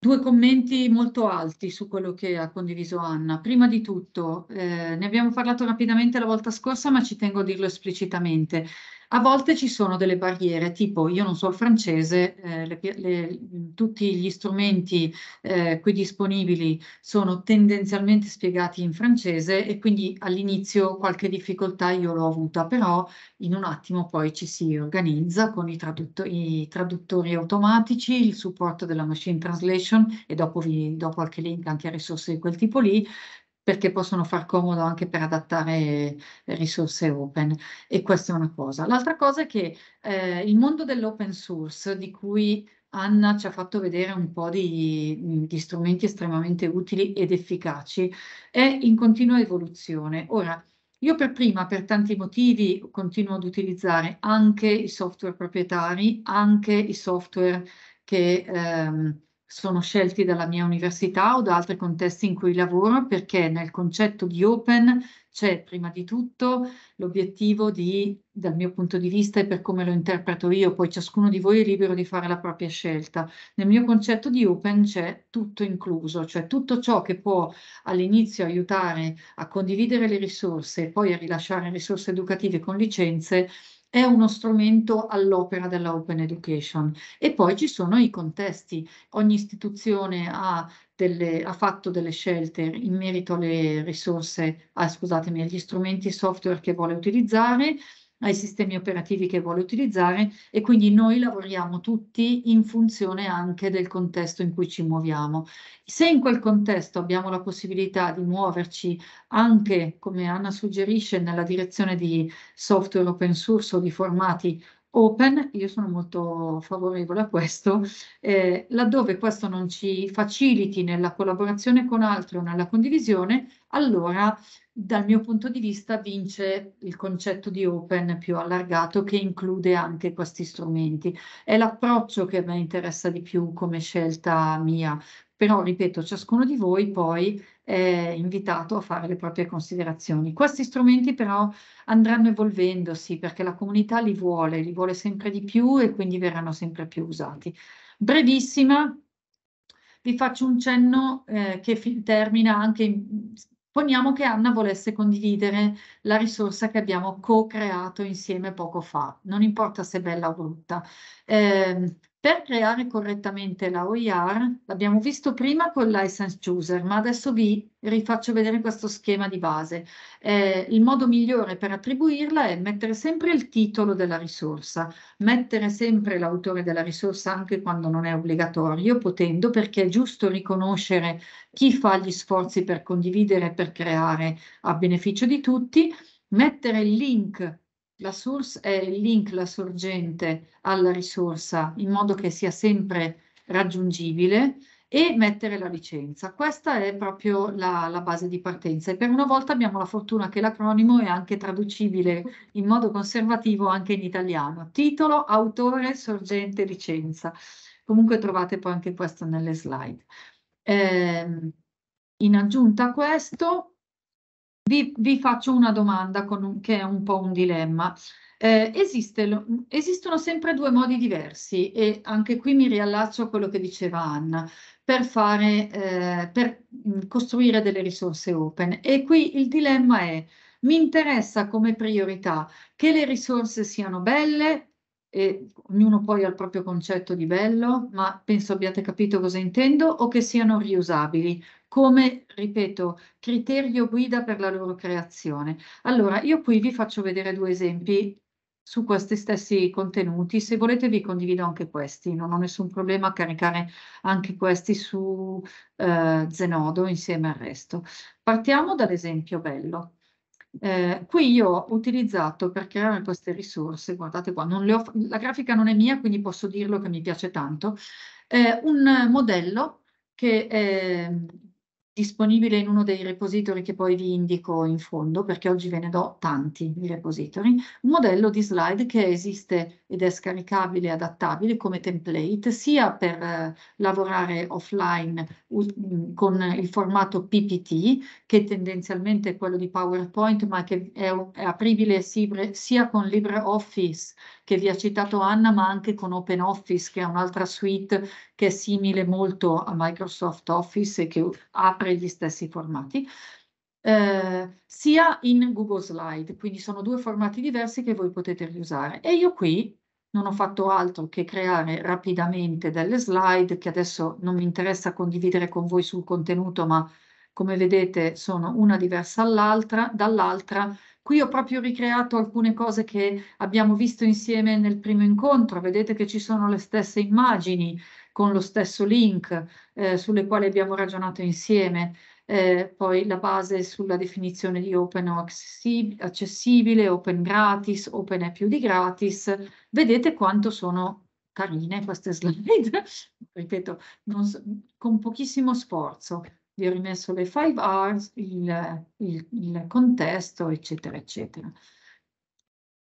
due commenti molto alti su quello che ha condiviso Anna. Prima di tutto, eh, ne abbiamo parlato rapidamente la volta scorsa, ma ci tengo a dirlo esplicitamente. A volte ci sono delle barriere, tipo io non so il francese, eh, le, le, tutti gli strumenti eh, qui disponibili sono tendenzialmente spiegati in francese e quindi all'inizio qualche difficoltà io l'ho avuta, però in un attimo poi ci si organizza con i, tradutto- i traduttori automatici, il supporto della machine translation e dopo vi do qualche link anche a risorse di quel tipo lì perché possono far comodo anche per adattare eh, risorse open e questa è una cosa. L'altra cosa è che eh, il mondo dell'open source di cui Anna ci ha fatto vedere un po' di, di, strumenti estremamente utili ed efficaci, è in continua evoluzione. Ora, io per prima, per tanti motivi, continuo ad utilizzare anche i software proprietari, anche i software che ehm, sono scelti dalla mia università o da altri contesti in cui lavoro perché nel concetto di open c'è prima di tutto l'obiettivo di, dal mio punto di vista e per come lo interpreto io, poi ciascuno di voi è libero di fare la propria scelta. Nel mio concetto di open c'è tutto incluso, cioè tutto ciò che può all'inizio aiutare a condividere le risorse e poi a rilasciare risorse educative con licenze è uno strumento all'opera della Open education. E poi ci sono i contesti. Ogni istituzione ha, delle, ha fatto delle scelte in merito alle risorse, ah, scusatemi, agli strumenti e software che vuole utilizzare ai sistemi operativi che vuole utilizzare e quindi noi lavoriamo tutti in funzione anche del contesto in cui ci muoviamo. Se in quel contesto abbiamo la possibilità di muoverci anche, come Anna suggerisce, nella direzione di software open source o di formati open, io sono molto favorevole a questo, eh, laddove questo non ci faciliti nella collaborazione con altri o nella condivisione, allora dal mio punto di vista vince il concetto di open più allargato che include anche questi strumenti. È l'approccio che mi interessa di più come scelta mia, però ripeto, ciascuno di voi poi è invitato a fare le proprie considerazioni. Questi strumenti però andranno evolvendosi perché la comunità li vuole, li vuole sempre di più e quindi verranno sempre più usati. Brevissima, vi faccio un cenno eh, che termina anche in, Poniamo che Anna volesse condividere la risorsa che abbiamo co-creato insieme poco fa, non importa se bella o brutta. Eh, per creare correttamente la OER, l'abbiamo visto prima con License Chooser, ma adesso vi rifaccio vedere questo schema di base. Eh, il modo migliore per attribuirla è mettere sempre il titolo della risorsa, mettere sempre l'autore della risorsa anche quando non è obbligatorio, potendo, perché è giusto riconoscere chi fa gli sforzi per condividere, e per creare a beneficio di tutti, mettere il link la source è il link, la sorgente alla risorsa in modo che sia sempre raggiungibile e mettere la licenza. Questa è proprio la, la, base di partenza e per una volta abbiamo la fortuna che l'acronimo è anche traducibile in modo conservativo anche in italiano. Titolo, autore, sorgente, licenza. Comunque trovate poi anche questo nelle slide. Eh, in aggiunta a questo vi, vi faccio una domanda un, che è un po' un dilemma. Eh, esiste, esistono sempre due modi diversi e anche qui mi riallaccio a quello che diceva Anna per, fare, eh, per mm, costruire delle risorse open e qui il dilemma è mi interessa come priorità che le risorse siano belle, e ognuno poi ha il proprio concetto di bello, ma penso abbiate capito cosa intendo, o che siano riusabili come, ripeto, criterio guida per la loro creazione. Allora, io qui vi faccio vedere due esempi su questi stessi contenuti. Se volete vi condivido anche questi, non ho nessun problema a caricare anche questi su eh, Zenodo insieme al resto. Partiamo dall'esempio bello. Eh, qui io ho utilizzato per creare queste risorse, guardate qua, ho, la grafica non è mia, quindi posso dirlo che mi piace tanto, eh, un modello che è disponibile in uno dei repository che poi vi indico in fondo, perché oggi ve ne do tanti di repository, un modello di slide che esiste ed è scaricabile e adattabile come template sia per eh, lavorare offline mm, con il formato PPT che tendenzialmente è quello di PowerPoint ma che è, è apribile sia con LibreOffice che vi ha citato Anna ma anche con OpenOffice che è un'altra suite che è simile molto a Microsoft Office e che apre gli stessi formati eh, sia in Google Slide, quindi sono due formati diversi che voi potete riusare. E io qui non ho fatto altro che creare rapidamente delle slide che adesso non mi interessa condividere con voi sul contenuto, ma come vedete sono una diversa dall'altra. Qui ho proprio ricreato alcune cose che abbiamo visto insieme nel primo incontro, vedete che ci sono le stesse immagini con lo stesso link eh, sulle quali abbiamo ragionato insieme eh, poi la base sulla definizione di open o accessibile, open gratis, open è più di gratis. Vedete quanto sono carine queste slide, ripeto, so, con pochissimo sforzo. Vi ho rimesso le 5 R's, il, il, il contesto, eccetera, eccetera.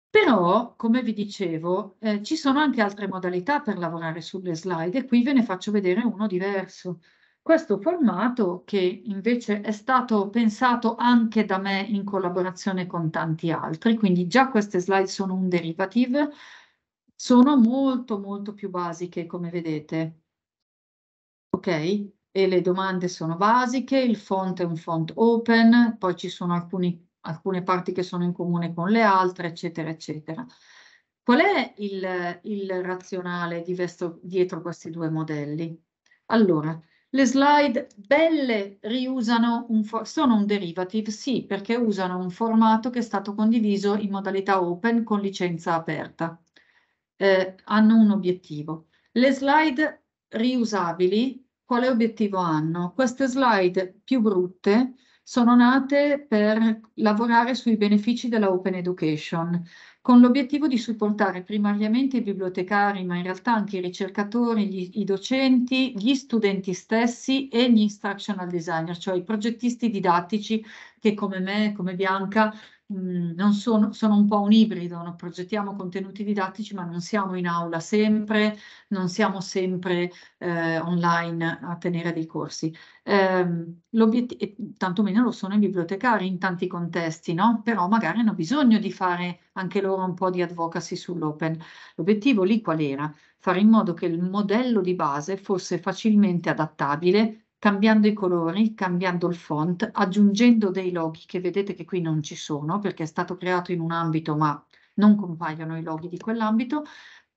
Però, come vi dicevo, eh, ci sono anche altre modalità per lavorare sulle slide e qui ve ne faccio vedere uno diverso questo formato che invece è stato pensato anche da me in collaborazione con tanti altri, quindi già queste slide sono un derivative, sono molto molto più basiche come vedete. Ok? E le domande sono basiche, il font è un font open, poi ci sono alcuni, alcune parti che sono in comune con le altre, eccetera, eccetera. Qual è il, il razionale di dietro questi due modelli? Allora, le slide belle riusano un sono un derivative, sì, perché usano un formato che è stato condiviso in modalità open con licenza aperta. Eh, hanno un obiettivo. Le slide riusabili, quale obiettivo hanno? Queste slide più brutte sono nate per lavorare sui benefici della Open Education con l'obiettivo di supportare primariamente i bibliotecari, ma in realtà anche i ricercatori, gli, i docenti, gli studenti stessi e gli instructional designer, cioè i progettisti didattici che come me, come Bianca, mh, mm, sono, sono, un po' un ibrido, no? progettiamo contenuti didattici ma non siamo in aula sempre, non siamo sempre eh, online a tenere dei corsi. Eh, tantomeno lo sono i bibliotecari in tanti contesti, no? però magari hanno bisogno di fare anche loro un po' di advocacy sull'open. L'obiettivo lì qual era? Fare in modo che il modello di base fosse facilmente adattabile cambiando i colori, cambiando il font, aggiungendo dei loghi che vedete che qui non ci sono perché è stato creato in un ambito ma non compaiono i loghi di quell'ambito,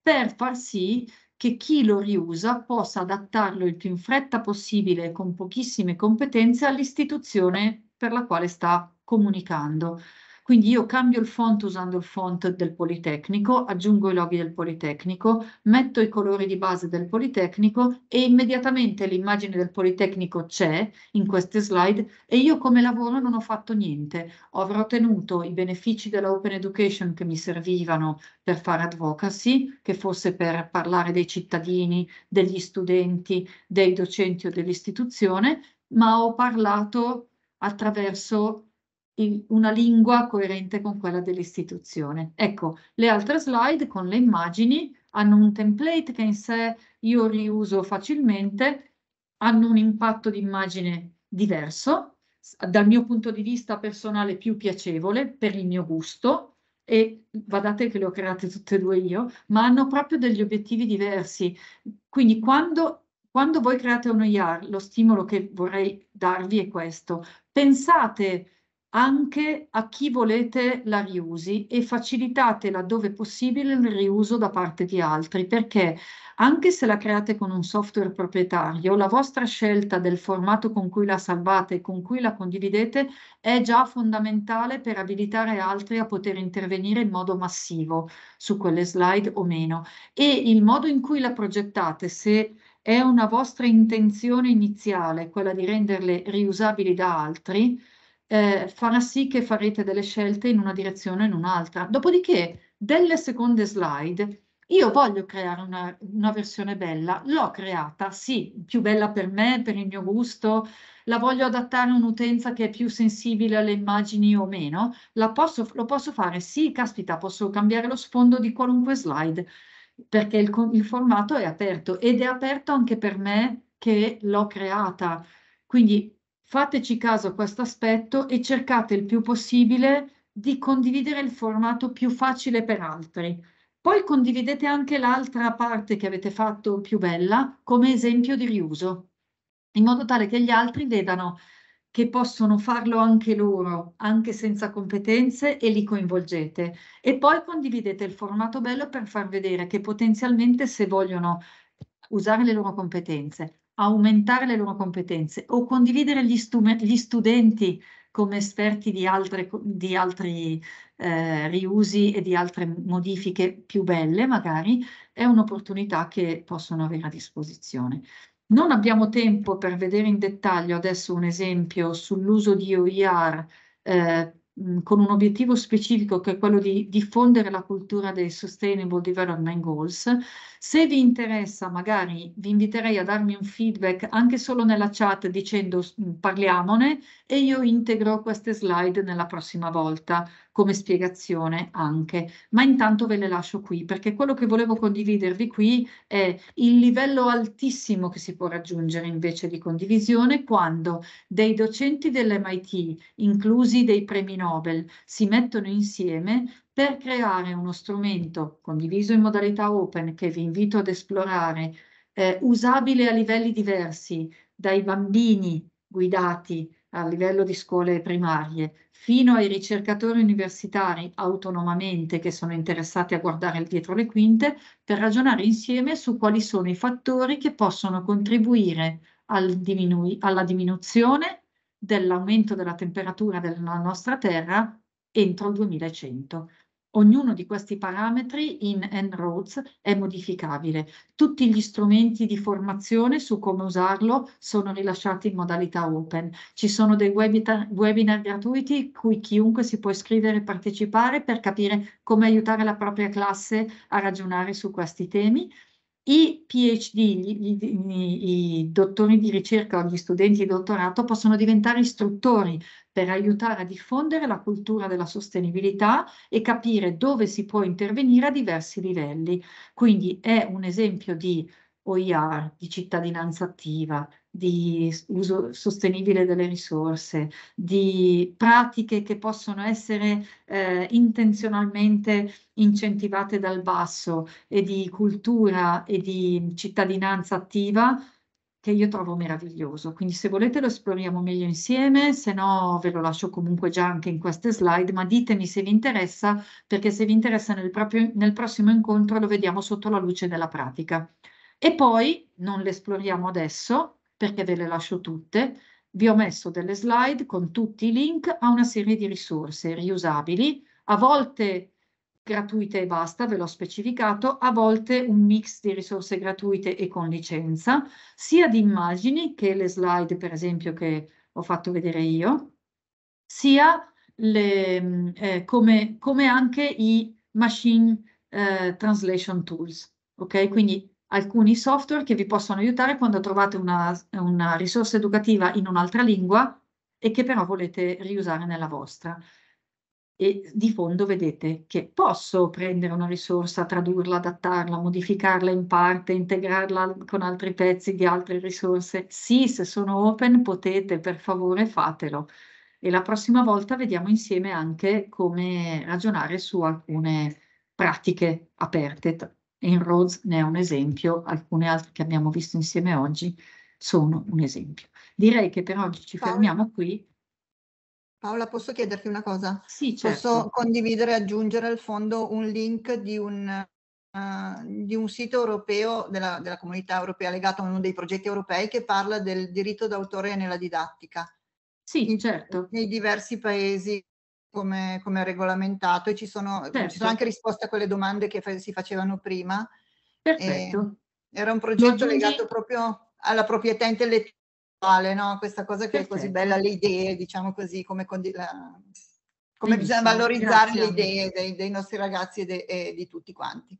per far sì che chi lo riusa possa adattarlo il più in fretta possibile con pochissime competenze all'istituzione per la quale sta comunicando. Quindi io cambio il font usando il font del Politecnico, aggiungo i loghi del Politecnico, metto i colori di base del Politecnico e immediatamente l'immagine del Politecnico c'è in queste slide e io come lavoro non ho fatto niente. Avrò tenuto i benefici dell'open Education che mi servivano per fare advocacy, che fosse per parlare dei cittadini, degli studenti, dei docenti o dell'istituzione, ma ho parlato attraverso una lingua coerente con quella dell'istituzione. Ecco, le altre slide con le immagini hanno un template che in sé io riuso facilmente, hanno un impatto di immagine diverso, dal mio punto di vista personale più piacevole per il mio gusto e guardate che le ho create tutte e due io, ma hanno proprio degli obiettivi diversi. Quindi quando, quando voi create uno IAR, lo stimolo che vorrei darvi è questo. Pensate anche a chi volete la riusi e facilitate laddove possibile il riuso da parte di altri, perché anche se la create con un software proprietario, la vostra scelta del formato con cui la salvate e con cui la condividete è già fondamentale per abilitare altri a poter intervenire in modo massivo su quelle slide o meno. E il modo in cui la progettate, se è una vostra intenzione iniziale quella di renderle riusabili da altri, eh, farà sì che farete delle scelte in una direzione o in un'altra. Dopodiché, delle seconde slide, io voglio creare una, una versione bella, l'ho creata, sì, più bella per me, per il mio gusto, la voglio adattare a un'utenza che è più sensibile alle immagini o meno, posso, lo posso fare, sì, caspita, posso cambiare lo sfondo di qualunque slide, perché il, il formato è aperto ed è aperto anche per me che l'ho creata. Quindi Fateci caso a questo aspetto e cercate il più possibile di condividere il formato più facile per altri. Poi condividete anche l'altra parte che avete fatto più bella come esempio di riuso, in modo tale che gli altri vedano che possono farlo anche loro, anche senza competenze, e li coinvolgete. E poi condividete il formato bello per far vedere che potenzialmente se vogliono usare le loro competenze, aumentare le loro competenze o condividere gli, gli studenti come esperti di, altre, di altri eh, riusi e di altre modifiche più belle, magari, è un'opportunità che possono avere a disposizione. Non abbiamo tempo per vedere in dettaglio adesso un esempio sull'uso di OIR eh, con un obiettivo specifico che è quello di diffondere la cultura dei Sustainable Development Goals, se vi interessa, magari vi inviterei a darmi un feedback anche solo nella chat dicendo mhmm, parliamone e io integro queste slide nella prossima volta come spiegazione anche. Ma intanto ve le lascio qui perché quello che volevo condividervi qui è il livello altissimo che si può raggiungere invece di condivisione quando dei docenti dell'MIT, inclusi dei premi Nobel, si mettono insieme per creare uno strumento condiviso in modalità open che vi invito ad esplorare, eh, usabile a livelli diversi, dai bambini guidati a livello di scuole primarie fino ai ricercatori universitari autonomamente che sono interessati a guardare dietro le quinte per ragionare insieme su quali sono i fattori che possono contribuire al diminu alla diminuzione dell'aumento della temperatura della nostra Terra entro il 2100. Ognuno di questi parametri in En-ROADS è modificabile. Tutti gli strumenti di formazione su come usarlo sono rilasciati in modalità open. Ci sono dei webinar, webinar gratuiti cui chiunque si può iscrivere e partecipare per capire come aiutare la propria classe a ragionare su questi temi. I PhD, i, i, i dottori di ricerca o gli studenti di dottorato possono diventare istruttori per aiutare a diffondere la cultura della sostenibilità e capire dove si può intervenire a diversi livelli. Quindi è un esempio di OIR, di cittadinanza attiva, di uso sostenibile delle risorse, di pratiche che possono essere eh, intenzionalmente incentivate dal basso e di cultura e di cittadinanza attiva che io trovo meraviglioso. Quindi se volete lo esploriamo meglio insieme, se no ve lo lascio comunque già anche in queste slide, ma ditemi se vi interessa, perché se vi interessa nel, proprio, nel prossimo incontro lo vediamo sotto la luce della pratica. E poi, non le esploriamo adesso, perché ve le lascio tutte, vi ho messo delle slide con tutti i link a una serie di risorse riusabili, a volte gratuite e basta, ve l'ho specificato, a volte un mix di risorse gratuite e con licenza, sia di immagini che le slide, per esempio, che ho fatto vedere io, sia le, eh, come, come, anche i machine eh, translation tools. Ok, quindi alcuni software che vi possono aiutare quando trovate una, una risorsa educativa in un'altra lingua e che però volete riusare nella vostra e di fondo vedete che posso prendere una risorsa, tradurla, adattarla, modificarla in parte, integrarla con altri pezzi di altre risorse. Sì, se sono open potete, per favore fatelo. E la prossima volta vediamo insieme anche come ragionare su alcune pratiche aperte. Inroads ne è un esempio, alcune altre che abbiamo visto insieme oggi sono un esempio. Direi che per oggi ci fermiamo qui Paola, posso chiederti una cosa? Sì, certo. Posso condividere e aggiungere al fondo un link di un, uh, di un sito europeo della, della, comunità europea legato a uno dei progetti europei che parla del diritto d'autore nella didattica. Sì, in, certo. Nei diversi paesi come, come regolamentato e ci sono, certo. ci sono, certo. anche risposte a quelle domande che fa, si facevano prima. Perfetto. E, eh, era un progetto aggiungi... legato proprio alla proprietà intellettuale vuole, no? questa cosa che è così bella, le idee, diciamo così, come, condi- la, come bisogna valorizzare Grazie. le idee dei, dei nostri ragazzi e, de- e, di tutti quanti.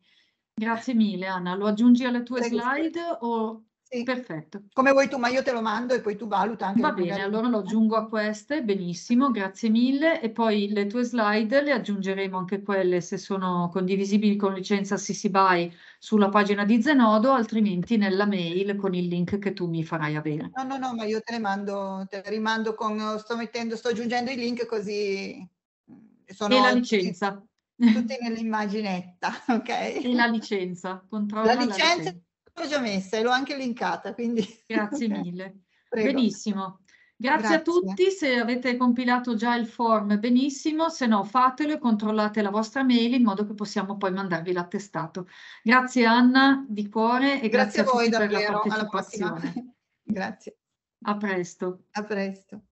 Grazie mille Anna, lo aggiungi alle tue Sei slide o sì. Perfetto. Come vuoi tu, ma io te lo mando e poi tu valuta anche. Va bene, magari... allora lo aggiungo a queste, benissimo, grazie mille. E poi le tue slide le aggiungeremo anche quelle se sono condivisibili con licenza CC BY sulla pagina di Zenodo, altrimenti nella mail con il link che tu mi farai avere. No, no, no, ma io te le mando, te le rimando con, sto mettendo, sto aggiungendo i link così mm, sono... E la licenza. Tutti, tutti nell'immaginetta, ok? E la licenza, controllo la licenza. La licenza l'ho già messa e l'ho anche linkata, quindi... Grazie mille. Prego. Benissimo. Grazie, Grazie, a tutti, se avete compilato già il form benissimo, se no fatelo e controllate la vostra mail in modo che possiamo poi mandarvi l'attestato. Grazie Anna di cuore e grazie, grazie a voi davvero, per la partecipazione. Alla prossima. grazie. A presto. A presto.